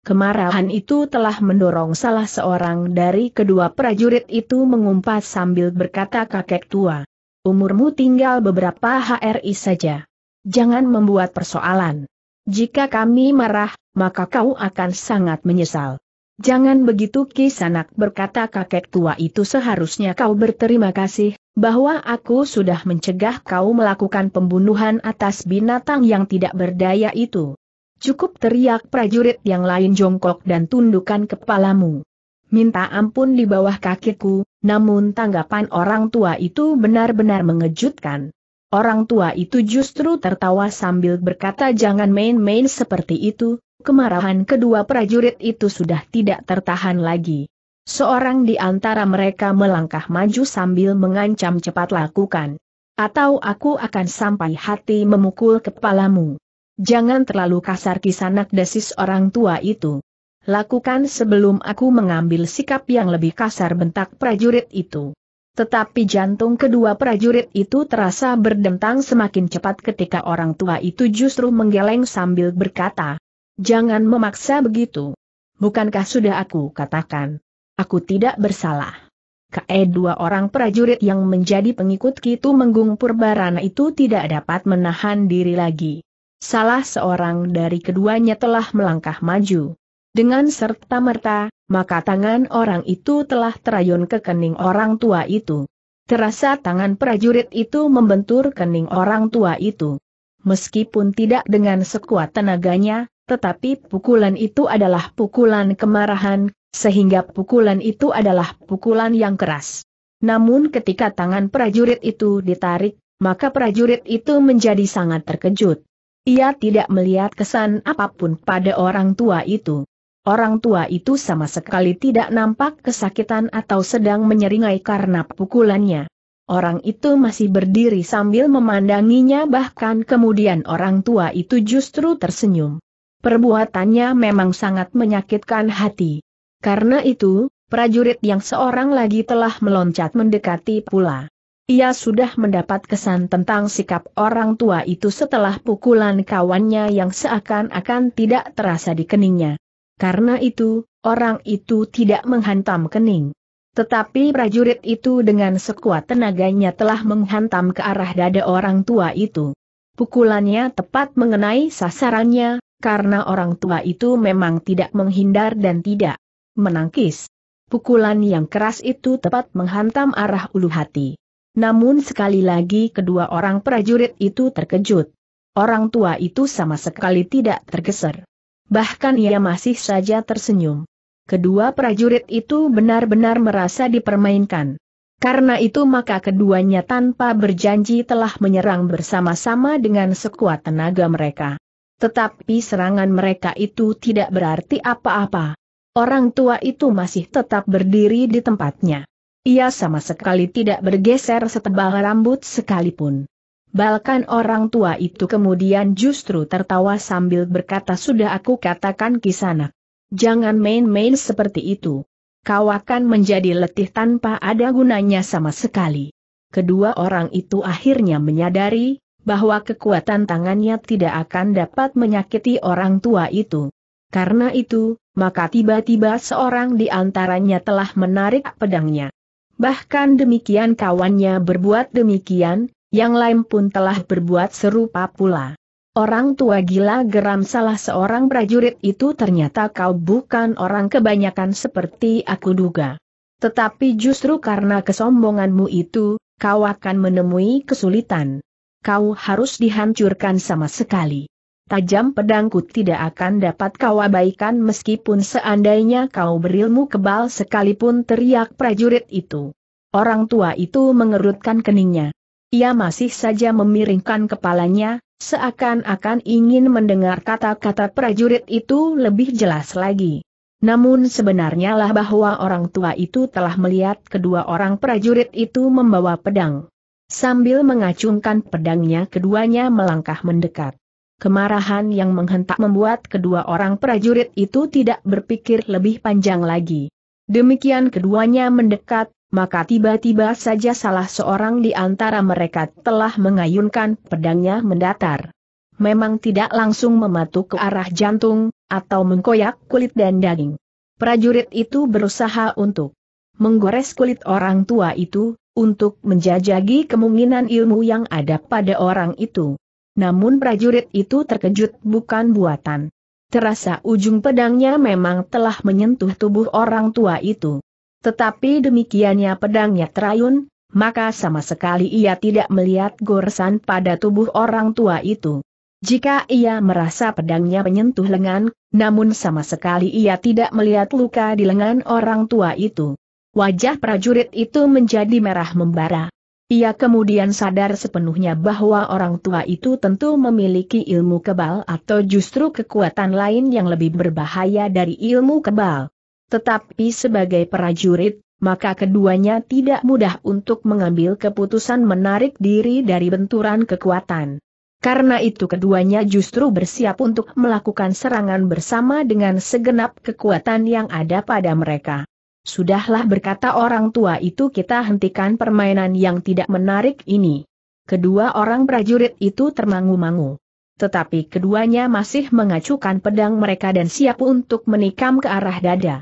Kemarahan itu telah mendorong salah seorang dari kedua prajurit itu mengumpat sambil berkata kakek tua. Umurmu tinggal beberapa HRI saja. Jangan membuat persoalan. Jika kami marah, maka kau akan sangat menyesal. Jangan begitu kisanak berkata kakek tua itu seharusnya kau berterima kasih, bahwa aku sudah mencegah kau melakukan pembunuhan atas binatang yang tidak berdaya itu. Cukup teriak prajurit yang lain jongkok dan tundukkan kepalamu. Minta ampun di bawah kakiku, namun tanggapan orang tua itu benar-benar mengejutkan. Orang tua itu justru tertawa sambil berkata jangan main-main seperti itu, kemarahan kedua prajurit itu sudah tidak tertahan lagi. Seorang di antara mereka melangkah maju sambil mengancam cepat lakukan. Atau aku akan sampai hati memukul kepalamu. Jangan terlalu kasar kisanak desis orang tua itu. Lakukan sebelum aku mengambil sikap yang lebih kasar bentak prajurit itu. Tetapi jantung kedua prajurit itu terasa berdentang semakin cepat ketika orang tua itu justru menggeleng sambil berkata, Jangan memaksa begitu. Bukankah sudah aku katakan? Aku tidak bersalah. Ke dua orang prajurit yang menjadi pengikut Kitu Menggung Purbarana itu tidak dapat menahan diri lagi. Salah seorang dari keduanya telah melangkah maju. Dengan serta-merta, maka tangan orang itu telah terayun ke kening orang tua itu. Terasa tangan prajurit itu membentur kening orang tua itu. Meskipun tidak dengan sekuat tenaganya, tetapi pukulan itu adalah pukulan kemarahan, sehingga pukulan itu adalah pukulan yang keras. Namun ketika tangan prajurit itu ditarik, maka prajurit itu menjadi sangat terkejut. Ia tidak melihat kesan apapun pada orang tua itu. Orang tua itu sama sekali tidak nampak kesakitan atau sedang menyeringai karena pukulannya. Orang itu masih berdiri sambil memandanginya bahkan kemudian orang tua itu justru tersenyum. Perbuatannya memang sangat menyakitkan hati. Karena itu, prajurit yang seorang lagi telah meloncat mendekati pula. Ia sudah mendapat kesan tentang sikap orang tua itu setelah pukulan kawannya yang seakan-akan tidak terasa di keningnya. Karena itu, orang itu tidak menghantam kening. Tetapi prajurit itu dengan sekuat tenaganya telah menghantam ke arah dada orang tua itu. Pukulannya tepat mengenai sasarannya, karena orang tua itu memang tidak menghindar dan tidak menangkis. Pukulan yang keras itu tepat menghantam arah ulu hati. Namun sekali lagi kedua orang prajurit itu terkejut. Orang tua itu sama sekali tidak tergeser. Bahkan ia masih saja tersenyum. Kedua prajurit itu benar-benar merasa dipermainkan. Karena itu maka keduanya tanpa berjanji telah menyerang bersama-sama dengan sekuat tenaga mereka. Tetapi serangan mereka itu tidak berarti apa-apa. Orang tua itu masih tetap berdiri di tempatnya. Ia sama sekali tidak bergeser setebal rambut sekalipun. Balkan orang tua itu kemudian justru tertawa sambil berkata sudah aku katakan kisana. Jangan main-main seperti itu. Kau akan menjadi letih tanpa ada gunanya sama sekali. Kedua orang itu akhirnya menyadari, bahwa kekuatan tangannya tidak akan dapat menyakiti orang tua itu. Karena itu, maka tiba-tiba seorang di antaranya telah menarik pedangnya. Bahkan demikian kawannya berbuat demikian, yang lain pun telah berbuat serupa pula. Orang tua gila geram salah seorang prajurit itu ternyata kau bukan orang kebanyakan seperti aku duga. Tetapi justru karena kesombonganmu itu, kau akan menemui kesulitan. Kau harus dihancurkan sama sekali tajam pedangku tidak akan dapat kau abaikan meskipun seandainya kau berilmu kebal sekalipun teriak prajurit itu. Orang tua itu mengerutkan keningnya. Ia masih saja memiringkan kepalanya, seakan-akan ingin mendengar kata-kata prajurit itu lebih jelas lagi. Namun sebenarnya lah bahwa orang tua itu telah melihat kedua orang prajurit itu membawa pedang. Sambil mengacungkan pedangnya keduanya melangkah mendekat. Kemarahan yang menghentak membuat kedua orang prajurit itu tidak berpikir lebih panjang lagi. Demikian keduanya mendekat, maka tiba-tiba saja salah seorang di antara mereka telah mengayunkan pedangnya mendatar. Memang tidak langsung mematuk ke arah jantung, atau mengkoyak kulit dan daging. Prajurit itu berusaha untuk menggores kulit orang tua itu, untuk menjajagi kemungkinan ilmu yang ada pada orang itu namun prajurit itu terkejut bukan buatan. Terasa ujung pedangnya memang telah menyentuh tubuh orang tua itu. Tetapi demikiannya pedangnya terayun, maka sama sekali ia tidak melihat goresan pada tubuh orang tua itu. Jika ia merasa pedangnya menyentuh lengan, namun sama sekali ia tidak melihat luka di lengan orang tua itu. Wajah prajurit itu menjadi merah membara. Ia kemudian sadar sepenuhnya bahwa orang tua itu tentu memiliki ilmu kebal atau justru kekuatan lain yang lebih berbahaya dari ilmu kebal. Tetapi sebagai prajurit, maka keduanya tidak mudah untuk mengambil keputusan menarik diri dari benturan kekuatan. Karena itu keduanya justru bersiap untuk melakukan serangan bersama dengan segenap kekuatan yang ada pada mereka. Sudahlah berkata orang tua itu kita hentikan permainan yang tidak menarik ini. Kedua orang prajurit itu termangu-mangu. Tetapi keduanya masih mengacukan pedang mereka dan siap untuk menikam ke arah dada.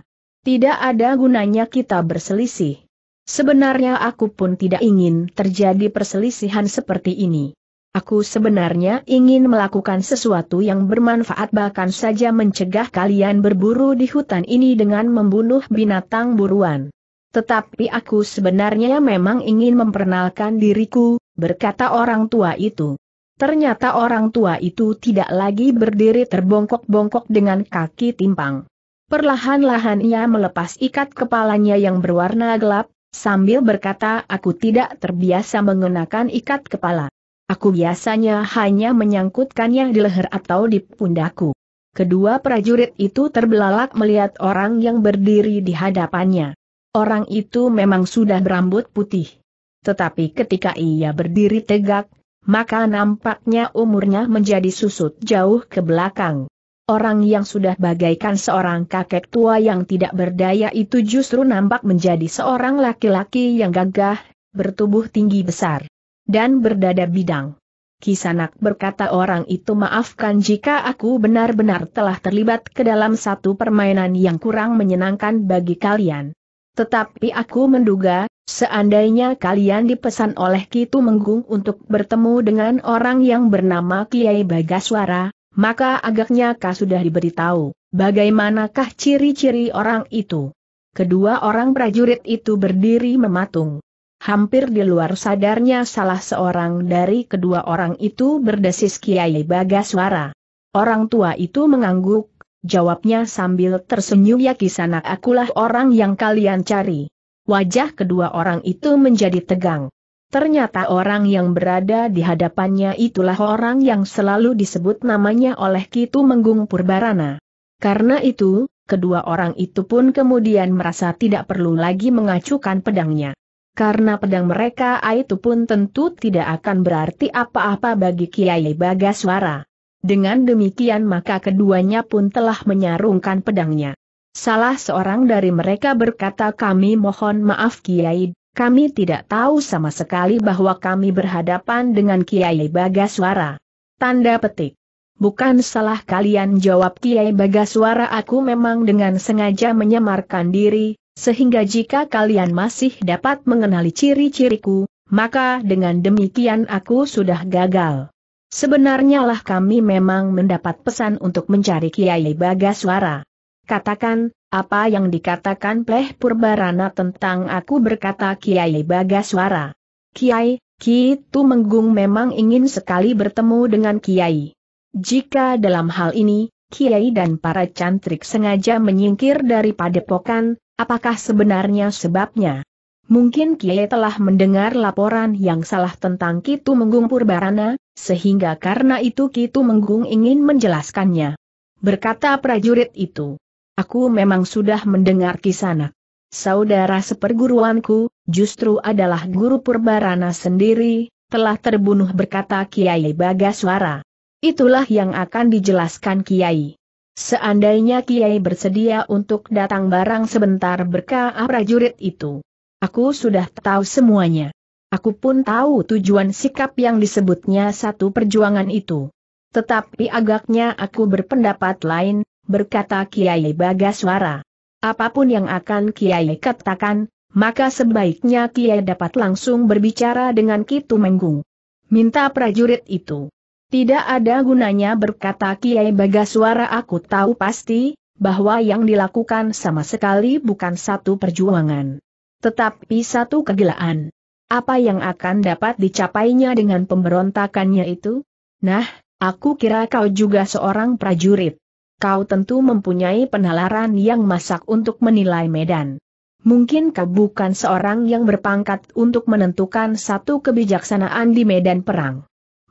Tidak ada gunanya kita berselisih. Sebenarnya aku pun tidak ingin terjadi perselisihan seperti ini. Aku sebenarnya ingin melakukan sesuatu yang bermanfaat bahkan saja mencegah kalian berburu di hutan ini dengan membunuh binatang buruan. Tetapi aku sebenarnya memang ingin memperkenalkan diriku, berkata orang tua itu. Ternyata orang tua itu tidak lagi berdiri terbongkok-bongkok dengan kaki timpang. Perlahan-lahan ia melepas ikat kepalanya yang berwarna gelap, sambil berkata aku tidak terbiasa mengenakan ikat kepala. Aku biasanya hanya menyangkutkan yang di leher atau di pundaku. Kedua prajurit itu terbelalak melihat orang yang berdiri di hadapannya. Orang itu memang sudah berambut putih. Tetapi ketika ia berdiri tegak, maka nampaknya umurnya menjadi susut jauh ke belakang. Orang yang sudah bagaikan seorang kakek tua yang tidak berdaya itu justru nampak menjadi seorang laki-laki yang gagah, bertubuh tinggi besar dan berdada bidang. Kisanak berkata orang itu maafkan jika aku benar-benar telah terlibat ke dalam satu permainan yang kurang menyenangkan bagi kalian. Tetapi aku menduga, seandainya kalian dipesan oleh Kitu Menggung untuk bertemu dengan orang yang bernama Kiai Bagaswara, maka agaknya kau sudah diberitahu, bagaimanakah ciri-ciri orang itu. Kedua orang prajurit itu berdiri mematung. Hampir di luar sadarnya salah seorang dari kedua orang itu berdesis Kiai Bagaswara. Orang tua itu mengangguk, jawabnya sambil tersenyum ya kisanak akulah orang yang kalian cari. Wajah kedua orang itu menjadi tegang. Ternyata orang yang berada di hadapannya itulah orang yang selalu disebut namanya oleh Kitu Menggung Purbarana. Karena itu, kedua orang itu pun kemudian merasa tidak perlu lagi mengacukan pedangnya karena pedang mereka itu pun tentu tidak akan berarti apa-apa bagi Kiai Bagaswara. Dengan demikian maka keduanya pun telah menyarungkan pedangnya. Salah seorang dari mereka berkata kami mohon maaf Kiai, kami tidak tahu sama sekali bahwa kami berhadapan dengan Kiai Bagaswara. Tanda petik. Bukan salah kalian jawab Kiai Bagaswara aku memang dengan sengaja menyamarkan diri, sehingga jika kalian masih dapat mengenali ciri-ciriku, maka dengan demikian aku sudah gagal. Sebenarnya lah kami memang mendapat pesan untuk mencari Kiai Bagaswara. Katakan, apa yang dikatakan Pleh Purbarana tentang aku berkata Kiai Bagaswara. Kiai, Kitu Menggung memang ingin sekali bertemu dengan Kiai. Jika dalam hal ini, Kiai dan para cantrik sengaja menyingkir dari padepokan, Apakah sebenarnya sebabnya? Mungkin Kie telah mendengar laporan yang salah tentang Kitu Menggung Purbarana, sehingga karena itu Kitu Menggung ingin menjelaskannya. Berkata prajurit itu, Aku memang sudah mendengar kisana. Saudara seperguruanku, justru adalah guru Purbarana sendiri, telah terbunuh berkata Kiai Bagaswara. Itulah yang akan dijelaskan Kiai. Seandainya Kiai bersedia untuk datang barang sebentar berkah prajurit itu. Aku sudah tahu semuanya. Aku pun tahu tujuan sikap yang disebutnya satu perjuangan itu. Tetapi agaknya aku berpendapat lain, berkata Kiai Bagaswara. Apapun yang akan Kiai katakan, maka sebaiknya Kiai dapat langsung berbicara dengan Kitu Menggung. Minta prajurit itu tidak ada gunanya berkata Kiai Bagaswara aku tahu pasti, bahwa yang dilakukan sama sekali bukan satu perjuangan. Tetapi satu kegilaan. Apa yang akan dapat dicapainya dengan pemberontakannya itu? Nah, aku kira kau juga seorang prajurit. Kau tentu mempunyai penalaran yang masak untuk menilai medan. Mungkin kau bukan seorang yang berpangkat untuk menentukan satu kebijaksanaan di medan perang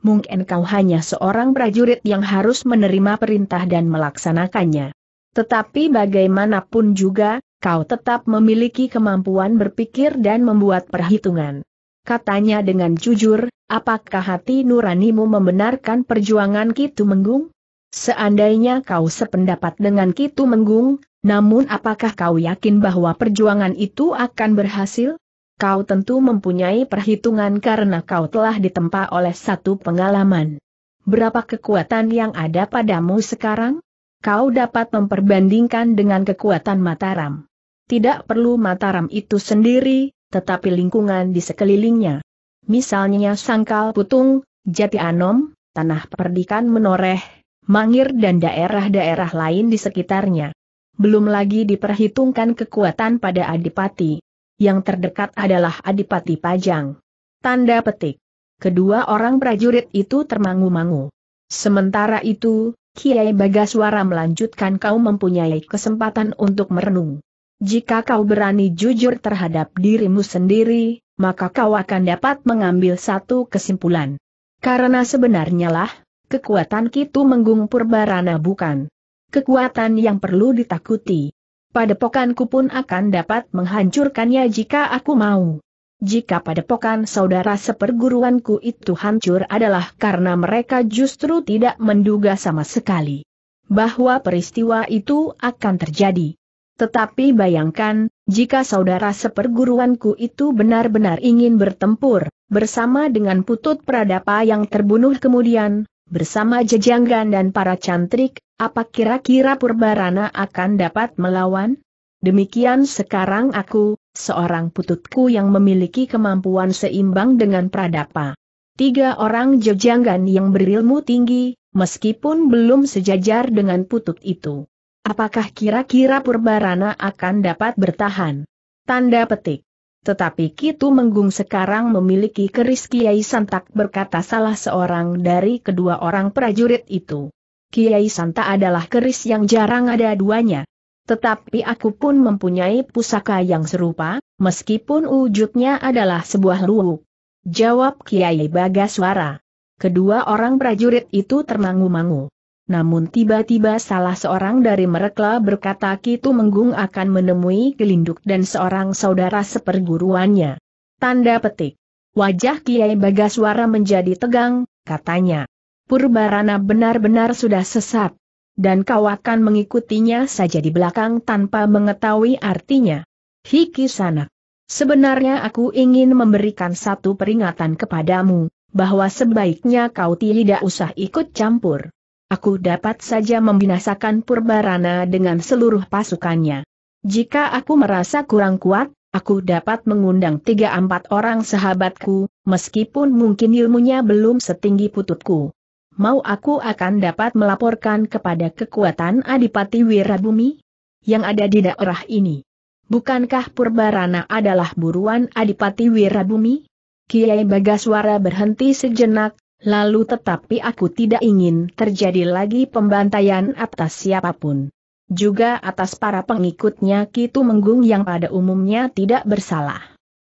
mungkin kau hanya seorang prajurit yang harus menerima perintah dan melaksanakannya. Tetapi bagaimanapun juga, kau tetap memiliki kemampuan berpikir dan membuat perhitungan. Katanya dengan jujur, apakah hati nuranimu membenarkan perjuangan Kitu Menggung? Seandainya kau sependapat dengan Kitu Menggung, namun apakah kau yakin bahwa perjuangan itu akan berhasil? Kau tentu mempunyai perhitungan karena kau telah ditempa oleh satu pengalaman. Berapa kekuatan yang ada padamu sekarang? Kau dapat memperbandingkan dengan kekuatan Mataram. Tidak perlu Mataram itu sendiri, tetapi lingkungan di sekelilingnya. Misalnya Sangkal Putung, Jati Anom, Tanah Perdikan Menoreh, Mangir dan daerah-daerah lain di sekitarnya. Belum lagi diperhitungkan kekuatan pada Adipati yang terdekat adalah Adipati Pajang. Tanda petik. Kedua orang prajurit itu termangu-mangu. Sementara itu, Kiai Bagaswara melanjutkan kau mempunyai kesempatan untuk merenung. Jika kau berani jujur terhadap dirimu sendiri, maka kau akan dapat mengambil satu kesimpulan. Karena sebenarnya lah, kekuatan Kitu Menggung Purbarana bukan kekuatan yang perlu ditakuti. Padepokanku pun akan dapat menghancurkannya jika aku mau. Jika padepokan saudara seperguruanku itu hancur adalah karena mereka justru tidak menduga sama sekali bahwa peristiwa itu akan terjadi. Tetapi bayangkan, jika saudara seperguruanku itu benar-benar ingin bertempur, bersama dengan putut pradapa yang terbunuh kemudian, bersama jejanggan dan para cantrik, apa kira-kira Purbarana akan dapat melawan? Demikian sekarang aku, seorang pututku yang memiliki kemampuan seimbang dengan Pradapa. Tiga orang jejanggan yang berilmu tinggi, meskipun belum sejajar dengan putut itu. Apakah kira-kira Purbarana akan dapat bertahan? Tanda petik. Tetapi Kitu Menggung sekarang memiliki keris Kiai Santak berkata salah seorang dari kedua orang prajurit itu. Kiai Santa adalah keris yang jarang ada duanya. Tetapi aku pun mempunyai pusaka yang serupa, meskipun wujudnya adalah sebuah luwuk. Jawab Kiai Bagaswara. Kedua orang prajurit itu termangu-mangu. Namun tiba-tiba salah seorang dari mereka berkata Kitu Menggung akan menemui Gelinduk dan seorang saudara seperguruannya. Tanda petik. Wajah Kiai Bagaswara menjadi tegang, katanya. Purbarana benar-benar sudah sesat. Dan kau akan mengikutinya saja di belakang tanpa mengetahui artinya. Hiki sanak. Sebenarnya aku ingin memberikan satu peringatan kepadamu, bahwa sebaiknya kau tidak usah ikut campur aku dapat saja membinasakan Purbarana dengan seluruh pasukannya. Jika aku merasa kurang kuat, aku dapat mengundang tiga empat orang sahabatku, meskipun mungkin ilmunya belum setinggi pututku. Mau aku akan dapat melaporkan kepada kekuatan Adipati Wirabumi yang ada di daerah ini. Bukankah Purbarana adalah buruan Adipati Wirabumi? Kiai Bagaswara berhenti sejenak, Lalu tetapi aku tidak ingin terjadi lagi pembantaian atas siapapun. Juga atas para pengikutnya Kitu Menggung yang pada umumnya tidak bersalah.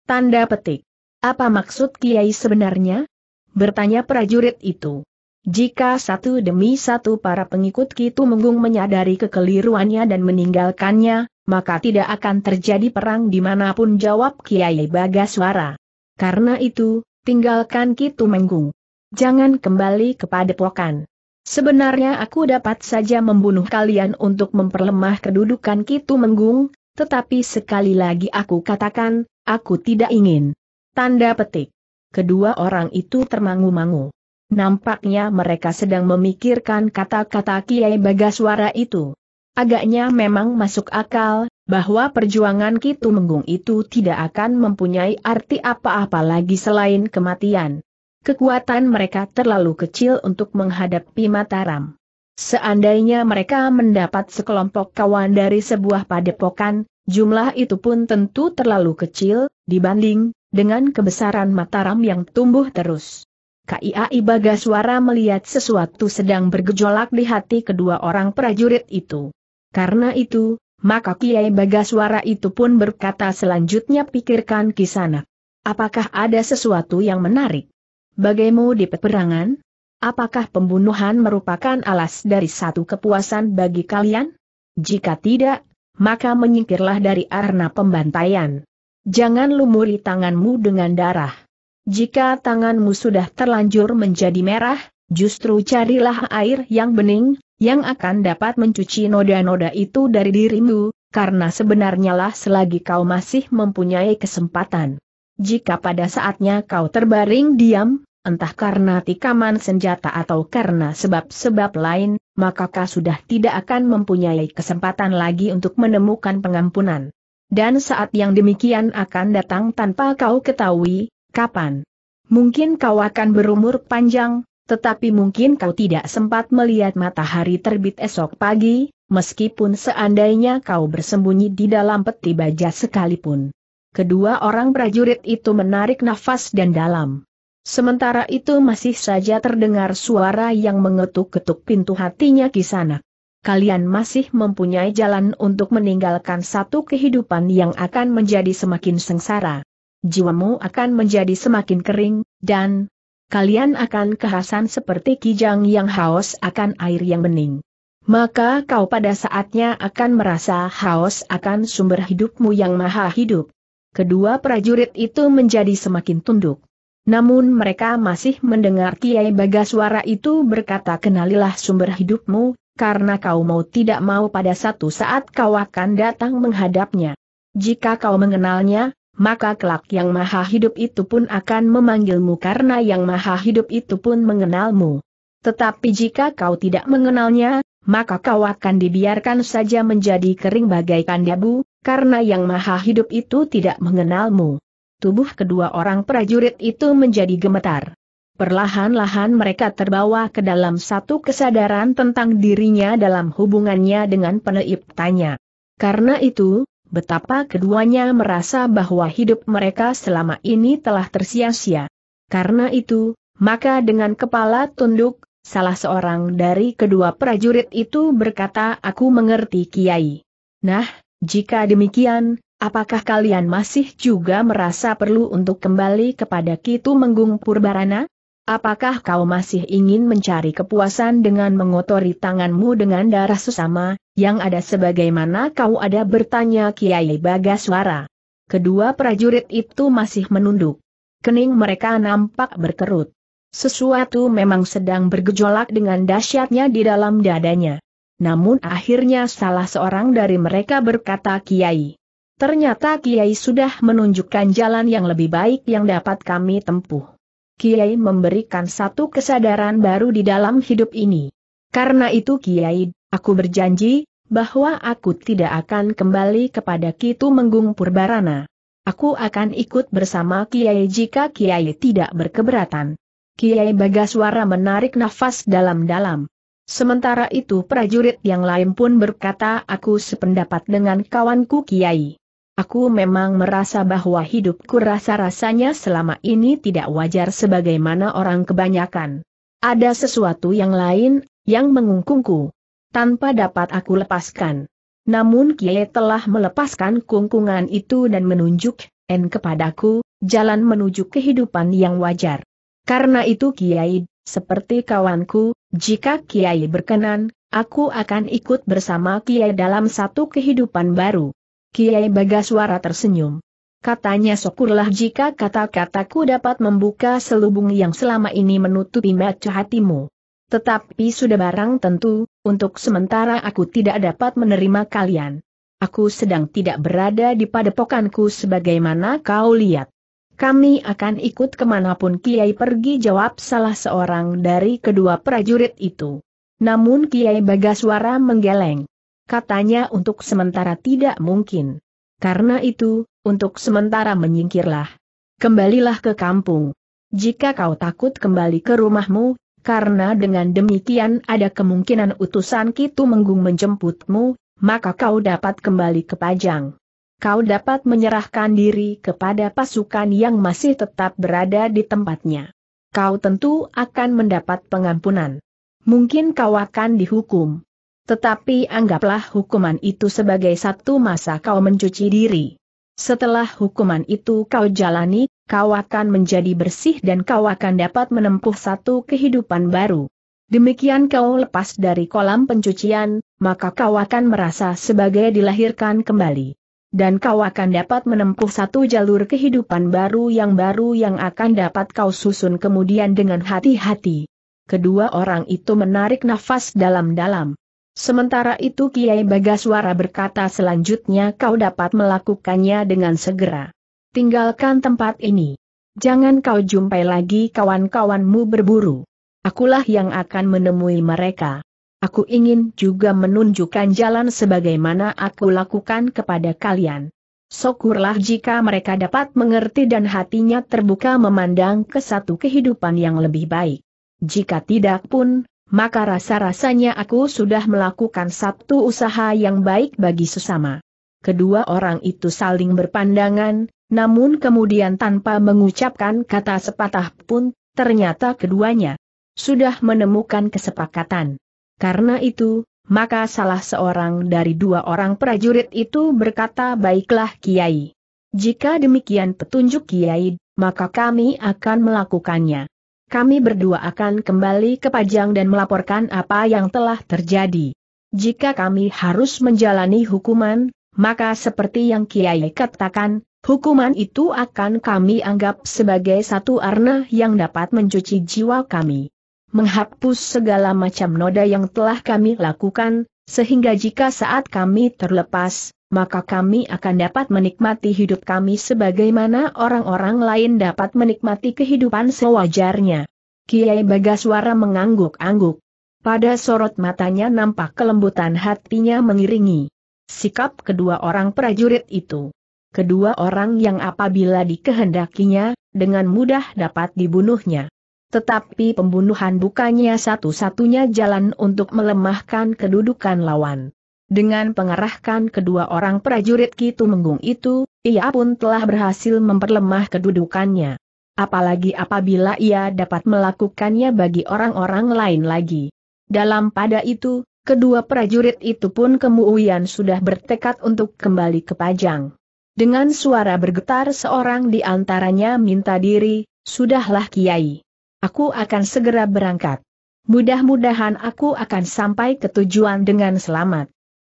Tanda petik. Apa maksud Kiai sebenarnya? Bertanya prajurit itu. Jika satu demi satu para pengikut Kitu Menggung menyadari kekeliruannya dan meninggalkannya, maka tidak akan terjadi perang dimanapun jawab Kiai Bagaswara. Karena itu, tinggalkan Kitu Menggung jangan kembali kepada pokan. Sebenarnya aku dapat saja membunuh kalian untuk memperlemah kedudukan Kitu Menggung, tetapi sekali lagi aku katakan, aku tidak ingin. Tanda petik. Kedua orang itu termangu-mangu. Nampaknya mereka sedang memikirkan kata-kata Kiai Bagaswara itu. Agaknya memang masuk akal, bahwa perjuangan Kitu Menggung itu tidak akan mempunyai arti apa-apa lagi selain kematian. Kekuatan mereka terlalu kecil untuk menghadapi Mataram. Seandainya mereka mendapat sekelompok kawan dari sebuah padepokan, jumlah itu pun tentu terlalu kecil, dibanding, dengan kebesaran Mataram yang tumbuh terus. KIAI Bagaswara melihat sesuatu sedang bergejolak di hati kedua orang prajurit itu. Karena itu, maka Kiai Bagaswara itu pun berkata selanjutnya pikirkan kisana. Apakah ada sesuatu yang menarik? Bagaimu di peperangan? Apakah pembunuhan merupakan alas dari satu kepuasan bagi kalian? Jika tidak, maka menyingkirlah dari arena pembantaian. Jangan lumuri tanganmu dengan darah. Jika tanganmu sudah terlanjur menjadi merah, justru carilah air yang bening, yang akan dapat mencuci noda-noda itu dari dirimu, karena sebenarnya lah selagi kau masih mempunyai kesempatan. Jika pada saatnya kau terbaring diam, entah karena tikaman senjata atau karena sebab-sebab lain, maka kau sudah tidak akan mempunyai kesempatan lagi untuk menemukan pengampunan. Dan saat yang demikian akan datang tanpa kau ketahui, kapan. Mungkin kau akan berumur panjang, tetapi mungkin kau tidak sempat melihat matahari terbit esok pagi, meskipun seandainya kau bersembunyi di dalam peti baja sekalipun. Kedua orang prajurit itu menarik nafas dan dalam. Sementara itu masih saja terdengar suara yang mengetuk-ketuk pintu hatinya kisana. Kalian masih mempunyai jalan untuk meninggalkan satu kehidupan yang akan menjadi semakin sengsara. Jiwamu akan menjadi semakin kering, dan kalian akan kehasan seperti kijang yang haus akan air yang bening. Maka kau pada saatnya akan merasa haus akan sumber hidupmu yang maha hidup. Kedua prajurit itu menjadi semakin tunduk. Namun mereka masih mendengar Kiai Bagaswara itu berkata kenalilah sumber hidupmu, karena kau mau tidak mau pada satu saat kau akan datang menghadapnya. Jika kau mengenalnya, maka kelak yang maha hidup itu pun akan memanggilmu karena yang maha hidup itu pun mengenalmu. Tetapi jika kau tidak mengenalnya, maka kau akan dibiarkan saja menjadi kering bagaikan debu, karena yang maha hidup itu tidak mengenalmu tubuh kedua orang prajurit itu menjadi gemetar. Perlahan-lahan mereka terbawa ke dalam satu kesadaran tentang dirinya dalam hubungannya dengan peneiptanya. Karena itu, betapa keduanya merasa bahwa hidup mereka selama ini telah tersia-sia. Karena itu, maka dengan kepala tunduk, salah seorang dari kedua prajurit itu berkata aku mengerti Kiai. Nah, jika demikian, Apakah kalian masih juga merasa perlu untuk kembali kepada Kitu Menggung Purbarana? Apakah kau masih ingin mencari kepuasan dengan mengotori tanganmu dengan darah sesama, yang ada sebagaimana kau ada bertanya Kiai Bagaswara? Kedua prajurit itu masih menunduk. Kening mereka nampak berkerut. Sesuatu memang sedang bergejolak dengan dahsyatnya di dalam dadanya. Namun akhirnya salah seorang dari mereka berkata Kiai. Ternyata Kiai sudah menunjukkan jalan yang lebih baik yang dapat kami tempuh. Kiai memberikan satu kesadaran baru di dalam hidup ini. Karena itu Kiai, aku berjanji, bahwa aku tidak akan kembali kepada Kitu Menggung Purbarana. Aku akan ikut bersama Kiai jika Kiai tidak berkeberatan. Kiai Bagaswara menarik nafas dalam-dalam. Sementara itu prajurit yang lain pun berkata aku sependapat dengan kawanku Kiai. Aku memang merasa bahwa hidupku rasa-rasanya selama ini tidak wajar sebagaimana orang kebanyakan. Ada sesuatu yang lain, yang mengungkungku. Tanpa dapat aku lepaskan. Namun Kiai telah melepaskan kungkungan itu dan menunjuk, N kepadaku, jalan menuju kehidupan yang wajar. Karena itu Kiai, seperti kawanku, jika Kiai berkenan, aku akan ikut bersama Kiai dalam satu kehidupan baru. Kiai Bagaswara tersenyum. Katanya syukurlah jika kata-kataku dapat membuka selubung yang selama ini menutupi mata hatimu. Tetapi sudah barang tentu, untuk sementara aku tidak dapat menerima kalian. Aku sedang tidak berada di padepokanku sebagaimana kau lihat. Kami akan ikut kemanapun Kiai pergi jawab salah seorang dari kedua prajurit itu. Namun Kiai Bagaswara menggeleng katanya untuk sementara tidak mungkin. Karena itu, untuk sementara menyingkirlah. Kembalilah ke kampung. Jika kau takut kembali ke rumahmu, karena dengan demikian ada kemungkinan utusan Kitu Menggung menjemputmu, maka kau dapat kembali ke Pajang. Kau dapat menyerahkan diri kepada pasukan yang masih tetap berada di tempatnya. Kau tentu akan mendapat pengampunan. Mungkin kau akan dihukum. Tetapi anggaplah hukuman itu sebagai satu masa kau mencuci diri. Setelah hukuman itu kau jalani, kau akan menjadi bersih dan kau akan dapat menempuh satu kehidupan baru. Demikian kau lepas dari kolam pencucian, maka kau akan merasa sebagai dilahirkan kembali dan kau akan dapat menempuh satu jalur kehidupan baru yang baru yang akan dapat kau susun kemudian dengan hati-hati. Kedua orang itu menarik nafas dalam-dalam. Sementara itu Kiai Bagaswara berkata selanjutnya kau dapat melakukannya dengan segera. Tinggalkan tempat ini. Jangan kau jumpai lagi kawan-kawanmu berburu. Akulah yang akan menemui mereka. Aku ingin juga menunjukkan jalan sebagaimana aku lakukan kepada kalian. Syukurlah jika mereka dapat mengerti dan hatinya terbuka memandang ke satu kehidupan yang lebih baik. Jika tidak pun, maka rasa-rasanya aku sudah melakukan satu usaha yang baik bagi sesama. Kedua orang itu saling berpandangan, namun kemudian tanpa mengucapkan kata sepatah pun, ternyata keduanya sudah menemukan kesepakatan. Karena itu, maka salah seorang dari dua orang prajurit itu berkata baiklah Kiai. Jika demikian petunjuk Kiai, maka kami akan melakukannya kami berdua akan kembali ke Pajang dan melaporkan apa yang telah terjadi. Jika kami harus menjalani hukuman, maka seperti yang Kiai katakan, hukuman itu akan kami anggap sebagai satu arna yang dapat mencuci jiwa kami. Menghapus segala macam noda yang telah kami lakukan, sehingga jika saat kami terlepas, maka kami akan dapat menikmati hidup kami sebagaimana orang-orang lain dapat menikmati kehidupan sewajarnya. Kiai Bagaswara mengangguk-angguk. Pada sorot matanya nampak kelembutan hatinya mengiringi sikap kedua orang prajurit itu. Kedua orang yang apabila dikehendakinya, dengan mudah dapat dibunuhnya. Tetapi pembunuhan bukannya satu-satunya jalan untuk melemahkan kedudukan lawan. Dengan pengerahkan kedua orang prajurit Kitu Menggung itu, ia pun telah berhasil memperlemah kedudukannya. Apalagi apabila ia dapat melakukannya bagi orang-orang lain lagi. Dalam pada itu, kedua prajurit itu pun kemuian sudah bertekad untuk kembali ke Pajang. Dengan suara bergetar seorang di antaranya minta diri, Sudahlah Kiai. Aku akan segera berangkat. Mudah-mudahan aku akan sampai ke tujuan dengan selamat.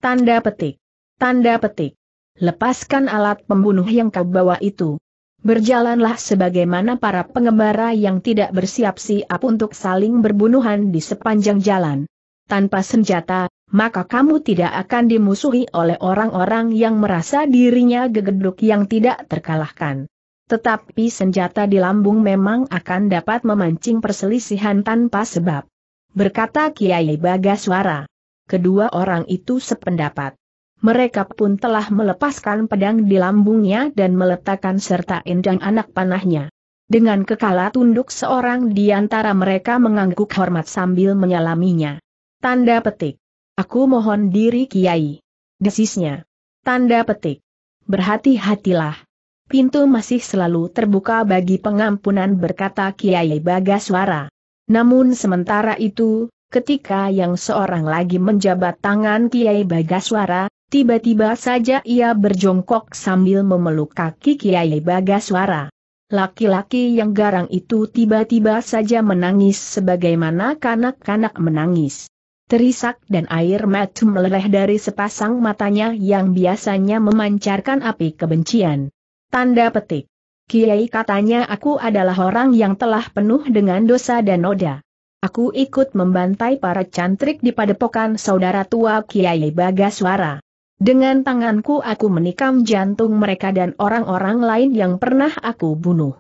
Tanda petik. Tanda petik. Lepaskan alat pembunuh yang kau bawa itu. Berjalanlah sebagaimana para pengembara yang tidak bersiap-siap untuk saling berbunuhan di sepanjang jalan. Tanpa senjata, maka kamu tidak akan dimusuhi oleh orang-orang yang merasa dirinya gegeduk yang tidak terkalahkan. Tetapi senjata di lambung memang akan dapat memancing perselisihan tanpa sebab. Berkata Kiai Bagaswara kedua orang itu sependapat. Mereka pun telah melepaskan pedang di lambungnya dan meletakkan serta endang anak panahnya. Dengan kekala tunduk seorang di antara mereka mengangguk hormat sambil menyalaminya. Tanda petik. Aku mohon diri Kiai. Desisnya. Tanda petik. Berhati-hatilah. Pintu masih selalu terbuka bagi pengampunan berkata Kiai Bagaswara. Namun sementara itu, Ketika yang seorang lagi menjabat tangan Kiai Bagaswara, tiba-tiba saja ia berjongkok sambil memeluk kaki Kiai Bagaswara. Laki-laki yang garang itu tiba-tiba saja menangis sebagaimana kanak-kanak menangis. Terisak dan air mata meleleh dari sepasang matanya yang biasanya memancarkan api kebencian. Tanda petik. Kiai katanya aku adalah orang yang telah penuh dengan dosa dan noda. Aku ikut membantai para cantrik di padepokan saudara tua Kiai Bagaswara. Dengan tanganku aku menikam jantung mereka dan orang-orang lain yang pernah aku bunuh.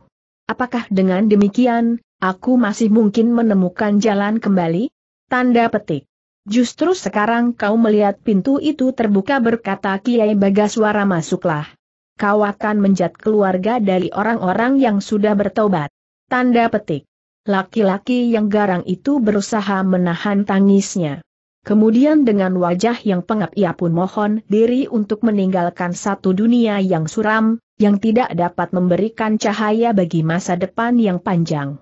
Apakah dengan demikian, aku masih mungkin menemukan jalan kembali? Tanda petik. Justru sekarang kau melihat pintu itu terbuka berkata Kiai Bagaswara masuklah. Kau akan menjat keluarga dari orang-orang yang sudah bertobat. Tanda petik. Laki-laki yang garang itu berusaha menahan tangisnya. Kemudian dengan wajah yang pengap ia pun mohon diri untuk meninggalkan satu dunia yang suram, yang tidak dapat memberikan cahaya bagi masa depan yang panjang.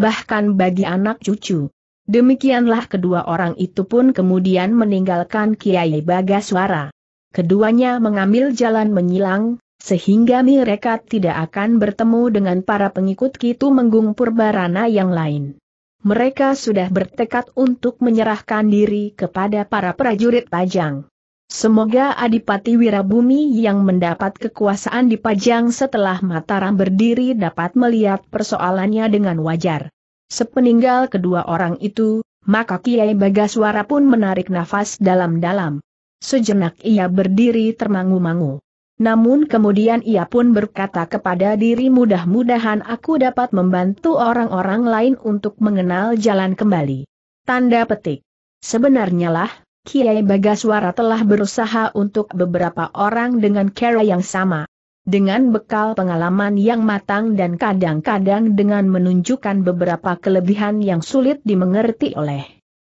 Bahkan bagi anak cucu. Demikianlah kedua orang itu pun kemudian meninggalkan Kiai Bagaswara. Keduanya mengambil jalan menyilang, sehingga mereka tidak akan bertemu dengan para pengikut Kitu Menggung Purbarana yang lain. Mereka sudah bertekad untuk menyerahkan diri kepada para prajurit Pajang. Semoga Adipati Wirabumi yang mendapat kekuasaan di Pajang setelah Mataram berdiri dapat melihat persoalannya dengan wajar. Sepeninggal kedua orang itu, maka Kiai Bagaswara pun menarik nafas dalam-dalam. Sejenak ia berdiri termangu-mangu. Namun kemudian ia pun berkata kepada diri mudah-mudahan aku dapat membantu orang-orang lain untuk mengenal jalan kembali. Tanda petik. Sebenarnya lah, Kiai Bagaswara telah berusaha untuk beberapa orang dengan cara yang sama. Dengan bekal pengalaman yang matang dan kadang-kadang dengan menunjukkan beberapa kelebihan yang sulit dimengerti oleh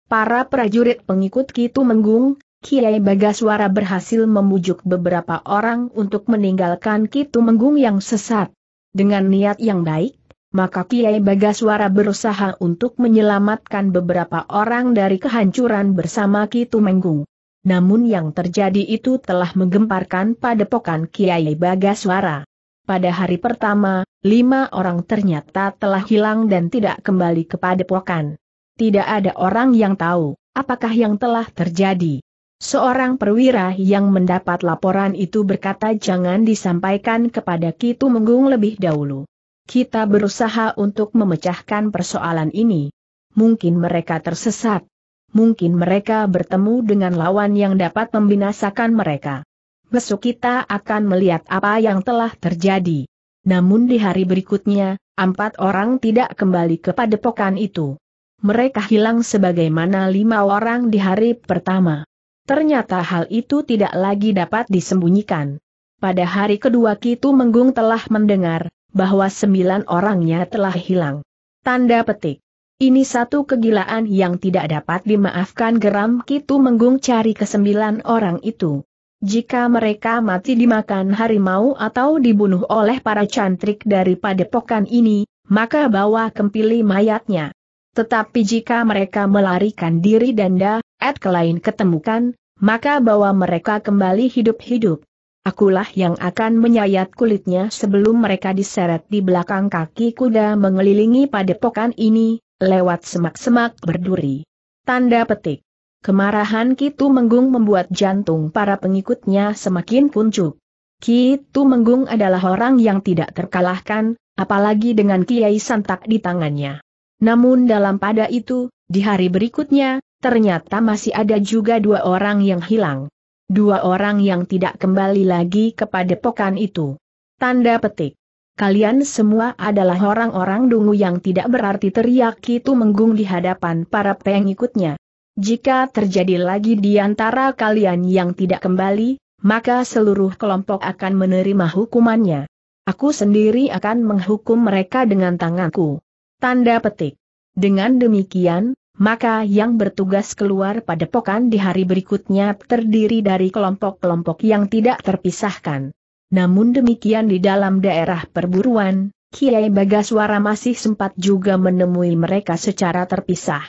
para prajurit pengikut Kitu Menggung, Kiai Bagaswara berhasil membujuk beberapa orang untuk meninggalkan Kitu Menggung yang sesat. Dengan niat yang baik, maka Kiai Bagaswara berusaha untuk menyelamatkan beberapa orang dari kehancuran bersama Kitu Menggung. Namun yang terjadi itu telah menggemparkan padepokan Kiai Bagaswara. Pada hari pertama, lima orang ternyata telah hilang dan tidak kembali ke padepokan. Tidak ada orang yang tahu apakah yang telah terjadi. Seorang perwira yang mendapat laporan itu berkata jangan disampaikan kepada Kitu Menggung lebih dahulu. Kita berusaha untuk memecahkan persoalan ini. Mungkin mereka tersesat. Mungkin mereka bertemu dengan lawan yang dapat membinasakan mereka. Besok kita akan melihat apa yang telah terjadi. Namun di hari berikutnya, empat orang tidak kembali ke padepokan itu. Mereka hilang sebagaimana lima orang di hari pertama. Ternyata hal itu tidak lagi dapat disembunyikan. Pada hari kedua Kitu Menggung telah mendengar, bahwa sembilan orangnya telah hilang. Tanda petik. Ini satu kegilaan yang tidak dapat dimaafkan geram Kitu Menggung cari kesembilan orang itu. Jika mereka mati dimakan harimau atau dibunuh oleh para cantrik dari padepokan ini, maka bawa kempili mayatnya. Tetapi jika mereka melarikan diri danda, Ed kelain ketemukan, maka bawa mereka kembali hidup-hidup. Akulah yang akan menyayat kulitnya sebelum mereka diseret di belakang kaki kuda mengelilingi padepokan ini, lewat semak-semak berduri. Tanda petik. Kemarahan Kitu Menggung membuat jantung para pengikutnya semakin kuncup. Kitu Menggung adalah orang yang tidak terkalahkan, apalagi dengan Kiai Santak di tangannya. Namun dalam pada itu, di hari berikutnya, ternyata masih ada juga dua orang yang hilang. Dua orang yang tidak kembali lagi kepada pokan itu. Tanda petik. Kalian semua adalah orang-orang dungu yang tidak berarti teriak itu menggung di hadapan para pengikutnya. Jika terjadi lagi di antara kalian yang tidak kembali, maka seluruh kelompok akan menerima hukumannya. Aku sendiri akan menghukum mereka dengan tanganku. Tanda petik. Dengan demikian, maka yang bertugas keluar pada pokan di hari berikutnya terdiri dari kelompok-kelompok yang tidak terpisahkan. Namun demikian di dalam daerah perburuan, Kiai Bagaswara masih sempat juga menemui mereka secara terpisah.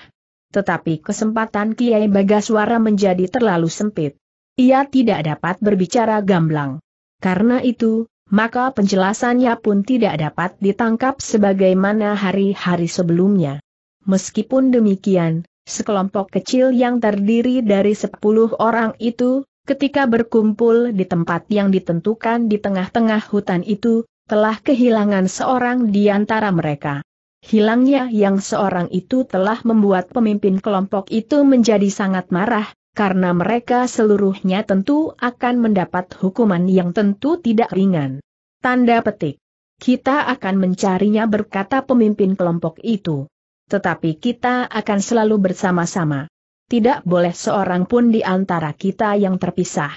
Tetapi kesempatan Kiai Bagaswara menjadi terlalu sempit. Ia tidak dapat berbicara gamblang. Karena itu, maka penjelasannya pun tidak dapat ditangkap sebagaimana hari-hari sebelumnya. Meskipun demikian, sekelompok kecil yang terdiri dari sepuluh orang itu, ketika berkumpul di tempat yang ditentukan di tengah-tengah hutan itu, telah kehilangan seorang di antara mereka. Hilangnya yang seorang itu telah membuat pemimpin kelompok itu menjadi sangat marah, karena mereka seluruhnya tentu akan mendapat hukuman yang tentu tidak ringan. Tanda petik. Kita akan mencarinya berkata pemimpin kelompok itu tetapi kita akan selalu bersama-sama. Tidak boleh seorang pun di antara kita yang terpisah.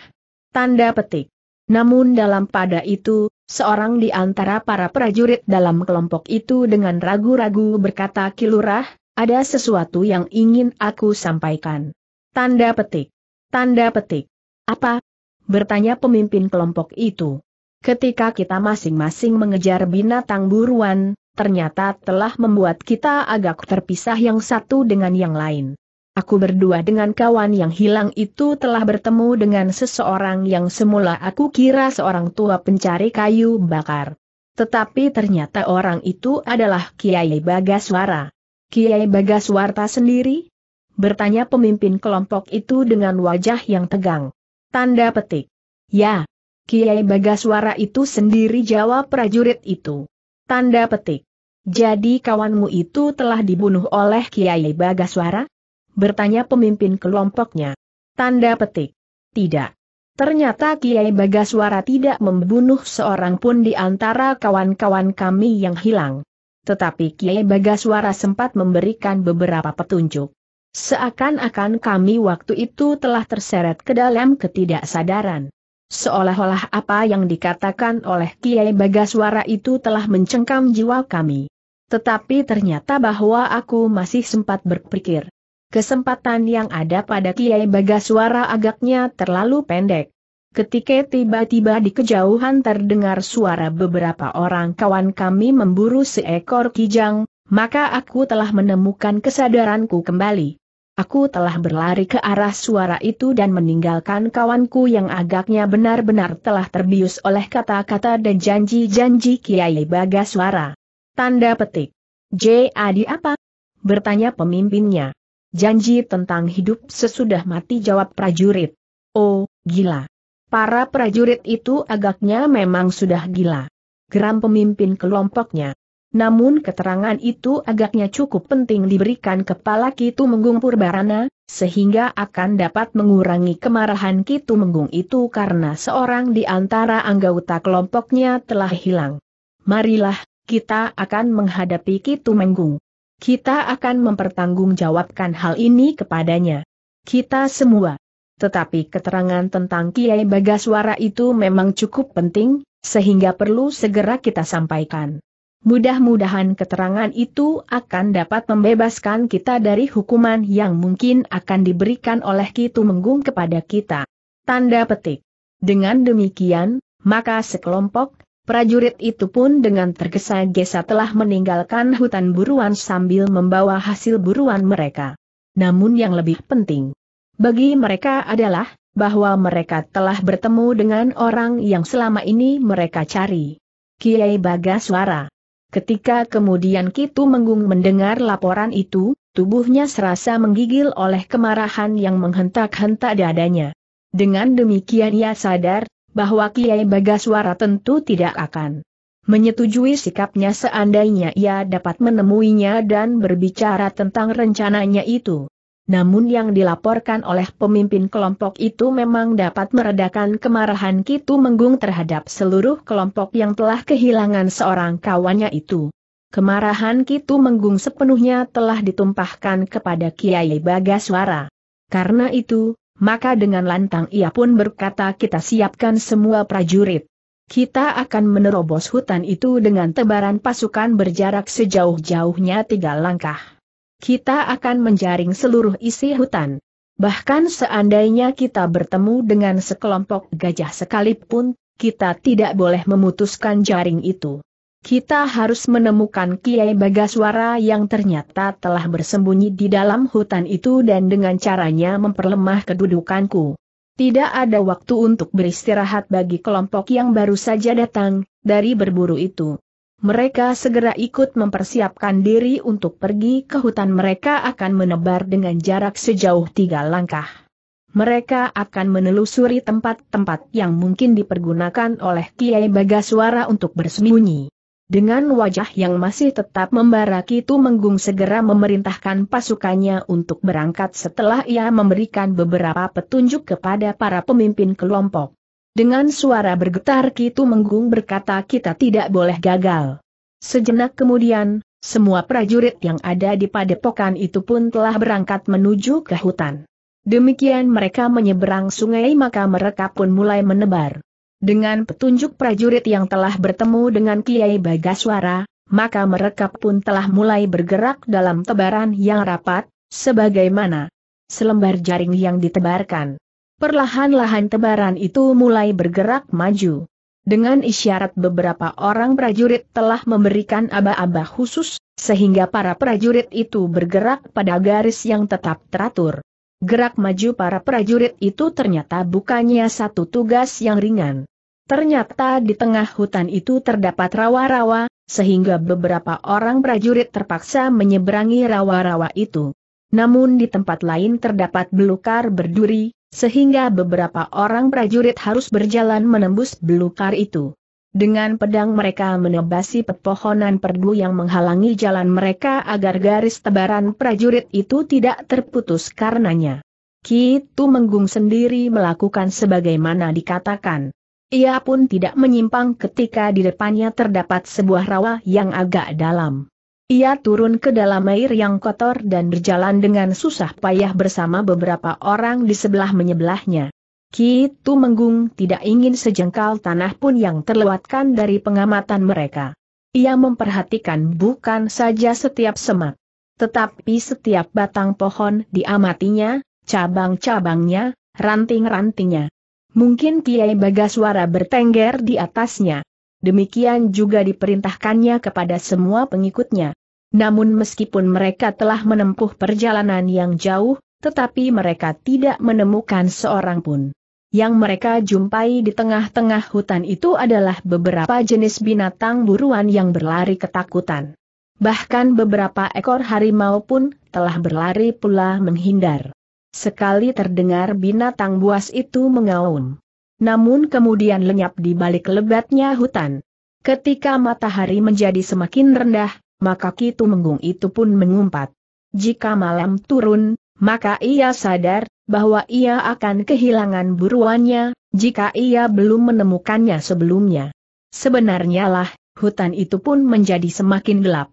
Tanda petik. Namun dalam pada itu, seorang di antara para prajurit dalam kelompok itu dengan ragu-ragu berkata Kilurah, ada sesuatu yang ingin aku sampaikan. Tanda petik. Tanda petik. Apa? Bertanya pemimpin kelompok itu. Ketika kita masing-masing mengejar binatang buruan, ternyata telah membuat kita agak terpisah yang satu dengan yang lain. Aku berdua dengan kawan yang hilang itu telah bertemu dengan seseorang yang semula aku kira seorang tua pencari kayu bakar. Tetapi ternyata orang itu adalah Kiai Bagaswara. Kiai Bagaswarta sendiri? Bertanya pemimpin kelompok itu dengan wajah yang tegang. Tanda petik. Ya, Kiai Bagaswara itu sendiri jawab prajurit itu. Tanda petik. Jadi kawanmu itu telah dibunuh oleh Kiai Bagaswara? Bertanya pemimpin kelompoknya. Tanda petik. Tidak. Ternyata Kiai Bagaswara tidak membunuh seorang pun di antara kawan-kawan kami yang hilang. Tetapi Kiai Bagaswara sempat memberikan beberapa petunjuk. Seakan-akan kami waktu itu telah terseret ke dalam ketidaksadaran. Seolah-olah apa yang dikatakan oleh Kiai Bagaswara itu telah mencengkam jiwa kami. Tetapi ternyata bahwa aku masih sempat berpikir. Kesempatan yang ada pada Kiai Bagaswara agaknya terlalu pendek. Ketika tiba-tiba di kejauhan terdengar suara beberapa orang kawan kami memburu seekor kijang, maka aku telah menemukan kesadaranku kembali. Aku telah berlari ke arah suara itu dan meninggalkan kawanku yang agaknya benar-benar telah terbius oleh kata-kata dan janji-janji Kiai Bagaswara. Tanda petik. Jadi apa? Bertanya pemimpinnya. Janji tentang hidup sesudah mati jawab prajurit. Oh, gila. Para prajurit itu agaknya memang sudah gila. Geram pemimpin kelompoknya. Namun keterangan itu agaknya cukup penting diberikan kepala Kitu Menggung Purbarana, sehingga akan dapat mengurangi kemarahan Kitu Menggung itu karena seorang di antara anggota kelompoknya telah hilang. Marilah, kita akan menghadapi Kitu Menggung. Kita akan mempertanggungjawabkan hal ini kepadanya. Kita semua. Tetapi keterangan tentang Kiai Bagaswara itu memang cukup penting, sehingga perlu segera kita sampaikan. Mudah-mudahan keterangan itu akan dapat membebaskan kita dari hukuman yang mungkin akan diberikan oleh Kitu Menggung kepada kita. Tanda petik. Dengan demikian, maka sekelompok prajurit itu pun dengan tergesa-gesa telah meninggalkan hutan buruan sambil membawa hasil buruan mereka. Namun yang lebih penting bagi mereka adalah bahwa mereka telah bertemu dengan orang yang selama ini mereka cari. Kiai Bagaswara Ketika kemudian Kitu Menggung mendengar laporan itu, tubuhnya serasa menggigil oleh kemarahan yang menghentak-hentak dadanya. Dengan demikian ia sadar, bahwa Kiai Bagaswara tentu tidak akan menyetujui sikapnya seandainya ia dapat menemuinya dan berbicara tentang rencananya itu namun yang dilaporkan oleh pemimpin kelompok itu memang dapat meredakan kemarahan Kitu Menggung terhadap seluruh kelompok yang telah kehilangan seorang kawannya itu. Kemarahan Kitu Menggung sepenuhnya telah ditumpahkan kepada Kiai Bagaswara. Karena itu, maka dengan lantang ia pun berkata kita siapkan semua prajurit. Kita akan menerobos hutan itu dengan tebaran pasukan berjarak sejauh-jauhnya tiga langkah kita akan menjaring seluruh isi hutan. Bahkan seandainya kita bertemu dengan sekelompok gajah sekalipun, kita tidak boleh memutuskan jaring itu. Kita harus menemukan Kiai Bagaswara yang ternyata telah bersembunyi di dalam hutan itu dan dengan caranya memperlemah kedudukanku. Tidak ada waktu untuk beristirahat bagi kelompok yang baru saja datang, dari berburu itu. Mereka segera ikut mempersiapkan diri untuk pergi ke hutan mereka akan menebar dengan jarak sejauh tiga langkah. Mereka akan menelusuri tempat-tempat yang mungkin dipergunakan oleh Kiai Bagaswara untuk bersembunyi. Dengan wajah yang masih tetap membara Kitu Menggung segera memerintahkan pasukannya untuk berangkat setelah ia memberikan beberapa petunjuk kepada para pemimpin kelompok. Dengan suara bergetar Kitu Menggung berkata kita tidak boleh gagal. Sejenak kemudian, semua prajurit yang ada di padepokan itu pun telah berangkat menuju ke hutan. Demikian mereka menyeberang sungai maka mereka pun mulai menebar. Dengan petunjuk prajurit yang telah bertemu dengan Kiai Bagaswara, maka mereka pun telah mulai bergerak dalam tebaran yang rapat, sebagaimana selembar jaring yang ditebarkan. Perlahan-lahan tebaran itu mulai bergerak maju. Dengan isyarat beberapa orang prajurit telah memberikan aba-aba khusus, sehingga para prajurit itu bergerak pada garis yang tetap teratur. Gerak maju para prajurit itu ternyata bukannya satu tugas yang ringan. Ternyata di tengah hutan itu terdapat rawa-rawa, sehingga beberapa orang prajurit terpaksa menyeberangi rawa-rawa itu. Namun di tempat lain terdapat belukar berduri, sehingga beberapa orang prajurit harus berjalan menembus belukar itu. Dengan pedang mereka menebasi pepohonan perdu yang menghalangi jalan mereka agar garis tebaran prajurit itu tidak terputus karenanya. Kitu Menggung sendiri melakukan sebagaimana dikatakan. Ia pun tidak menyimpang ketika di depannya terdapat sebuah rawa yang agak dalam. Ia turun ke dalam air yang kotor dan berjalan dengan susah payah bersama beberapa orang di sebelah menyebelahnya. Kitu Menggung tidak ingin sejengkal tanah pun yang terlewatkan dari pengamatan mereka. Ia memperhatikan bukan saja setiap semak, tetapi setiap batang pohon diamatinya, cabang-cabangnya, ranting-rantingnya. Mungkin Kiai Bagaswara bertengger di atasnya. Demikian juga diperintahkannya kepada semua pengikutnya. Namun meskipun mereka telah menempuh perjalanan yang jauh, tetapi mereka tidak menemukan seorang pun. Yang mereka jumpai di tengah-tengah hutan itu adalah beberapa jenis binatang buruan yang berlari ketakutan. Bahkan beberapa ekor harimau pun telah berlari pula menghindar. Sekali terdengar binatang buas itu mengaum. Namun kemudian lenyap di balik lebatnya hutan. Ketika matahari menjadi semakin rendah, maka kitu menggung itu pun mengumpat. Jika malam turun, maka ia sadar bahwa ia akan kehilangan buruannya jika ia belum menemukannya sebelumnya. Sebenarnya lah, hutan itu pun menjadi semakin gelap.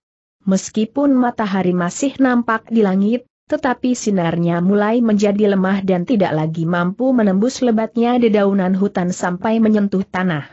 Meskipun matahari masih nampak di langit, tetapi sinarnya mulai menjadi lemah dan tidak lagi mampu menembus lebatnya dedaunan hutan sampai menyentuh tanah.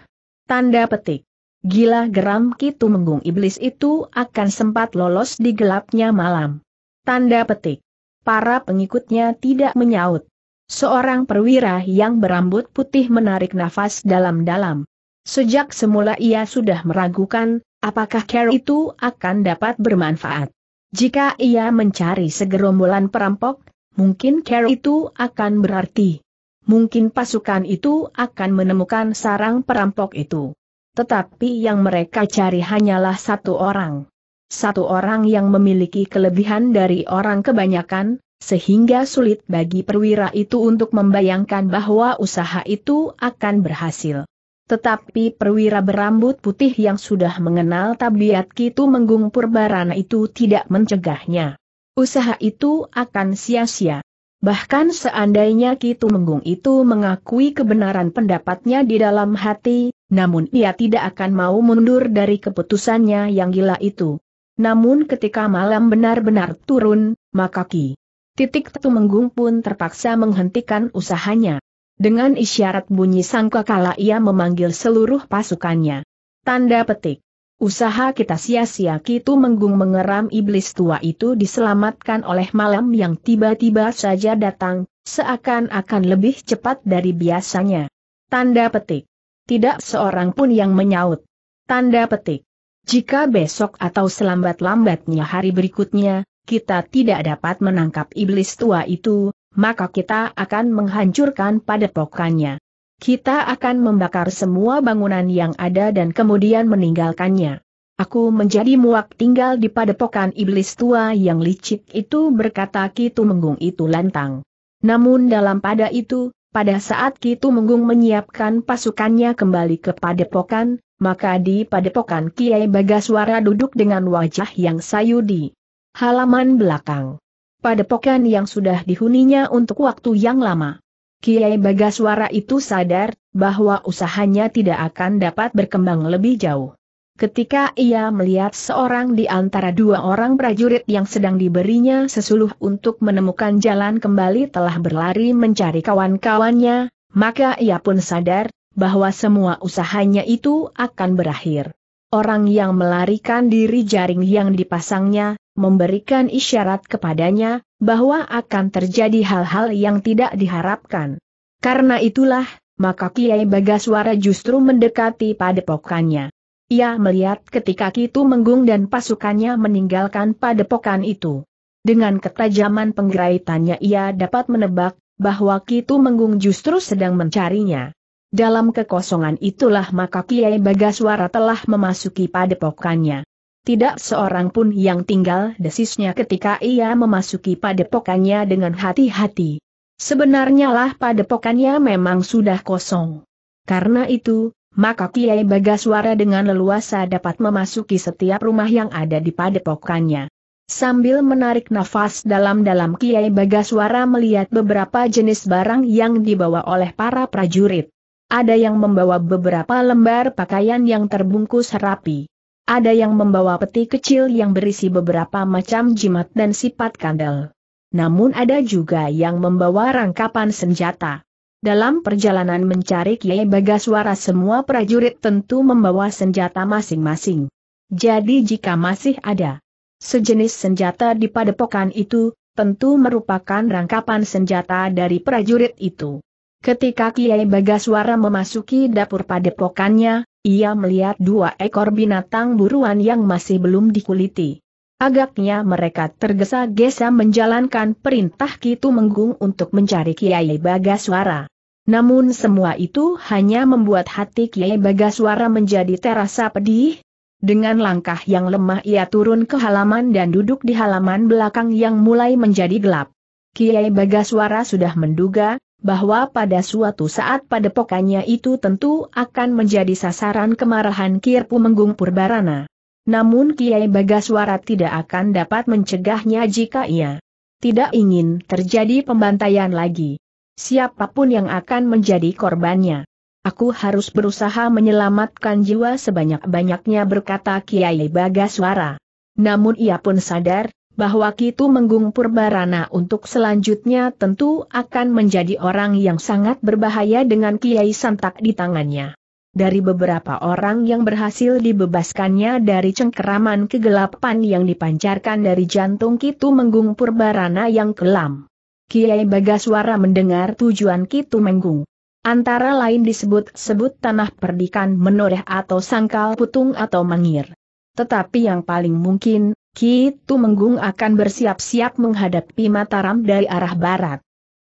Tanda petik. Gila geram Kitu Menggung Iblis itu akan sempat lolos di gelapnya malam. Tanda petik. Para pengikutnya tidak menyaut. Seorang perwira yang berambut putih menarik nafas dalam-dalam. Sejak semula ia sudah meragukan, apakah Carol itu akan dapat bermanfaat. Jika ia mencari segerombolan perampok, mungkin Carol itu akan berarti. Mungkin pasukan itu akan menemukan sarang perampok itu. Tetapi yang mereka cari hanyalah satu orang. Satu orang yang memiliki kelebihan dari orang kebanyakan, sehingga sulit bagi perwira itu untuk membayangkan bahwa usaha itu akan berhasil. Tetapi perwira berambut putih yang sudah mengenal tabiat Kitu Menggung Purbarana itu tidak mencegahnya. Usaha itu akan sia-sia. Bahkan seandainya Ki Tumenggung itu mengakui kebenaran pendapatnya di dalam hati, namun ia tidak akan mau mundur dari keputusannya yang gila itu. Namun ketika malam benar-benar turun, maka Ki Titik Tumenggung pun terpaksa menghentikan usahanya. Dengan isyarat bunyi sangkakala ia memanggil seluruh pasukannya. Tanda petik. Usaha kita sia-sia Kitu Menggung mengeram iblis tua itu diselamatkan oleh malam yang tiba-tiba saja datang, seakan-akan lebih cepat dari biasanya. Tanda petik. Tidak seorang pun yang menyaut. Tanda petik. Jika besok atau selambat-lambatnya hari berikutnya, kita tidak dapat menangkap iblis tua itu, maka kita akan menghancurkan padepokannya. Kita akan membakar semua bangunan yang ada dan kemudian meninggalkannya. Aku menjadi muak tinggal di padepokan iblis tua yang licik itu berkata Kitu Menggung itu lantang. Namun dalam pada itu, pada saat Kitu Menggung menyiapkan pasukannya kembali ke padepokan, maka di padepokan Kiai Bagaswara duduk dengan wajah yang sayu di halaman belakang. Padepokan yang sudah dihuninya untuk waktu yang lama. Kiai Bagaswara itu sadar bahwa usahanya tidak akan dapat berkembang lebih jauh. Ketika ia melihat seorang di antara dua orang prajurit yang sedang diberinya sesuluh untuk menemukan jalan kembali telah berlari mencari kawan-kawannya, maka ia pun sadar bahwa semua usahanya itu akan berakhir. Orang yang melarikan diri jaring yang dipasangnya memberikan isyarat kepadanya bahwa akan terjadi hal-hal yang tidak diharapkan. Karena itulah, maka Kiai Bagaswara justru mendekati padepokannya. Ia melihat ketika Kitu Menggung dan pasukannya meninggalkan padepokan itu. Dengan ketajaman penggeraitannya ia dapat menebak bahwa Kitu Menggung justru sedang mencarinya. Dalam kekosongan itulah maka Kiai Bagaswara telah memasuki padepokannya. Tidak seorang pun yang tinggal desisnya ketika ia memasuki padepokannya dengan hati-hati. Sebenarnya lah padepokannya memang sudah kosong. Karena itu, maka Kiai Bagaswara dengan leluasa dapat memasuki setiap rumah yang ada di padepokannya. Sambil menarik nafas dalam-dalam Kiai Bagaswara melihat beberapa jenis barang yang dibawa oleh para prajurit. Ada yang membawa beberapa lembar pakaian yang terbungkus rapi ada yang membawa peti kecil yang berisi beberapa macam jimat dan sifat kandel. Namun ada juga yang membawa rangkapan senjata. Dalam perjalanan mencari Kiai Bagaswara semua prajurit tentu membawa senjata masing-masing. Jadi jika masih ada sejenis senjata di padepokan itu, tentu merupakan rangkapan senjata dari prajurit itu. Ketika Kiai Bagaswara memasuki dapur padepokannya, ia melihat dua ekor binatang buruan yang masih belum dikuliti. Agaknya mereka tergesa-gesa menjalankan perintah Kitu Menggung untuk mencari Kiai Bagaswara. Namun semua itu hanya membuat hati Kiai Bagaswara menjadi terasa pedih. Dengan langkah yang lemah ia turun ke halaman dan duduk di halaman belakang yang mulai menjadi gelap. Kiai Bagaswara sudah menduga, bahwa pada suatu saat pada pokoknya itu tentu akan menjadi sasaran kemarahan Kirpu Menggung Purbarana. Namun Kiai Bagaswara tidak akan dapat mencegahnya jika ia tidak ingin terjadi pembantaian lagi. Siapapun yang akan menjadi korbannya. Aku harus berusaha menyelamatkan jiwa sebanyak-banyaknya berkata Kiai Bagaswara. Namun ia pun sadar, bahwa Kitu Menggung Purbarana untuk selanjutnya tentu akan menjadi orang yang sangat berbahaya dengan Kiai Santak di tangannya. Dari beberapa orang yang berhasil dibebaskannya dari cengkeraman kegelapan yang dipancarkan dari jantung Kitu Menggung Purbarana yang kelam. Kiai Bagaswara mendengar tujuan Kitu Menggung. Antara lain disebut-sebut tanah perdikan menoreh atau sangkal putung atau mangir. Tetapi yang paling mungkin, Ki Tumenggung akan bersiap-siap menghadapi Mataram dari arah barat.